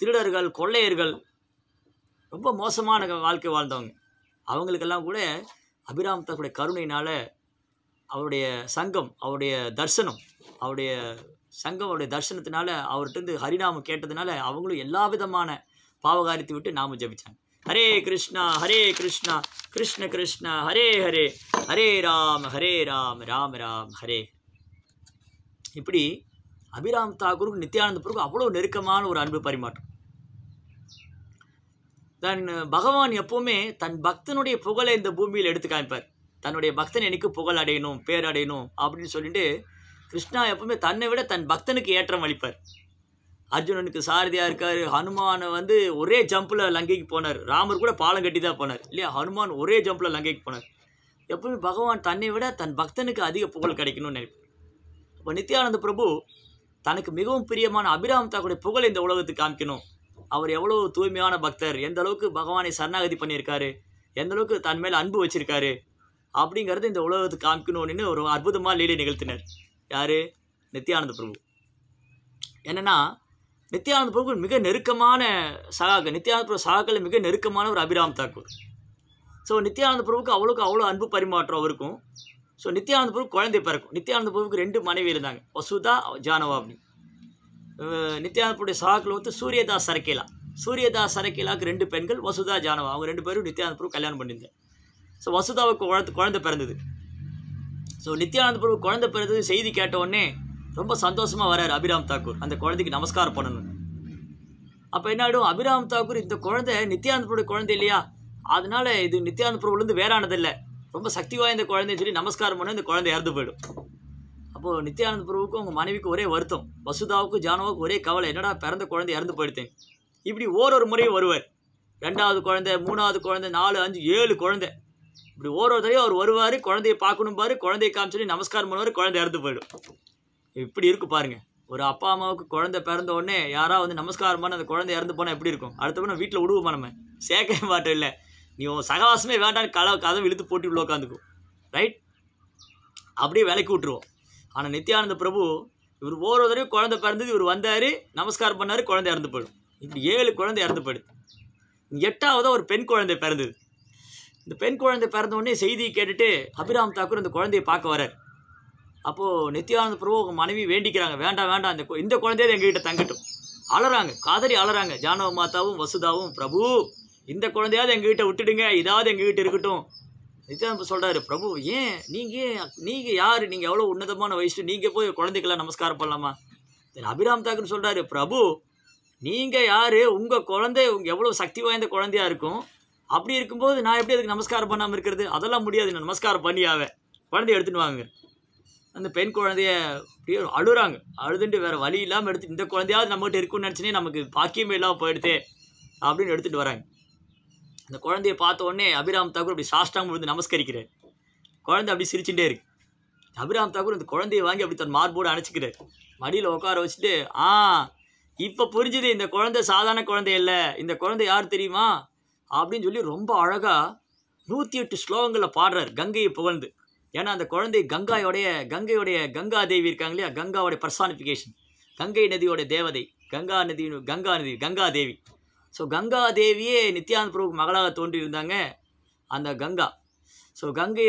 திருடர்கள் கொள்ளையர்கள் ரொம்ப மோசமான வாழ்க்கை வாழ்ந்தவங்க அவங்களுக்கெல்லாம் கூட அபிராம் கருணையினால் அவருடைய சங்கம் அவருடைய தர்சனம் அவருடைய சங்கம் அவருடைய தர்சனத்தினால அவர்கிட்ட ஹரிநாமம் கேட்டதுனால அவங்களும் எல்லா விதமான பாவகாரியத்தை விட்டு நாமும் ஜபித்தாங்க ஹரே கிருஷ்ணா ஹரே கிருஷ்ணா கிருஷ்ண கிருஷ்ணா ஹரே ஹரே ஹரே ராம் ஹரே ராம் ராம் ராம் ஹரே இப்படி அபிராம் நித்யானந்த நித்யானந்தபுருக்கு அவ்வளோ நெருக்கமான ஒரு அன்பு பரிமாற்றம் தன் பகவான் எப்போவுமே தன் பக்தனுடைய புகழை இந்த பூமியில் எடுத்து காமிப்பார் தன்னுடைய பக்தன் எனக்கு புகழ் அடையணும் பேர் அடையணும் அப்படின்னு சொல்லிட்டு கிருஷ்ணா எப்பவுமே தன்னை விட தன் பக்தனுக்கு ஏற்றம் அளிப்பார் அர்ஜுனனுக்கு சாரதியாக இருக்கார் ஹனுமானை வந்து ஒரே ஜம்பில் லங்கைக்கு போனார் ராமர் கூட பாலம் கட்டி தான் போனார் இல்லையா ஹனுமான் ஒரே ஜம்பில் லங்கைக்கு போனார் எப்பவுமே பகவான் தன்னை விட தன் பக்தனுக்கு அதிக புகழ் கிடைக்கணும்னு நினைப்பார் இப்போ நித்யானந்த பிரபு தனக்கு மிகவும் பிரியமான அபிராம் தாக்குடைய புகழ் இந்த உலகத்துக்கு காமிக்கணும் அவர் எவ்வளோ தூய்மையான பக்தர் எந்த அளவுக்கு பகவானை சரணாகதி பண்ணியிருக்காரு எந்த அளவுக்கு தன் மேலே அன்பு வச்சிருக்காரு அப்படிங்கிறது இந்த உலகத்துக்கு காமிக்கணும்னு ஒரு அற்புதமாக லீலை நிகழ்த்தினர் யார் நித்யானந்த பிரபு என்னென்னா நித்யானந்த பிரபு மிக நெருக்கமான சகாக்கள் நித்யானந்த பிரபு சகாக்கள் மிக நெருக்கமான ஒரு அபிராம் தாக்கூர் ஸோ நித்யானந்த பிரபுக்கு அவ்வளோக்கு அவ்வளோ அன்பு பரிமாற்றம் அவருக்கும் ஸோ பிரபு குழந்தை பிறக்கும் பிரபுக்கு ரெண்டு மனைவி இருந்தாங்க வசுதா ஜானவா அப்படின்னு நித்யானந்தபுருடைய சகாக்கள் வந்து சூரியதாஸ் சரக்கேலா சூரியதாஸ் சரக்கேலாவுக்கு ரெண்டு பெண்கள் வசுதா ஜானவா அவங்க ரெண்டு பேரும் நித்யானந்த பிரபு கல்யாணம் பண்ணியிருந்தேன் ஸோ வசுதாவுக்கு குழந்தை குழந்தை பிறந்தது ஸோ நித்யானந்த பிரபு குழந்தை பிறந்தது செய்தி கேட்டவுடனே ரொம்ப சந்தோஷமாக வராரு அபிராம் தாக்கூர் அந்த குழந்தைக்கு நமஸ்காரம் பண்ணணும் அப்போ என்ன அபிராம் தாக்கூர் இந்த குழந்தை நித்யானந்தபுரோட குழந்தை இல்லையா அதனால இது நித்யானந்த பிரபுலேருந்து வேறானதில்லை ரொம்ப சக்தி வாய்ந்த குழந்தைன்னு சொல்லி நமஸ்காரம் பண்ண இந்த குழந்தை இறந்து போயிடும் அப்போது நித்யானந்த பிரபுக்கும் உங்கள் மனைவிக்கு ஒரே வருத்தம் வசுதாவுக்கும் ஜானவாவுக்கும் ஒரே கவலை என்னடா பிறந்த குழந்தை இறந்து போயிடுத்தேன் இப்படி ஓரொரு முறையும் வருவார் ரெண்டாவது குழந்தை மூணாவது குழந்தை நாலு அஞ்சு ஏழு குழந்தை இப்படி ஒவ்வொரு தடையும் அவர் வருவார் குழந்தைய பார்க்கணும் பாரு குழந்தைய காமிச்சு நமஸ்காரம் பண்ணுவார் குழந்தை இறந்து போயிடும் இப்படி இருக்கு பாருங்கள் ஒரு அப்பா அம்மாவுக்கு குழந்தை பிறந்த உடனே யாராவது வந்து நமஸ்காரம் பண்ண அந்த குழந்தை இறந்து போனால் எப்படி இருக்கும் அடுத்த நம்ம வீட்டில் விடுவோமா நம்ம சேர்க்க மாட்டோம் இல்லை நீ உன் சகவாசமே வேண்டான்னு கல கதவு இழுத்து போட்டி உள்ள உட்காந்துக்கும் ரைட் அப்படியே விலைக்கு விட்டுருவோம் ஆனால் நித்யானந்த பிரபு இவர் ஒவ்வொரு தடவையும் குழந்தை பிறந்தது இவர் வந்தார் நமஸ்காரம் பண்ணார் குழந்தை இறந்து போயிடும் இப்படி ஏழு குழந்தை இறந்து போயிடும் எட்டாவதாக ஒரு பெண் குழந்தை பிறந்தது இந்த பெண் குழந்தை பிறந்த உடனே செய்தியை கேட்டுட்டு அபிராம் தாக்கூர் அந்த குழந்தையை பார்க்க வரார் அப்போது நித்யானந்த பிரபு உங்கள் மனைவி வேண்டிக்கிறாங்க வேண்டாம் வேண்டாம் இந்த இந்த குழந்தையே எங்ககிட்ட தங்கட்டும் அழறாங்க காதறி அழறாங்க ஜானவ மாதாவும் வசுதாவும் பிரபு இந்த குழந்தையாவது எங்ககிட்ட விட்டுடுங்க இதாவது கிட்டே இருக்கட்டும் நிஜாம்பு சொல்கிறாரு பிரபு ஏன் நீங்கள் நீங்கள் யார் நீங்கள் எவ்வளோ உன்னதமான வயசு நீங்கள் போய் குழந்தைக்கெல்லாம் நமஸ்காரம் பண்ணலாமா அபிராம் தாக்கர் சொல்கிறாரு பிரபு நீங்கள் யார் உங்கள் குழந்தை உங்கள் எவ்வளோ சக்தி வாய்ந்த குழந்தையா இருக்கும் அப்படி இருக்கும்போது நான் எப்படி அதுக்கு நமஸ்காரம் பண்ணாமல் இருக்கிறது அதெல்லாம் முடியாது நான் நமஸ்காரம் பண்ணியாவே குழந்தைய எடுத்துன்னு வாங்க அந்த பெண் குழந்தைய அப்படியே அழுகிறாங்க அழுதுட்டு வேறு வழி இல்லாமல் எடுத்து இந்த குழந்தையாவது நம்மகிட்ட இருக்குன்னு நினச்சினே நமக்கு பாக்கியமே இல்லாமல் போயிடுது அப்படின்னு எடுத்துகிட்டு வராங்க அந்த குழந்தைய பார்த்த உடனே அபிராம் தாக்கூர் அப்படி சாஷ்டாங்க விழுந்து நமஸ்கரிக்கிறார் குழந்தை அப்படி சிரிச்சுட்டே இருக்கு அபிராம் தாக்கூர் அந்த குழந்தைய வாங்கி அப்படி தன் மார்போடு அணைச்சிக்கிறார் மடியில் உட்கார வச்சுட்டு ஆ இப்போ புரிஞ்சுது இந்த குழந்தை சாதாரண குழந்தை இல்லை இந்த குழந்தை யார் தெரியுமா அப்படின்னு சொல்லி ரொம்ப அழகாக நூற்றி எட்டு ஸ்லோகங்களில் பாடுறார் கங்கையை புகழ்ந்து ஏன்னா அந்த குழந்தை கங்காயோடைய கங்கையோடைய கங்கா தேவி இருக்காங்க இல்லையா கங்காவோடைய பர்சானிஃபிகேஷன் கங்கை நதியோடைய தேவதை கங்கா நதி கங்கா நதி கங்கா தேவி ஸோ கங்கா தேவியே நித்யானந்த் பிரபுக்கு மகளாக தோன்றியிருந்தாங்க அந்த கங்கா ஸோ கங்கை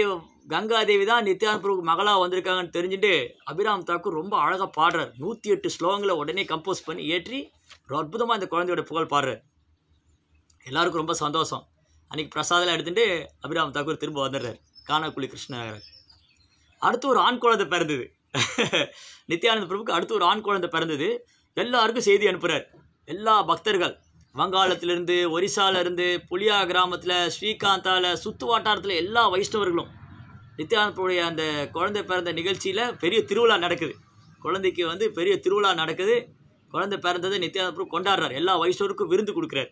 கங்கா தேவி தான் நித்யானந்த பிரபுக்கு மகளாக வந்திருக்காங்கன்னு தெரிஞ்சுட்டு அபிராம் தாக்கூர் ரொம்ப அழகாக பாடுறார் நூற்றி எட்டு ஸ்லோகங்களை உடனே கம்போஸ் பண்ணி ஏற்றி ஒரு அற்புதமாக இந்த குழந்தையோட புகழ் பாடுறார் எல்லாருக்கும் ரொம்ப சந்தோஷம் அன்றைக்கி பிரசாதெல்லாம் எடுத்துகிட்டு அபிராம் தாக்கூர் திரும்ப வந்துடுறார் காணாக்குலி கிருஷ்ணநகர் அடுத்து ஒரு ஆண் குழந்தை பிறந்தது *laughs* நித்யானந்த பிரபுக்கு அடுத்து ஒரு ஆண் குழந்தை பிறந்தது எல்லாருக்கும் செய்தி அனுப்புகிறார் எல்லா பக்தர்கள் வங்காளத்திலிருந்து ஒரிசாவிலேருந்து புளியா கிராமத்தில் ஸ்ரீகாந்தாவில் சுற்று வட்டாரத்தில் எல்லா வைஷ்ணவர்களும் நித்யானந்தருடைய அந்த குழந்தை பிறந்த நிகழ்ச்சியில் பெரிய திருவிழா நடக்குது குழந்தைக்கு வந்து பெரிய திருவிழா நடக்குது குழந்தை பிறந்ததை நித்யானந்தபுரம் கொண்டாடுறார் எல்லா வைஷ்ணவருக்கும் விருந்து கொடுக்குறாரு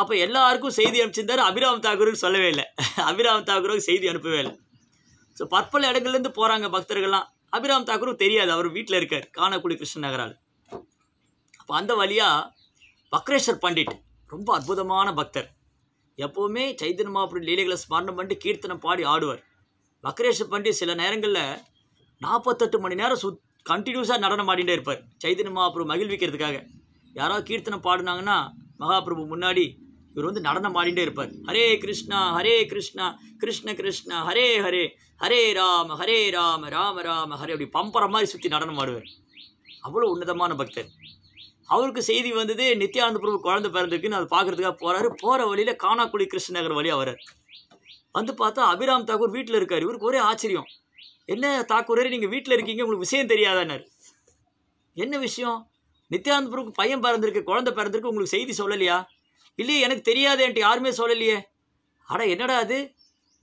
அப்போ எல்லாருக்கும் செய்தி அனுப்பிச்சிருந்தார் அபிராம் தாகூருக்கு சொல்லவே இல்லை அபிராம் தாகூருக்கு செய்தி அனுப்பவே இல்லை ஸோ பற்பல இடங்கள்லேருந்து போகிறாங்க பக்தர்கள்லாம் அபிராம் தாக்கூரும் தெரியாது அவர் வீட்டில் இருக்கார் காணக்குடி கிருஷ்ணநகரால் நகரால் அப்போ அந்த வழியாக பக்ரேஸ்வர் பண்டிட் ரொம்ப அற்புதமான பக்தர் எப்போவுமே சைதன் மாப்பிள்ளை லீலைகளை ஸ்மரணம் பண்ணிட்டு கீர்த்தனம் பாடி ஆடுவார் வக்ரேஸ்வர் பண்டிட் சில நேரங்களில் நாற்பத்தெட்டு மணி நேரம் சுத் கண்டினியூஸாக நடனம் ஆடிட்டே இருப்பார் சைதன் மகாபிரபு மகிழ்விக்கிறதுக்காக யாராவது கீர்த்தனம் பாடினாங்கன்னா மகாபிரபு முன்னாடி இவர் வந்து நடனம் ஆடிட்டே இருப்பார் ஹரே கிருஷ்ணா ஹரே கிருஷ்ணா கிருஷ்ண கிருஷ்ணா ஹரே ஹரே ஹரே ராம ஹரே ராம ராம ராம ஹரே அப்படி பம்பர மாதிரி சுற்றி நடனம் ஆடுவார் அவ்வளோ உன்னதமான பக்தர் அவருக்கு செய்தி வந்தது நித்யானந்த பிரபு குழந்தை பிறந்திருக்குன்னு அதை பார்க்குறதுக்காக போகிறாரு போகிற வழியில் கானாக்குடி கிருஷ்ணநகர் வழியாக வரார் வந்து பார்த்தா அபிராம் தாக்கூர் வீட்டில் இருக்கார் இவருக்கு ஒரே ஆச்சரியம் என்ன தாக்கூரே நீங்கள் வீட்டில் இருக்கீங்க உங்களுக்கு விஷயம் தெரியாதானார் என்ன விஷயம் நித்யானந்த நித்யானந்தபுரம்க்கு பையன் பிறந்திருக்கு குழந்தை பிறந்திருக்கு உங்களுக்கு செய்தி சொல்லலையா இல்லையே எனக்கு தெரியாதேன்ட்டு யாருமே சொல்லலையே ஆனால் என்னடா அது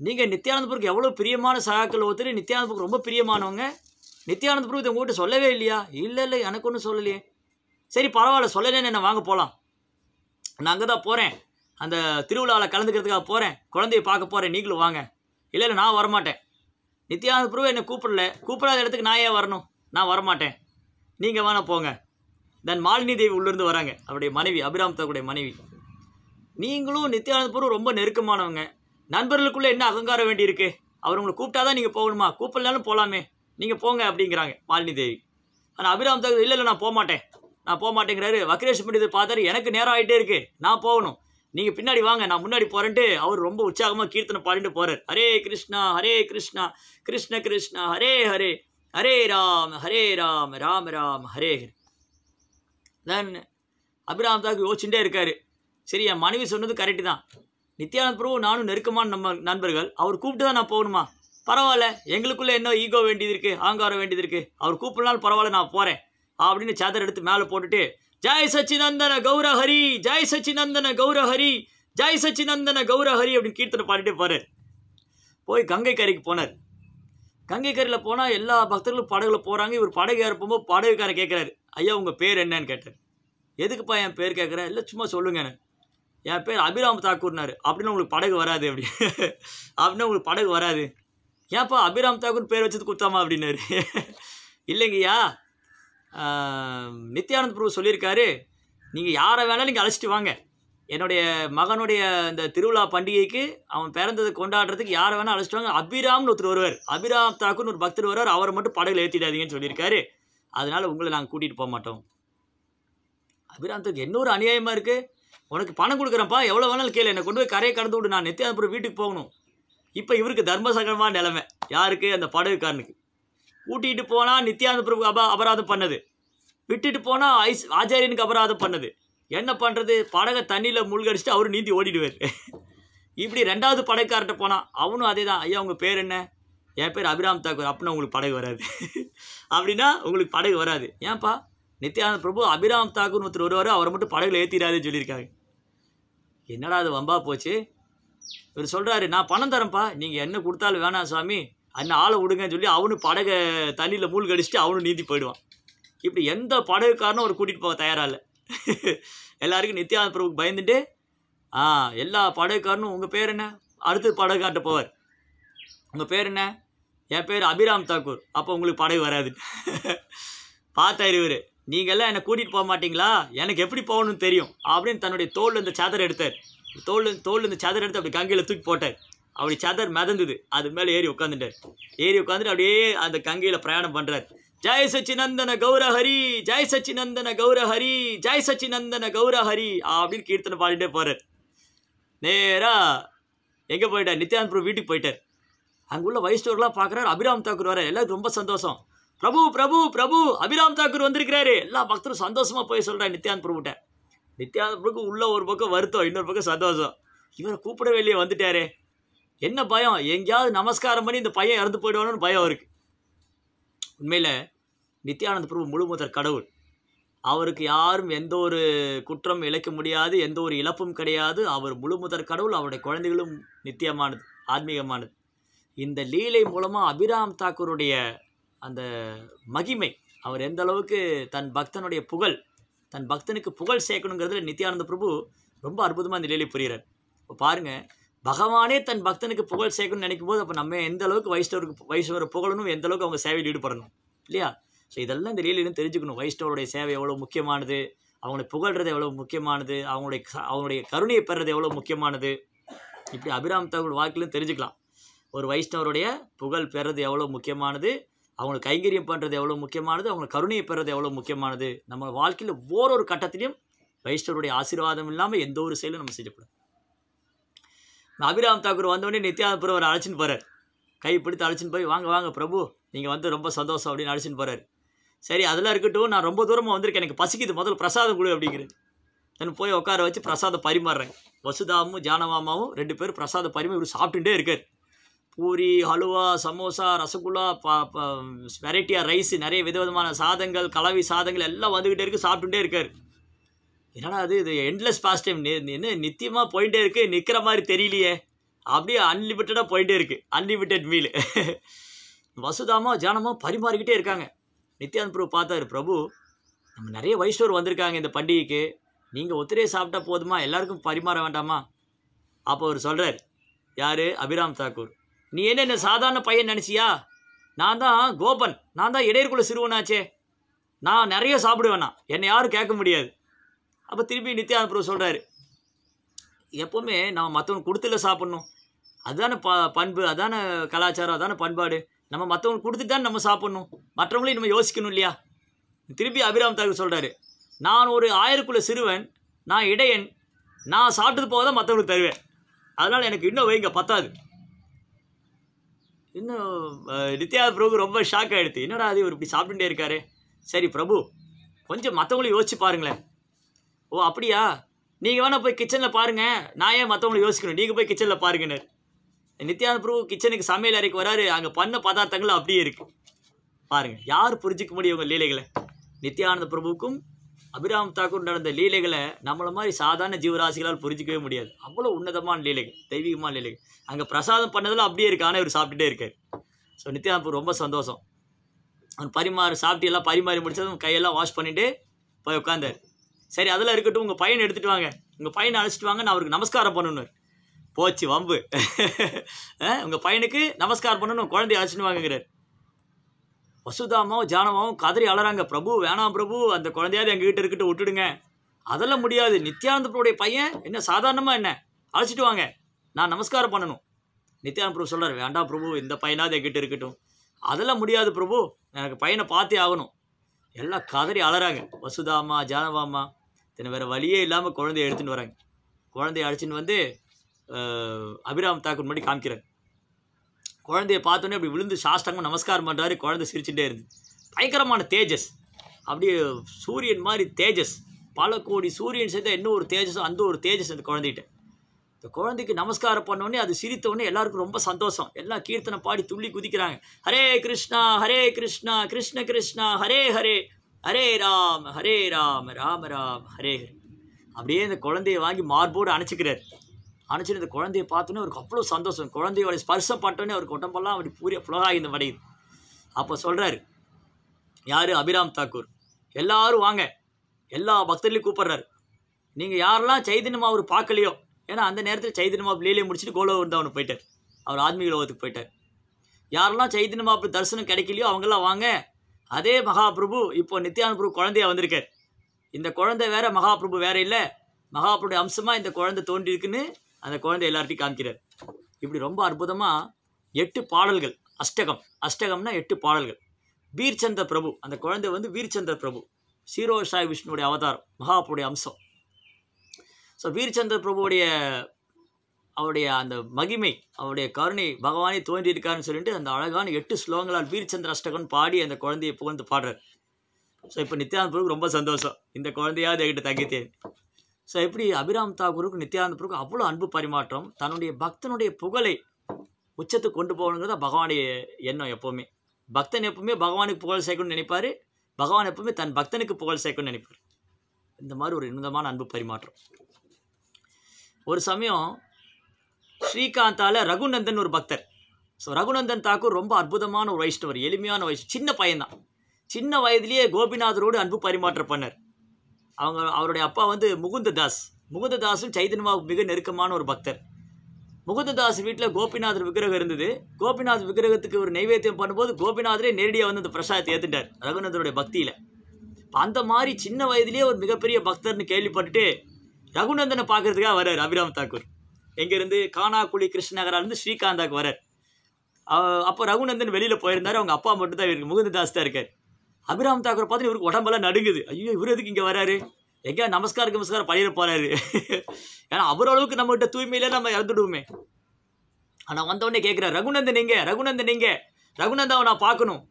நீங்கள் பிரபுக்கு எவ்வளோ பிரியமான சகாக்கள் ஒருத்தர் நித்யானந்த பிரபுக்கு ரொம்ப பிரியமானவங்க நித்யானந்த பிரபு இதை உங்கள்கிட்ட சொல்லவே இல்லையா இல்லை இல்லை எனக்கு ஒன்றும் சொல்லலையே சரி பரவாயில்ல சொல்லலேன்னு என்ன வாங்க போகலாம் நான் அங்கே தான் போகிறேன் அந்த திருவிழாவில் கலந்துக்கிறதுக்காக போகிறேன் குழந்தைய பார்க்க போகிறேன் நீங்களும் வாங்க இல்லை இல்லை நான் வரமாட்டேன் நித்யானந்த பிரபு என்னை கூப்பிடல கூப்பிடாத இடத்துக்கு நான் ஏன் வரணும் நான் வரமாட்டேன் நீங்கள் வேணால் போங்க தென் மாலினி தேவி உள்ளேருந்து வராங்க அவருடைய மனைவி அபிராமத்தருடைய மனைவி நீங்களும் நித்யானந்த பிரபு ரொம்ப நெருக்கமானவங்க நண்பர்களுக்குள்ளே என்ன அகங்காரம் வேண்டியிருக்கு அவர் உங்களை கூப்பிட்டா தான் நீங்கள் போகணுமா கூப்பிடலாலும் போகலாமே நீங்கள் போங்க அப்படிங்கிறாங்க மாலினி தேவி ஆனால் அபிராம் தாக்கு இல்லை இல்லை நான் போக மாட்டேன் நான் போக மாட்டேங்கிறாரு வக்ரேஷ் பண்டிதர் பார்த்தாரு எனக்கு நேரம் ஆகிட்டே இருக்கு நான் போகணும் நீங்கள் பின்னாடி வாங்க நான் முன்னாடி போகிறேன்ட்டு அவர் ரொம்ப உற்சாகமாக கீர்த்தனை பாடிட்டு போகிறார் ஹரே கிருஷ்ணா ஹரே கிருஷ்ணா கிருஷ்ண கிருஷ்ணா ஹரே ஹரே ஹரே ராம் ஹரே ராம் ராம் ராம் ஹரே ஹரே தென் அபிராம் தாக்கு யோசிச்சுட்டே இருக்காரு சரி என் மனைவி சொன்னது கரெக்டு தான் நித்யானந்த் பிரபு நானும் நெருக்கமான நம்ம நண்பர்கள் அவர் கூப்பிட்டு தான் நான் போகணுமா பரவாயில்ல எங்களுக்குள்ளே என்ன ஈகோ வேண்டியது இருக்குது ஆங்காரம் வேண்டியது இருக்குது அவர் கூப்பிடலாம் பரவாயில்ல நான் போகிறேன் அப்படின்னு சேதர் எடுத்து மேலே போட்டுட்டு ஜெய் சச்சினந்தன கௌரஹரி ஜெய் சச்சினந்தன கௌரஹரி ஜெய் சச்சினந்தன கௌரஹரி அப்படின்னு கீர்த்தனை பாடிட்டே போகிறார் போய் கங்கை கரைக்கு போனார் கங்கை கரையில் போனால் எல்லா பக்தர்களும் படகுல போகிறாங்க இவர் படகு ஏறப்போ படகுக்காரன் கேட்குறாரு ஐயா உங்கள் பேர் என்னன்னு கேட்டார் எதுக்குப்பா என் பேர் கேட்குறேன் இல்லை சும்மா சொல்லுங்க என் பேர் அபிராம் தாக்கூர்னார் அப்படின்னு உங்களுக்கு படகு வராது அப்படி அப்படின்னா உங்களுக்கு படகு வராது ஏன்ப்பா அபிராம் தாக்கூர் பேர் வச்சது குத்தாமா அப்படின்னாரு இல்லைங்கய்யா நித்யானந்த் பிரபு சொல்லியிருக்காரு நீங்கள் யாரை வேணாலும் நீங்கள் அழைச்சிட்டு வாங்க என்னுடைய மகனுடைய இந்த திருவிழா பண்டிகைக்கு அவன் பிறந்ததை கொண்டாடுறதுக்கு யாரை வேணால் அழைச்சிட்டு வாங்க அபிராம்னு ஒருத்தர் வருவார் அபிராம் தாக்குன்னு ஒரு பக்தர் வருவார் அவரை மட்டும் படகுல ஏற்றிடாதீங்கன்னு சொல்லியிருக்காரு அதனால் உங்களை நாங்கள் கூட்டிகிட்டு போக மாட்டோம் அபிராம் தாக்கு இன்னொரு அநியாயமாக இருக்குது உனக்கு பணம் கொடுக்குறேன்ப்பா எவ்வளோ வேணாலும் கேளு என்னை கொண்டு போய் கரையை கடந்து விடு நான் நித்தியானபுரம் வீட்டுக்கு போகணும் இப்போ இவருக்கு தர்மசகரமான நிலைமை யாருக்கு அந்த படகுக்காரனுக்கு கூட்டிகிட்டு போனால் நித்யானந்த பிரபு அப அபராதம் பண்ணது விட்டுட்டு போனால் ஐஸ் ஆச்சாரியனுக்கு அபராதம் பண்ணது என்ன பண்ணுறது படகை தண்ணியில் முழுகடிச்சிட்டு அவரு நீந்தி ஓடிடுவார் *laughs* இப்படி ரெண்டாவது படகுக்கார்ட்ட போனால் அவனும் அதே தான் ஐயா உங்கள் பேர் என்ன என் பேர் அபிராம் தாக்கூர் *laughs* அப்படின்னா உங்களுக்கு படகு வராது அப்படின்னா உங்களுக்கு படகு வராது ஏன்ப்பா நித்யானந்த பிரபு அபிராம் தாக்கூர் ஒருத்தர் வருவார் அவரை மட்டும் படகுல ஏற்றிடாதுன்னு சொல்லியிருக்காங்க என்னடா அது வம்பா போச்சு இவர் சொல்கிறாரு நான் பணம் தரேன்ப்பா நீங்கள் என்ன கொடுத்தாலும் வேணாம் சாமி அண்ணன் ஆளை விடுங்கன்னு சொல்லி அவனு படகை தண்ணியில் அடிச்சுட்டு அவனு நீந்தி போயிடுவான் இப்படி எந்த படகுக்காரனும் அவர் கூட்டிகிட்டு போக தயாராக இல்லை *laughs* எல்லாருக்கும் நித்யானந்த பிரபுக்கு பயந்துட்டு ஆ எல்லா படகுக்காரனும் உங்கள் பேர் என்ன அடுத்து படகுக்கார்ட்ட போவார் உங்கள் பேர் என்ன என் பேர் அபிராம் தாக்கூர் அப்போ உங்களுக்கு படகு வராது *laughs* பார்த்தா இருவர் நீங்கள்லாம் என்னை கூட்டிகிட்டு போக மாட்டிங்களா எனக்கு எப்படி போகணும்னு தெரியும் அப்படின்னு தன்னுடைய தோல் இந்த சாதர் எடுத்தார் தோல் தோல் இந்த சாதர் எடுத்து அப்படி கங்கையில் தூக்கி போட்டார் அப்படி சதர் மிதந்தது அது மேலே ஏறி உட்காந்துட்டார் ஏறி உட்காந்துட்டு அப்படியே அந்த கங்கையில் பிரயாணம் பண்ணுறார் ஜெய் நந்தன கௌரஹரி ஜெய் சச்சிநந்தன கௌரஹரி ஜெய் கௌர கௌரஹரி அப்படின்னு கீர்த்தனை பாடிட்டே போகிறார் நேராக எங்கே போயிட்டார் நித்யானந்தபுரம் வீட்டுக்கு போயிட்டார் அங்குள்ள வைஷ்ணவர்லாம் பார்க்குறாரு அபிராம் தாக்கூர் வர எல்லாருக்கும் ரொம்ப சந்தோஷம் பிரபு பிரபு பிரபு அபிராம் தாக்கூர் வந்திருக்கிறாரு எல்லா பக்தரும் சந்தோஷமாக போய் சொல்கிறார் நித்யானந்த் பிரபுட்ட நித்யானந்த் பிரபுக்கு உள்ள ஒரு பக்கம் வருத்தம் இன்னொரு பக்கம் சந்தோஷம் இவரை கூப்பிடவே இல்லையே வந்துட்டாரே என்ன பயம் எங்கேயாவது நமஸ்காரம் பண்ணி இந்த பையன் இறந்து போயிடுவானு பயம் இருக்குது உண்மையில் நித்யானந்த பிரபு முழுமுதற் கடவுள் அவருக்கு யாரும் எந்த ஒரு குற்றம் இழைக்க முடியாது எந்த ஒரு இழப்பும் கிடையாது அவர் முழுமுதற் கடவுள் அவருடைய குழந்தைகளும் நித்தியமானது ஆன்மீகமானது இந்த லீலை மூலமாக அபிராம் தாக்கூருடைய அந்த மகிமை அவர் எந்த அளவுக்கு தன் பக்தனுடைய புகழ் தன் பக்தனுக்கு புகழ் சேர்க்கணுங்கிறதுல நித்யானந்த பிரபு ரொம்ப அற்புதமாக இந்த லீலை புரிகிறார் இப்போ பாருங்கள் பகவானே தன் பக்தனுக்கு புகழ் சேர்க்கணும்னு நினைக்கும் போது அப்போ நம்ம எந்த அளவுக்கு வைஷ்ணவருக்கு வைஷ்ணவர் புகழணும் எந்த அளவுக்கு அவங்க சேவையில் ஈடுபடணும் இல்லையா ஸோ இதெல்லாம் இந்த ரீலிலும் தெரிஞ்சுக்கணும் வைஷ்ணவருடைய சேவை எவ்வளோ முக்கியமானது அவங்களை புகழ்றது எவ்வளோ முக்கியமானது அவங்களுடைய அவங்களுடைய கருணையை பெறது எவ்வளோ முக்கியமானது இப்படி அபிராம் தகவல் வாழ்க்கையிலும் தெரிஞ்சுக்கலாம் ஒரு வைஷ்ணவருடைய புகழ் பெறது எவ்வளோ முக்கியமானது அவங்களுக்கு கைங்கரியம் பண்ணுறது எவ்வளோ முக்கியமானது அவங்க கருணையை பெறது எவ்வளோ முக்கியமானது நம்ம வாழ்க்கையில் ஒவ்வொரு கட்டத்திலையும் வைஷ்ணவருடைய ஆசீர்வாதம் இல்லாமல் எந்த ஒரு செயலும் நம்ம செய்யப்படும் அபிராம் தாக்கூர் வந்தோடனே நித்யானந்தபுரம் அவர் அழைச்சின்னு போகிறார் பிடித்து அழைச்சின்னு போய் வாங்க வாங்க பிரபு நீங்கள் வந்து ரொம்ப சந்தோஷம் அப்படின்னு அழைச்சின்னு போகிறார் சரி அதெல்லாம் இருக்கட்டும் நான் ரொம்ப தூரமாக வந்திருக்கேன் எனக்கு பசிக்குது முதல்ல பிரசாதம் கொடு அப்படிங்கிறது தன் போய் உட்கார வச்சு பிரசாதம் பரிமாறுறேன் வசுதாமும் ஜானவாமாவும் ரெண்டு பேரும் பிரசாதம் பரிமாறி இப்படி சாப்பிட்டுட்டே இருக்கார் பூரி ஹலுவா சமோசா ரசகுல்லா பா வெரைட்டியாக ரைஸ் நிறைய விதவிதமான சாதங்கள் கலவை சாதங்கள் எல்லாம் வந்துக்கிட்டே இருக்குது சாப்பிட்டுட்டே இருக்கார் என்னடா அது இது எண்ட்லெஸ் பாஸ்ட் டைம் என்ன நித்தியமாக போயிட்டே இருக்குது நிற்கிற மாதிரி தெரியலையே அப்படியே அன்லிமிட்டடாக போயிட்டே இருக்குது அன்லிமிட்டெட் மீல் வசுதாமா ஜானமாக பரிமாறிக்கிட்டே இருக்காங்க நித்யானந்த் பிரபு பார்த்தாரு பிரபு நம்ம நிறைய வைஷ்ணவர் வந்திருக்காங்க இந்த பண்டிகைக்கு நீங்கள் ஒத்திரையே சாப்பிட்டா போதுமா எல்லாருக்கும் பரிமாற வேண்டாமா அப்போ அவர் சொல்கிறார் யார் அபிராம் தாக்கூர் நீ என்ன என்ன சாதாரண பையன் நினச்சியா நான் தான் கோபன் நான் தான் இடையர்குள்ள சிறுவனாச்சே நான் நிறைய சாப்பிடுவேண்ணா என்னை யாரும் கேட்க முடியாது அப்போ திருப்பி நித்யானந்த பிரபு சொல்கிறாரு எப்போவுமே நம்ம மற்றவங்க கொடுத்துல சாப்பிட்ணும் அதுதான ப பண்பு அதான கலாச்சாரம் அதான பண்பாடு நம்ம மற்றவங்களுக்கு கொடுத்து தான் நம்ம சாப்பிட்ணும் மற்றவங்களையும் நம்ம யோசிக்கணும் இல்லையா திருப்பி அபிராம் தாக்கு சொல்கிறாரு நான் ஒரு ஆயிரக்குள்ள சிறுவன் நான் இடையன் நான் சாப்பிட்டது போக தான் மற்றவங்களுக்கு தருவேன் அதனால் எனக்கு இன்னும் வைங்க பத்தாது இன்னும் நித்யா பிரபு ரொம்ப ஷாக் ஆகிடுது என்னடா அது இவர் இப்படி சாப்பிட்டுட்டே இருக்காரு சரி பிரபு கொஞ்சம் மற்றவங்களும் யோசிச்சு பாருங்களேன் ஓ அப்படியா நீங்கள் வேணால் போய் கிச்சனில் பாருங்கள் நான் ஏன் மற்றவங்களை யோசிக்கணும் நீங்கள் போய் கிச்சனில் பாருங்கன்னு நித்யானந்த பிரபு கிச்சனுக்கு சமையல் அறைக்கு வராரு அங்கே பண்ண பதார்த்தங்கள் அப்படியே இருக்குது பாருங்கள் யார் புரிஞ்சிக்க முடியும் உங்கள் லீலைகளை நித்யானந்த பிரபுவுக்கும் அபிராம் தாக்கூர் நடந்த லீலைகளை நம்மளை மாதிரி சாதாரண ஜீவராசிகளால் புரிஞ்சிக்கவே முடியாது அவ்வளோ உன்னதமான லீலைகள் தெய்வீகமான லீலைகள் அங்கே பிரசாதம் பண்ணதில் அப்படியே இருக்கு ஆனால் இவர் சாப்பிட்டுட்டே இருக்கார் ஸோ நித்யானந்த பிரபு ரொம்ப சந்தோஷம் அவன் பரிமாறு சாப்பிட்டு எல்லாம் பரிமாறி முடிச்சதும் கையெல்லாம் வாஷ் பண்ணிவிட்டு போய் உட்காந்தார் சரி அதில் இருக்கட்டும் உங்கள் பையனை எடுத்துகிட்டு வாங்க உங்கள் பையனை அழைச்சிட்டு வாங்க நான் அவருக்கு நமஸ்காரம் பண்ணணும் போச்சு வம்பு உங்கள் பையனுக்கு நமஸ்காரம் பண்ணணும் குழந்தைய அழைச்சிட்டு வாங்கிறார் வசுதாமாவும் ஜானமாவும் கதறி அழறாங்க பிரபு வேணாம் பிரபு அந்த குழந்தையாவது எங்கள் கிட்ட இருக்கட்டும் விட்டுடுங்க அதெல்லாம் முடியாது பிரபுடைய பையன் என்ன சாதாரணமாக என்ன அழைச்சிட்டு வாங்க நான் நமஸ்காரம் பண்ணணும் நித்யானந்த பிரபு சொல்கிறார் வேண்டாம் பிரபு இந்த பையனாவது என்கிட்ட இருக்கட்டும் அதெல்லாம் முடியாது பிரபு எனக்கு பையனை பார்த்தே ஆகணும் எல்லாம் கதறி அலறாங்க வசுதாமா ஜானவாமா இத்தனை வேறு வழியே இல்லாமல் குழந்தைய எடுத்துன்னு வராங்க குழந்தைய அழைச்சின்னு வந்து அபிராம் தாக்கூர் முன்னாடி காமிக்கிறாங்க குழந்தைய பார்த்தோன்னே அப்படி விழுந்து சாஷ்டங்கமாக நமஸ்காரம் பண்ணுறாரு குழந்தை சிரிச்சுட்டே இருந்து பயங்கரமான தேஜஸ் அப்படியே சூரியன் மாதிரி தேஜஸ் பல கோடி சூரியன் சேர்த்து என்ன ஒரு தேஜஸ் அந்த ஒரு தேஜஸ் அந்த குழந்தைகிட்ட இந்த குழந்தைக்கு நமஸ்காரம் பண்ணோடனே அது சிரித்தோடனே எல்லாருக்கும் ரொம்ப சந்தோஷம் எல்லாம் கீர்த்தனை பாடி துள்ளி குதிக்கிறாங்க ஹரே கிருஷ்ணா ஹரே கிருஷ்ணா கிருஷ்ண கிருஷ்ணா ஹரே ஹரே ஹரே ராம் ஹரே ராம் ராம ராம் ஹரே அப்படியே இந்த குழந்தையை வாங்கி மார்போடு அணைச்சிக்கிறார் அணைச்சிட்டு இந்த குழந்தைய பார்த்தோன்னே அவருக்கு அவ்வளோ சந்தோஷம் குழந்தையோட ஸ்பர்சம் பண்ணிட்டோன்னே அவருக்கு உடம்பெல்லாம் அப்படி பூரிய ஃப்ளோராக இந்த வடையுது அப்போ சொல்கிறாரு யார் அபிராம் தாக்கூர் எல்லாரும் வாங்க எல்லா பக்தர்லையும் கூப்பிட்றாரு நீங்கள் யாரெல்லாம் சைதன்யமா அவர் பார்க்கலையோ ஏன்னா அந்த நேரத்தில் சைதன்யமா லீலையை முடிச்சுட்டு கோலோ அவனு போயிட்டார் அவர் ஆத்மீக லோகத்துக்கு போயிட்டார் யாரெல்லாம் சைதன்யமா தரிசனம் கிடைக்கலையோ அவங்கெல்லாம் வாங்க அதே மகாபிரபு இப்போ பிரபு குழந்தையா வந்திருக்கார் இந்த குழந்தை வேற மகாபிரபு வேற இல்லை மகாபிரபுடைய அம்சமாக இந்த குழந்தை தோன்றியிருக்குன்னு அந்த குழந்தை எல்லார்ட்டையும் காமிக்கிறார் இப்படி ரொம்ப அற்புதமாக எட்டு பாடல்கள் அஷ்டகம் அஷ்டகம்னா எட்டு பாடல்கள் வீர்ச்சந்திர பிரபு அந்த குழந்தை வந்து வீர்ச்சந்திர பிரபு சீரோ சாய் விஷ்ணுடைய அவதாரம் மகாபுடைய அம்சம் ஸோ வீர்ச்சந்திர பிரபுவுடைய அவருடைய அந்த மகிமை அவருடைய கருணை பகவானே தோன்றியிருக்காருன்னு சொல்லிட்டு அந்த அழகான எட்டு ஸ்லோகங்களால் வீரச்சந்திர அஷ்டகன் பாடி அந்த குழந்தையை புகழ்ந்து பாடுறார் ஸோ இப்போ நித்யானந்த ரொம்ப சந்தோஷம் இந்த குழந்தையாவது என்கிட்ட தங்கித்தேன் ஸோ எப்படி அபிராம் தாக்கூருக்கு நித்யானந்தபுருக்கு அவ்வளோ அன்பு பரிமாற்றம் தன்னுடைய பக்தனுடைய புகழை உச்சத்துக்கு கொண்டு போகணுங்கிறத பகவானுடைய எண்ணம் எப்போவுமே பக்தன் எப்பவுமே பகவானுக்கு புகழ் சேர்க்கணும்னு நினைப்பார் பகவான் எப்பவுமே தன் பக்தனுக்கு புகழ் சேர்க்கணும்னு நினைப்பார் இந்த மாதிரி ஒரு இன்னதமான அன்பு பரிமாற்றம் ஒரு சமயம் ஸ்ரீகாந்தால் ரகுநந்தன் ஒரு பக்தர் ஸோ ரகுநந்தன் தாக்கூர் ரொம்ப அற்புதமான ஒரு வைஷ்ணவர் எளிமையான வயசு சின்ன பையன்தான் சின்ன வயதிலேயே கோபிநாதரோடு அன்பு பரிமாற்றம் பண்ணார் அவங்க அவருடைய அப்பா வந்து முகுந்ததாஸ் முகுந்ததாஸும் சைதன்மா மிக நெருக்கமான ஒரு பக்தர் முகுந்ததாஸ் வீட்டில் கோபிநாதர் விக்கிரகம் இருந்தது கோபிநாத் விக்கிரகத்துக்கு ஒரு நைவேத்தியம் பண்ணும்போது கோபிநாதரே நேரடியாக வந்து அந்த பிரசாதத்தை ஏற்றுட்டார் ரகுநந்தருடைய பக்தியில் இப்போ அந்த மாதிரி சின்ன வயதிலேயே ஒரு மிகப்பெரிய பக்தர்னு கேள்விப்பட்டுட்டு ரகுநந்தனை பார்க்குறதுக்காக வர்றார் அபிராம் தாக்கூர் எங்கேருந்து கானாக்குழி கிருஷ்ணநகராலேருந்து ஸ்ரீகாந்தாக்கு வரார் அப்போ ரகுநந்தன் வெளியில் போயிருந்தார் அவங்க அப்பா மட்டும் தான் இருக்கு முகுந்ததாஸ் தான் இருக்கார் அபிராம் தாக்கூர் பார்த்து இவருக்கு உடம்பெல்லாம் நடுங்குது ஐயோ இவர் எதுக்கு இங்கே வராரு எங்கேயா நமஸ்கார நமஸ்காரம் பயிர போகிறாரு *laughs* ஏன்னா அவர் அளவுக்கு நம்மகிட்ட தூய்மையில நம்ம இறந்துடுவோமே ஆனால் வந்தவொடனே கேட்குறாரு ரகுநந்தன் எங்கே ரகுநந்தன் எங்கே ரகுநந்தாவை நான் பார்க்கணும்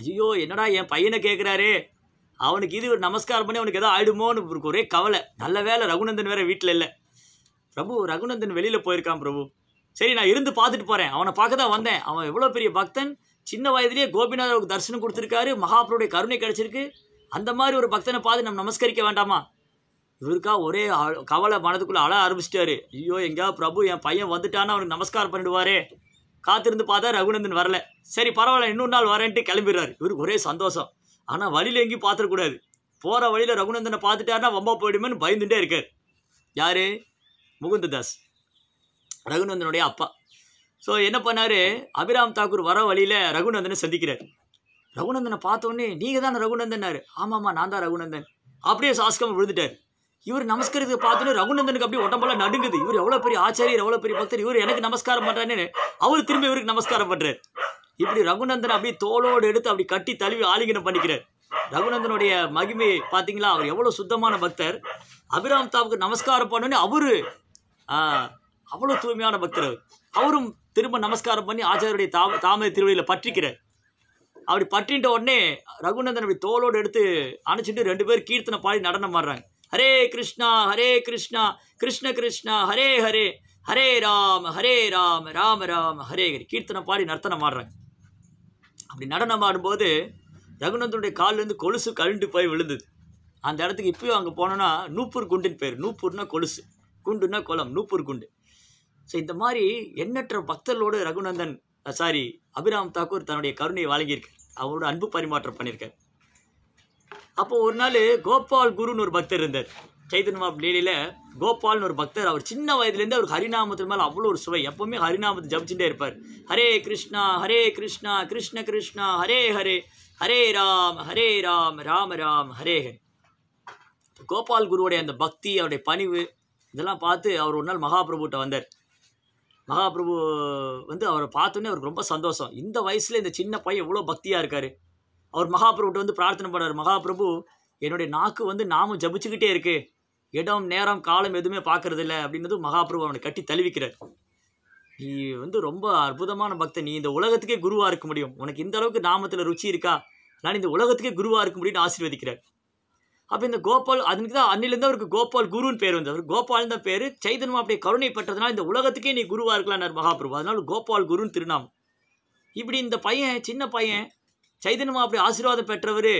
ஐயோ என்னடா என் பையனை கேட்குறாரு அவனுக்கு இது ஒரு நமஸ்காரம் பண்ணி அவனுக்கு எதாவது ஆயிடுமோன்னு ஒரே கவலை நல்ல வேலை ரகுநந்தன் வேற வீட்டில் இல்லை பிரபு ரகுநந்தன் வெளியில் போயிருக்கான் பிரபு சரி நான் இருந்து பார்த்துட்டு போகிறேன் அவனை பார்க்க தான் வந்தேன் அவன் எவ்வளோ பெரிய பக்தன் சின்ன வயதுலேயே கோபிநாதருக்கு தரிசனம் கொடுத்துருக்காரு மகாபுருடைய கருணை கிடச்சிருக்கு அந்த மாதிரி ஒரு பக்தனை பார்த்து நம்ம நமஸ்கரிக்க வேண்டாமா இவருக்கா ஒரே கவலை மனதுக்குள்ளே அழ ஆரம்பிச்சிட்டாரு ஐயோ எங்கேயா பிரபு என் பையன் வந்துட்டானா அவனுக்கு நமஸ்காரம் பண்ணிடுவாரே காத்திருந்து பார்த்தா ரகுநந்தன் வரல சரி பரவாயில்ல இன்னொரு நாள் வரேன்ட்டு கிளம்பிடுறாரு இவருக்கு ஒரே சந்தோஷம் ஆனால் வழியில் எங்கேயும் பார்த்துடக்கூடாது போகிற வழியில் ரகுநந்தனை பார்த்துட்டாருன்னா ரொம்ப போயிடுமேன்னு பயந்துட்டே இருக்கார் யார் முகுந்ததாஸ் ரகுநந்தனுடைய அப்பா ஸோ என்ன பண்ணார் அபிராம் தாக்கூர் வர வழியில் ரகுநந்தனை சந்திக்கிறார் ரகுநந்தனை பார்த்தோன்னே நீங்கள் தான் ரகுநந்தன்னாரு ஆமாம்மா நான் தான் ரகுநந்தன் அப்படியே சாஸ்கம் விழுந்துட்டார் இவர் நமஸ்கரித்து பார்த்தோன்னே ரகுநந்தனுக்கு அப்படியே உடம்பெல்லாம் நடுங்குது இவர் எவ்வளோ பெரிய ஆச்சாரியர் எவ்வளோ பெரிய பக்தர் இவர் எனக்கு நமஸ்காரம் பண்ணுறாருன்னு அவர் திரும்பி இவருக்கு நமஸ்காரம் பண்ணுறாரு இப்படி ரகுநந்தன் அப்படியே தோளோடு எடுத்து அப்படி கட்டி தழுவி ஆலிங்கனம் பண்ணிக்கிறார் ரகுநந்தனுடைய மகிமை பார்த்தீங்களா அவர் எவ்வளோ சுத்தமான பக்தர் அபிராம் தாவுக்கு நமஸ்காரம் பண்ணோன்னே அவரு அவ்வளோ தூய்மையான பக்தர் அவரும் திரும்ப நமஸ்காரம் பண்ணி ஆச்சாரியுடைய தா தாமரை திருவடியில் பற்றிக்கிறார் அப்படி பற்றின்ற உடனே ரகுநந்தன் அப்படி தோலோடு எடுத்து அணைச்சிட்டு ரெண்டு பேர் கீர்த்தனை பாடி நடனம் ஆடுறாங்க ஹரே கிருஷ்ணா ஹரே கிருஷ்ணா கிருஷ்ண கிருஷ்ணா ஹரே ஹரே ஹரே ராம் ஹரே ராம் ராம ராம் ஹரே ஹரி கீர்த்தனை பாடி நர்த்தனம் ஆடுறாங்க அப்படி நடனம் ஆடும்போது ரகுநந்தனுடைய காலிலேருந்து கொலுசு கழுண்டு போய் விழுந்தது அந்த இடத்துக்கு இப்பயும் அங்கே போனோன்னா நூப்பூர் குண்டின் பேர் நூப்பூர்னா கொலுசு குண்டுனா குளம் நூப்பூர் குண்டு ஸோ இந்த மாதிரி எண்ணற்ற பக்தர்களோடு ரகுநந்தன் சாரி அபிராம் தாக்கூர் தன்னுடைய கருணையை வழங்கியிருக்கார் அவரோட அன்பு பரிமாற்றம் பண்ணியிருக்கார் அப்போ ஒரு நாள் கோபால் குருன்னு ஒரு பக்தர் இருந்தார் சைதன்மா லீலையில் கோபால்னு ஒரு பக்தர் அவர் சின்ன வயதுலேருந்து அவருக்கு ஹரிநாமத்தின் மேலே அவ்வளோ ஒரு சுவை எப்போவுமே ஹரிநாமத்தை ஜபிச்சுட்டே இருப்பார் ஹரே கிருஷ்ணா ஹரே கிருஷ்ணா கிருஷ்ண கிருஷ்ணா ஹரே ஹரே ஹரே ராம் ஹரே ராம் ராம ராம் ஹரே ஹரே கோபால் குருவுடைய அந்த பக்தி அவருடைய பணிவு இதெல்லாம் பார்த்து அவர் ஒரு நாள் மகாபிரபுட்ட வந்தார் மகாபிரபு வந்து அவரை பார்த்தோன்னே அவருக்கு ரொம்ப சந்தோஷம் இந்த வயசில் இந்த சின்ன பையன் எவ்வளோ பக்தியாக இருக்கார் அவர் மகாபிரபுட்ட வந்து பிரார்த்தனை பண்ணார் மகாபிரபு என்னுடைய நாக்கு வந்து நாமும் ஜபிச்சுக்கிட்டே இருக்குது இடம் நேரம் காலம் எதுவுமே பார்க்கறது இல்லை அப்படின்றது மகாபிரபு அவனை கட்டி தழுவிக்கிறார் நீ வந்து ரொம்ப அற்புதமான பக்தன் நீ இந்த உலகத்துக்கே குருவாக இருக்க முடியும் உனக்கு இந்த அளவுக்கு நாமத்தில் ருச்சி இருக்கா நான் இந்த உலகத்துக்கே குருவாக இருக்க முடியும்னு ஆசீர்வதிக்கிறேன் அப்போ இந்த கோபால் அதுக்கு தான் அன்னிலேருந்து அவருக்கு கோபால் குருன்னு பேர் வந்து அவர் கோபால் தான் பேர் சைதன்மா அப்படியே கருணை பெற்றதுனால இந்த உலகத்துக்கே நீ குருவாக இருக்கலாம் மகாபிரபு அதனால கோபால் குருன்னு திருநாமம் இப்படி இந்த பையன் சின்ன பையன் சைதன்மா அப்படி ஆசீர்வாதம் பெற்றவர்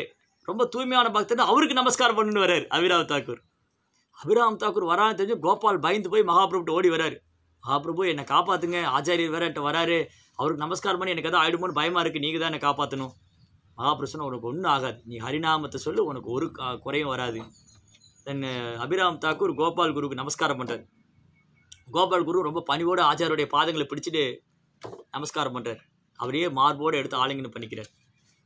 ரொம்ப தூய்மையான பக்தர் அவருக்கு நமஸ்காரம் பண்ணுன்னு வர்றார் அபிராம் தாக்கூர் அபிராம் தாக்கூர் வரான்னு தெரிஞ்சு கோபால் பயந்து போய் மகாபிரபுட்டு ஓடி வராரு மகாபிரபு என்னை காப்பாற்றுங்க ஆச்சாரியர் வேற என்கிட்ட வராரு அவருக்கு நமஸ்காரம் பண்ணி எனக்கு எதாவது ஆயிடுமோன்னு பயமாக இருக்குது நீங்கள் தான் என்னை காப்பாற்றணும் மகாபிரசனம் உனக்கு ஒன்றும் ஆகாது நீ ஹரிநாமத்தை சொல்லு உனக்கு ஒரு குறையும் வராது தென் அபிராம் தாக்கூர் கோபால் குருக்கு நமஸ்காரம் பண்ணுறார் கோபால் குரு ரொம்ப பணிவோடு ஆச்சாரியுடைய பாதங்களை பிடிச்சிட்டு நமஸ்காரம் பண்ணுறார் அவரையே மார்போடு எடுத்து ஆலிங்கனம் பண்ணிக்கிறார்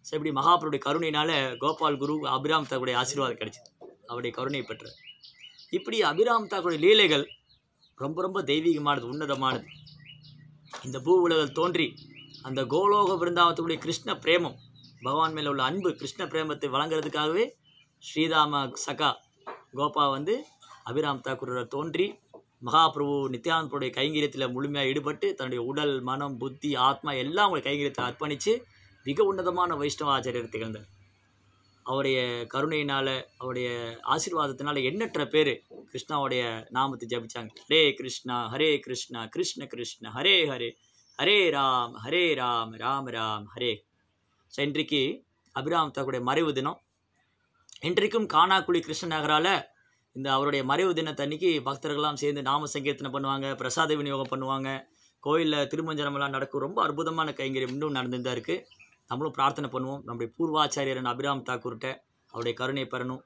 ஸோ இப்படி மகாபுருடைய கருணையினால் கோபால் குரு அபிராம் தாக்குடைய ஆசீர்வாதம் கிடைச்சிது அவருடைய கருணையை பெற்றார் இப்படி அபிராம் தாக்குடைய லீலைகள் ரொம்ப ரொம்ப தெய்வீகமானது உன்னதமானது இந்த பூ உலகில் தோன்றி அந்த கோலோக பிருந்தாவத்துக்குடைய கிருஷ்ண பிரேமம் பகவான் மேலே உள்ள அன்பு கிருஷ்ண பிரேமத்தை வழங்குறதுக்காகவே ஸ்ரீராம சகா கோபா வந்து அபிராம் தாக்கூரோட தோன்றி மகாபிரபு நித்யானந்தருடைய கைங்கரியத்தில் முழுமையாக ஈடுபட்டு தன்னுடைய உடல் மனம் புத்தி ஆத்மா எல்லாம் அவங்களை கைங்கரியத்தை அர்ப்பணித்து மிக உன்னதமான வைஷ்ணவ ஆச்சாரியர் திகழ்ந்தார் அவருடைய கருணையினால் அவருடைய ஆசீர்வாதத்தினால் எண்ணற்ற பேர் கிருஷ்ணாவுடைய நாமத்தை ஜபிச்சாங்க ஹரே கிருஷ்ணா ஹரே கிருஷ்ணா கிருஷ்ண கிருஷ்ண ஹரே ஹரே ஹரே ராம் ஹரே ராம் ராம் ராம் ஹரே ஸோ இன்றைக்கு அபிராம் மறைவு தினம் இன்றைக்கும் காணாக்குழி கிருஷ்ண நகரால் இந்த அவருடைய மறைவு தினத்தன்னைக்கு பக்தர்கள்லாம் சேர்ந்து நாம சங்கீர்த்தனை பண்ணுவாங்க பிரசாத விநியோகம் பண்ணுவாங்க கோயிலில் திருமஞ்சனமெல்லாம் நடக்கும் ரொம்ப அற்புதமான கைங்கரியம் இன்னும் நடந்துட்டு தான் இருக்குது நம்மளும் பிரார்த்தனை பண்ணுவோம் நம்முடைய பூர்வாச்சாரியரன் அபிராம் தாக்கூர்கிட்ட அவருடைய கருணை பெறணும்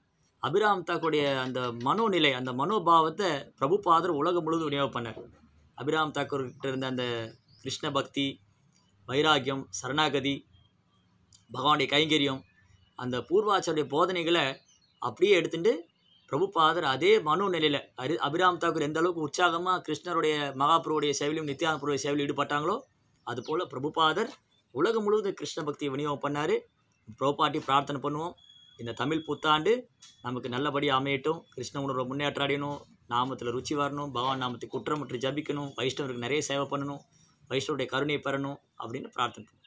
அபிராம் தாக்கூடைய அந்த மனோநிலை அந்த மனோபாவத்தை பிரபுபாதர் உலகம் முழுவதும் விநியோகம் பண்ணார் அபிராம் தாக்கூர்கிட்ட இருந்த அந்த கிருஷ்ண பக்தி வைராக்கியம் சரணாகதி பகவானுடைய கைங்கரியம் அந்த பூர்வாச்சாரிய போதனைகளை அப்படியே எடுத்துட்டு பிரபுபாதர் அதே மனு நிலையில் அரி அபிராம் தாக்கூர் எந்த அளவுக்கு உற்சாகமாக கிருஷ்ணருடைய மகாபுருடைய சேவையிலும் நித்யானபுருடைய சேவையில் ஈடுபட்டாங்களோ அதுபோல் பிரபுபாதர் உலகம் முழுவதும் கிருஷ்ண பக்தியை விநியோகம் பண்ணார் ப்ரோபாட்டி பிரார்த்தனை பண்ணுவோம் இந்த தமிழ் புத்தாண்டு நமக்கு நல்லபடியாக அமையட்டும் கிருஷ்ண உணர்வை அடையணும் நாமத்தில் ருச்சி வரணும் பகவான் குற்றம் குற்றமுற்று ஜபிக்கணும் வைஷ்ணவருக்கு நிறைய சேவை பண்ணணும் வைஷ்ணவருடைய கருணையை பெறணும் அப்படின்னு பிரார்த்தனை